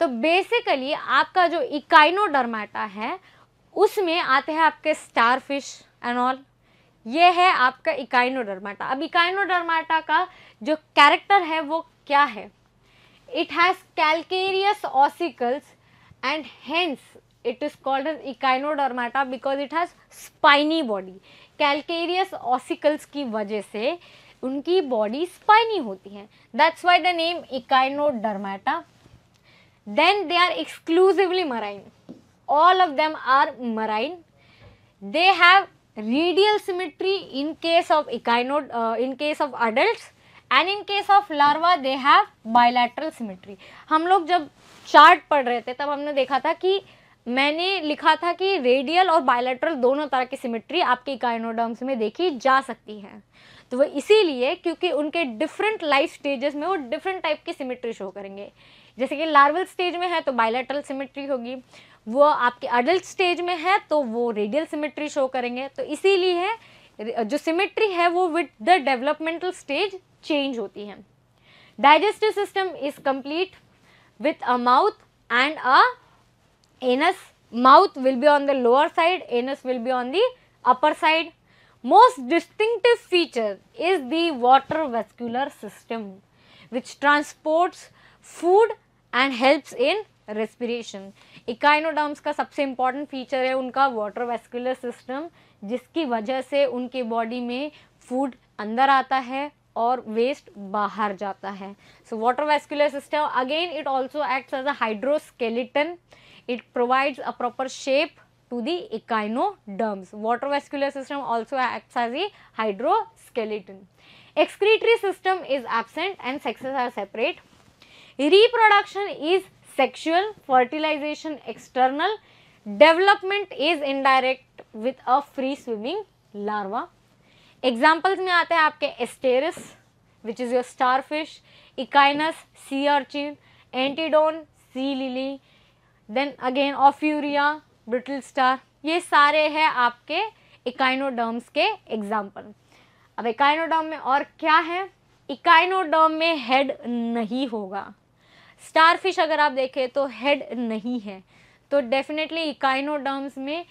तो बेसिकली आपका जो इकाइनोडर्माटा है उसमें आते हैं आपके स्टार एंड ऑल ये है आपका इकाइनोडर्माटा अब इकाइनोडर्माटा का जो कैरेक्टर है वो क्या है it has calcareous ossicles and hence it is called as echinodermata because it has spiny body calcareous ossicles ki wajah se unki body spiny hoti hai that's why the name echinodermata then they are exclusively marine all of them are marine they have radial symmetry in case of echinod uh, in case of adults and in case of larva they have bilateral symmetry हम लोग जब chart पढ़ रहे थे तब हमने देखा था कि मैंने लिखा था कि रेडियल और बायलैटरल दोनों तरह की सिमेट्री आपके इकाइनोडर्म्स में देखी जा सकती है तो वो इसीलिए क्योंकि उनके डिफरेंट लाइफ स्टेजेस में वो डिफरेंट टाइप की सिमेट्री शो करेंगे जैसे कि लार्वल स्टेज में है तो बायलैटरल सिमेट्री होगी वो आपके अडल्ट स्टेज में है तो वो रेडियल सिमेट्री शो करेंगे तो इसीलिए जो सिमेट्री है वो with the developmental stage change होती हैं digestive system is complete with a mouth and a anus mouth will be on the lower side anus will be on the upper side most distinctive feature is the water vascular system which transports food and helps in respiration echinoderms का सबसे important feature है उनका water vascular system जिसकी वजह से उनके body में food अंदर आता है और वेस्ट बाहर जाता है so water vascular system again it also act as a hydroskeleton it provides a proper shape to the echinoderms water vascular system also acts as a hydroskeleton excretory system is absent and sexes are separate reproduction is sexual fertilisation external development is indirect with a free swimming larva examples में आते हैं आपके Asterias which is your starfish Echinus sea urchin Antedon sea lily then again Ophiura brittle star ये सारे हैं आपके echinoderms के example अब इकाइनोडर्म में और क्या है इकाइनोडर्म में हेड नहीं होगा स्टार फिश अगर आप देखें तो हेड नहीं है तो डेफिनेटली इकाइनोडर्म्स में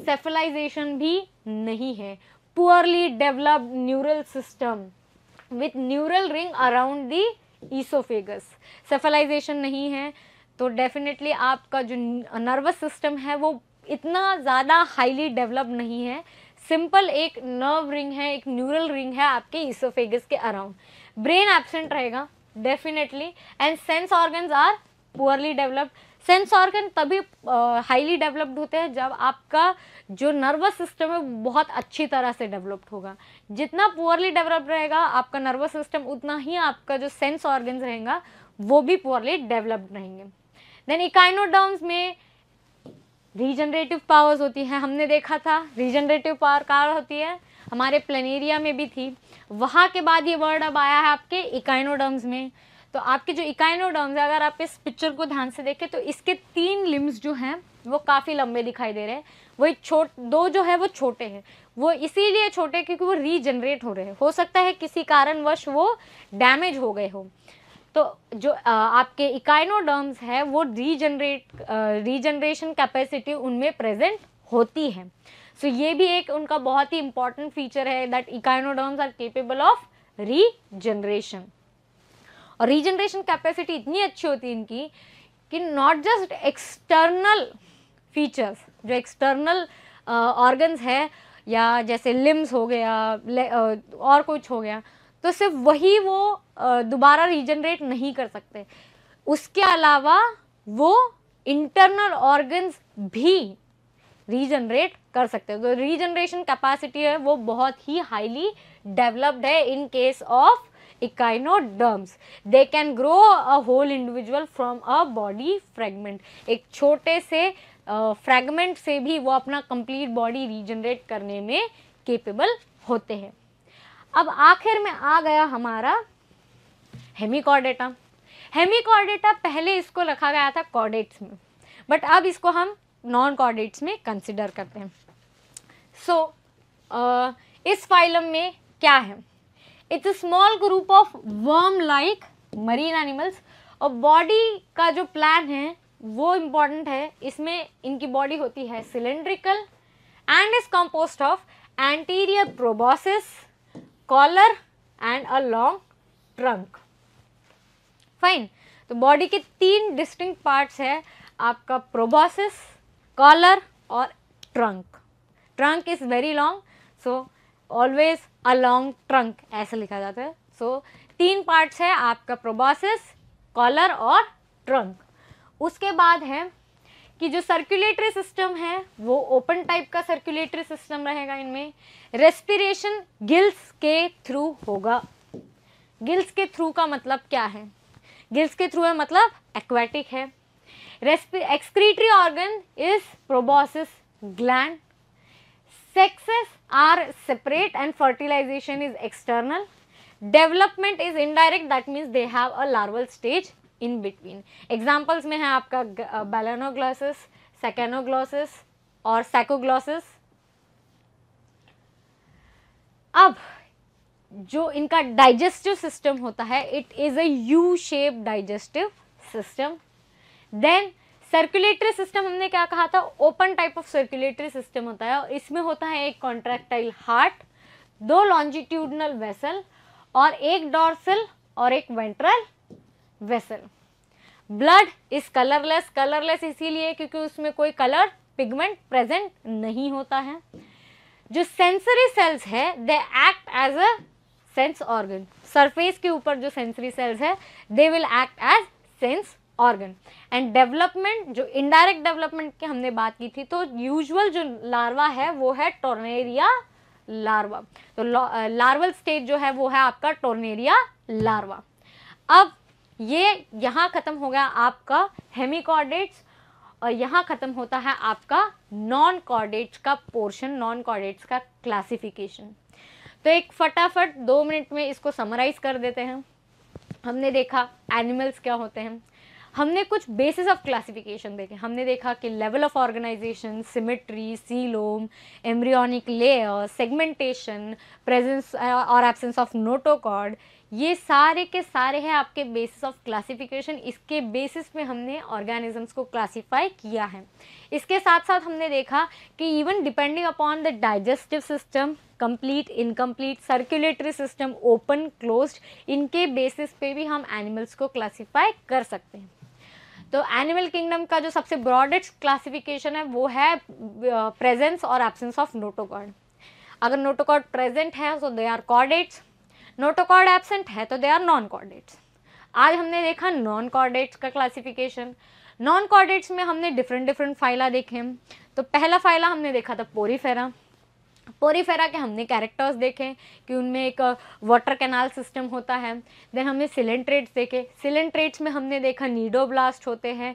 सेफलाइजेशन भी नहीं है poorly developed neural system with neural ring around the esophagus. Cephalization nahi hai to definitely aapka jo nervous system hai wo itna zyada highly developed nahi hai simple ek nerve ring hai ek neural ring hai aapke esophagus ke around brain absent rahega definitely and sense organs are poorly developed sense organ तभी highly developed होते हैं जब आपका जो nervous system है बहुत अच्छी तरह से डेवलप्ड होगा जितना पुअरली डेवलप रहेगा आपका नर्वस सिस्टम उतना ही आपका जो सेंस ऑर्गन्स रहेगा वो भी पुअरली डेवलप्ड रहेंगे देन इकाइनोडर्म्स में रीजनरेटिव पावर्स होती हैं हमने देखा था रीजनरेटिव पावर कार होती है हमारे प्लेनेरिया में भी थी वहाँ के बाद ये वर्ड अब आया है आपके इकाइनोडर्म्स में तो आपके जो इकाइनोडर्म्स है अगर आप इस पिक्चर को ध्यान से देखें तो इसके तीन लिम्स जो हैं वो काफ़ी लंबे दिखाई दे रहे हैं वही छोट दो जो है वो छोटे हैं वो इसीलिए छोटे क्योंकि वो रीजनरेट हो रहे हैं हो सकता है किसी कारणवश वो डैमेज हो गए हो तो जो आपके इकाइनोडर्म्स है वो रीजनरेट रीजनरेशन कैपेसिटी उनमें प्रेजेंट होती है सो so, ये भी एक उनका बहुत ही इंपॉर्टेंट फीचर है that echinoderms are capable of regeneration और रीजनरेशन कैपेसिटी इतनी अच्छी होती है इनकी कि नॉट जस्ट एक्सटर्नल फीचर्स जो एक्सटर्नल ऑर्गन्स है या जैसे लिम्स हो गया uh, और कुछ हो गया तो सिर्फ वही वो uh, दोबारा रीजनरेट नहीं कर सकते उसके अलावा वो इंटरनल ऑर्गन्स भी रीजनरेट कर सकते हैं तो रीजनरेशन कैपेसिटी है वो बहुत ही हाईली डेवलप्ड है in case of echinoderms they can grow a whole individual from a body fragment एक छोटे से फ्रेगमेंट uh, से भी वो अपना कंप्लीट बॉडी रीजनरेट करने में केपेबल होते हैं अब आखिर में आ गया हमारा हेमिकॉर्डेटा हेमिकॉर्डेटा पहले इसको रखा गया था कॉर्डेट्स में बट अब इसको हम नॉन कॉर्डेट्स में कंसिडर करते हैं सो so, uh, इस फाइलम में क्या है it's a small group of worm like marine animals और बॉडी का जो प्लान है वो इम्पॉर्टेंट है इसमें इनकी बॉडी होती है cylindrical and is composed of anterior proboscis collar and a long trunk fine तो बॉडी के तीन डिस्टिंग पार्ट्स है आपका प्रोबोसिस कॉलर और trunk trunk is very long so always along trunk ऐसे लिखा जाता है सो तीन पार्ट्स है आपका प्रोबोसिस कॉलर और ट्रंक उसके बाद है कि जो सर्कुलेटरी सिस्टम है वो ओपन टाइप का सर्कुलेटरी सिस्टम रहेगा इनमें रेस्पिरेशन गिल्स के थ्रू होगा गिल्स के थ्रू का मतलब क्या है गिल्स के थ्रू है मतलब एक्वेटिक है excretory organ is proboscis gland sexes are separate and fertilization is external. Development is indirect that means they have a larval stage in between. Examples mein hai aapka balanoglossus, sacanoglossus or sacoglossus. अब जो इनका digestive system होता है it is a U shape digestive system then circulatory system हमने क्या कहा था open type of circulatory system होता है इसमें होता है एक कॉन्ट्रैक्टाइल हार्ट दो लॉन्जिट्यूडनल वेसल और एक डॉर्सल और एक ventral vessel blood is colourless colourless इसीलिए क्योंकि उसमें कोई कलर पिगमेंट प्रेजेंट नहीं होता है जो सेंसरी सेल्स है they act as a sense organ surface के ऊपर जो सेंसरी सेल्स है they will act as sense organ and development जो इनडायरेक्ट डेवलपमेंट की हमने बात की थी तो यूजुअल जो लार्वा है वो है टोर्नेरिया लार्वा तो लार्वल स्टेज जो है वो है आपका टोर्नेरिया लार्वा अब ये यहाँ ख़त्म हो गया आपका हेमिकॉर्डेट्स और यहाँ ख़त्म होता है आपका नॉन कॉर्डेट्स का पोर्शन नॉन कॉर्डेट्स का क्लासिफिकेशन तो एक फटाफट दो मिनट में इसको समराइज़ कर देते हैं हमने देखा एनिमल्स क्या होते हैं हमने कुछ बेसिस ऑफ क्लासिफिकेशन देखे हमने देखा कि level of organisation symmetry coelom embryonic layer segmentation presence और एब्सेंस ऑफ नोटोकॉर्ड ये सारे के सारे हैं आपके बेसिस ऑफ क्लासिफिकेशन इसके बेसिस में हमने ऑर्गेनिजम्स को क्लासिफाई किया है इसके साथ साथ हमने देखा कि even depending upon the digestive system complete incomplete circulatory system open closed इनके बेसिस पे भी हम एनिमल्स को क्लासिफाई कर सकते हैं तो एनिमल किंगडम का जो सबसे ब्रॉडेस्ट क्लासिफिकेशन है वो है प्रेजेंस और एब्सेंस ऑफ नोटोकॉर्ड अगर नोटोकॉर्ड प्रेजेंट है तो they are chordates notochord absent है तो दे आर नॉन कॉर्डेट्स आज हमने देखा नॉन कॉर्डेट्स का क्लासिफिकेशन नॉन कॉर्डेट्स में हमने डिफरेंट डिफरेंट फाइला देखे तो पहला फाइला हमने देखा था पोरीफेरा पोरीफेरा के हमने कैरेक्टर्स देखे कि उनमें एक वाटर कैनाल सिस्टम होता है देन हमने सिलेंट्रेट्स देखे सिलेंट्रेट्स में हमने देखा नीडोब्लास्ट होते हैं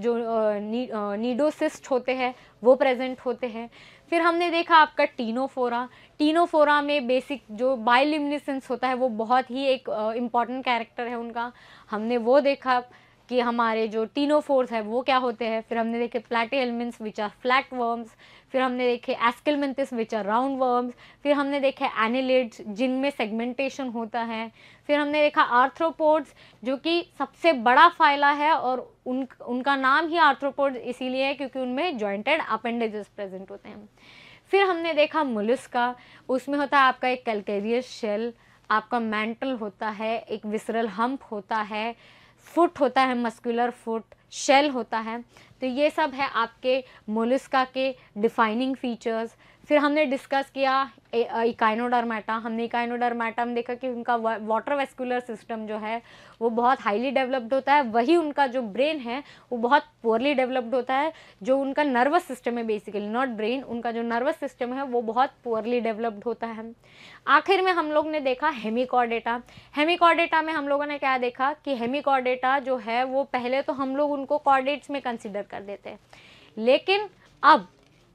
जो नी, नीडोसिस्ट होते हैं वो प्रेजेंट होते हैं फिर हमने देखा आपका टीनोफोरा टीनोफोरा में बेसिक जो बायोलिमिनेसेंस होता है वो बहुत ही एक इम्पॉर्टेंट कैरेक्टर है उनका हमने वो देखा कि हमारे जो टीनोफोर्स है वो क्या होते हैं फिर हमने देखे Platyhelminthes which are flatworms फिर हमने देखे Aschelminthes which are roundworms फिर हमने देखे एनिलिड्स जिनमें सेगमेंटेशन होता है फिर हमने देखा आर्थ्रोपोड्स जो कि सबसे बड़ा फाइला है और उन उनका नाम ही आर्थ्रोपोड्स इसीलिए है क्योंकि उनमें जॉइंटेड अपेंडेजेस प्रेजेंट होते हैं फिर हमने देखा का उसमें होता है आपका एक कैलकेरियस शेल आपका मेंटल होता है एक विसरल हम्प होता है फुट होता है मस्कुलर फुट शेल होता है तो ये सब है आपके मोलिस्का के डिफाइनिंग फीचर्स फिर हमने डिस्कस किया इकाइनोडर्माटा हमने इकाइनोडर्माटा में देखा कि उनका वाटर वेस्कुलर सिस्टम जो है वो बहुत हाईली डेवलप्ड होता है वही उनका जो ब्रेन है वो बहुत पुअरली डेवलप्ड होता है जो उनका नर्वस सिस्टम है बेसिकली नॉट ब्रेन उनका जो नर्वस सिस्टम है वो बहुत पुअरली डेवलप्ड होता है आखिर में हम लोग ने देखा हेमिकॉर्डेटा हेमिकॉर्डेटा में हम लोगों ने क्या देखा कि हेमिकॉर्डेटा जो है वो पहले तो हम लोग उनको कॉर्डेट्स में कंसिडर कर देते हैं लेकिन अब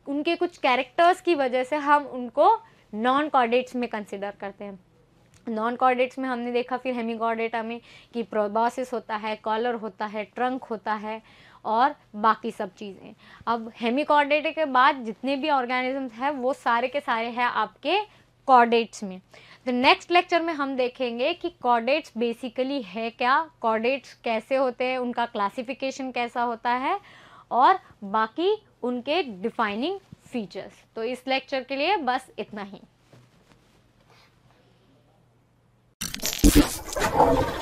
उनके कुछ कैरेक्टर्स की वजह से हम उनको नॉन कॉर्डेट्स में कंसिडर करते हैं नॉन कॉर्डेट्स में हमने देखा फिर हेमिकॉर्डेटा में कि प्रोबासिस होता है कॉलर होता है ट्रंक होता है और बाकी सब चीज़ें अब हेमीकॉर्डेटे के बाद जितने भी ऑर्गेनिजम्स हैं वो सारे के सारे हैं आपके कॉर्डेट्स में तो नेक्स्ट लेक्चर में हम देखेंगे कि कॉर्डेट्स बेसिकली है क्या कॉर्डेट्स कैसे होते हैं उनका क्लासिफिकेशन कैसा होता है और बाकी उनके डिफाइनिंग फीचर्स तो इस लेक्चर के लिए बस इतना ही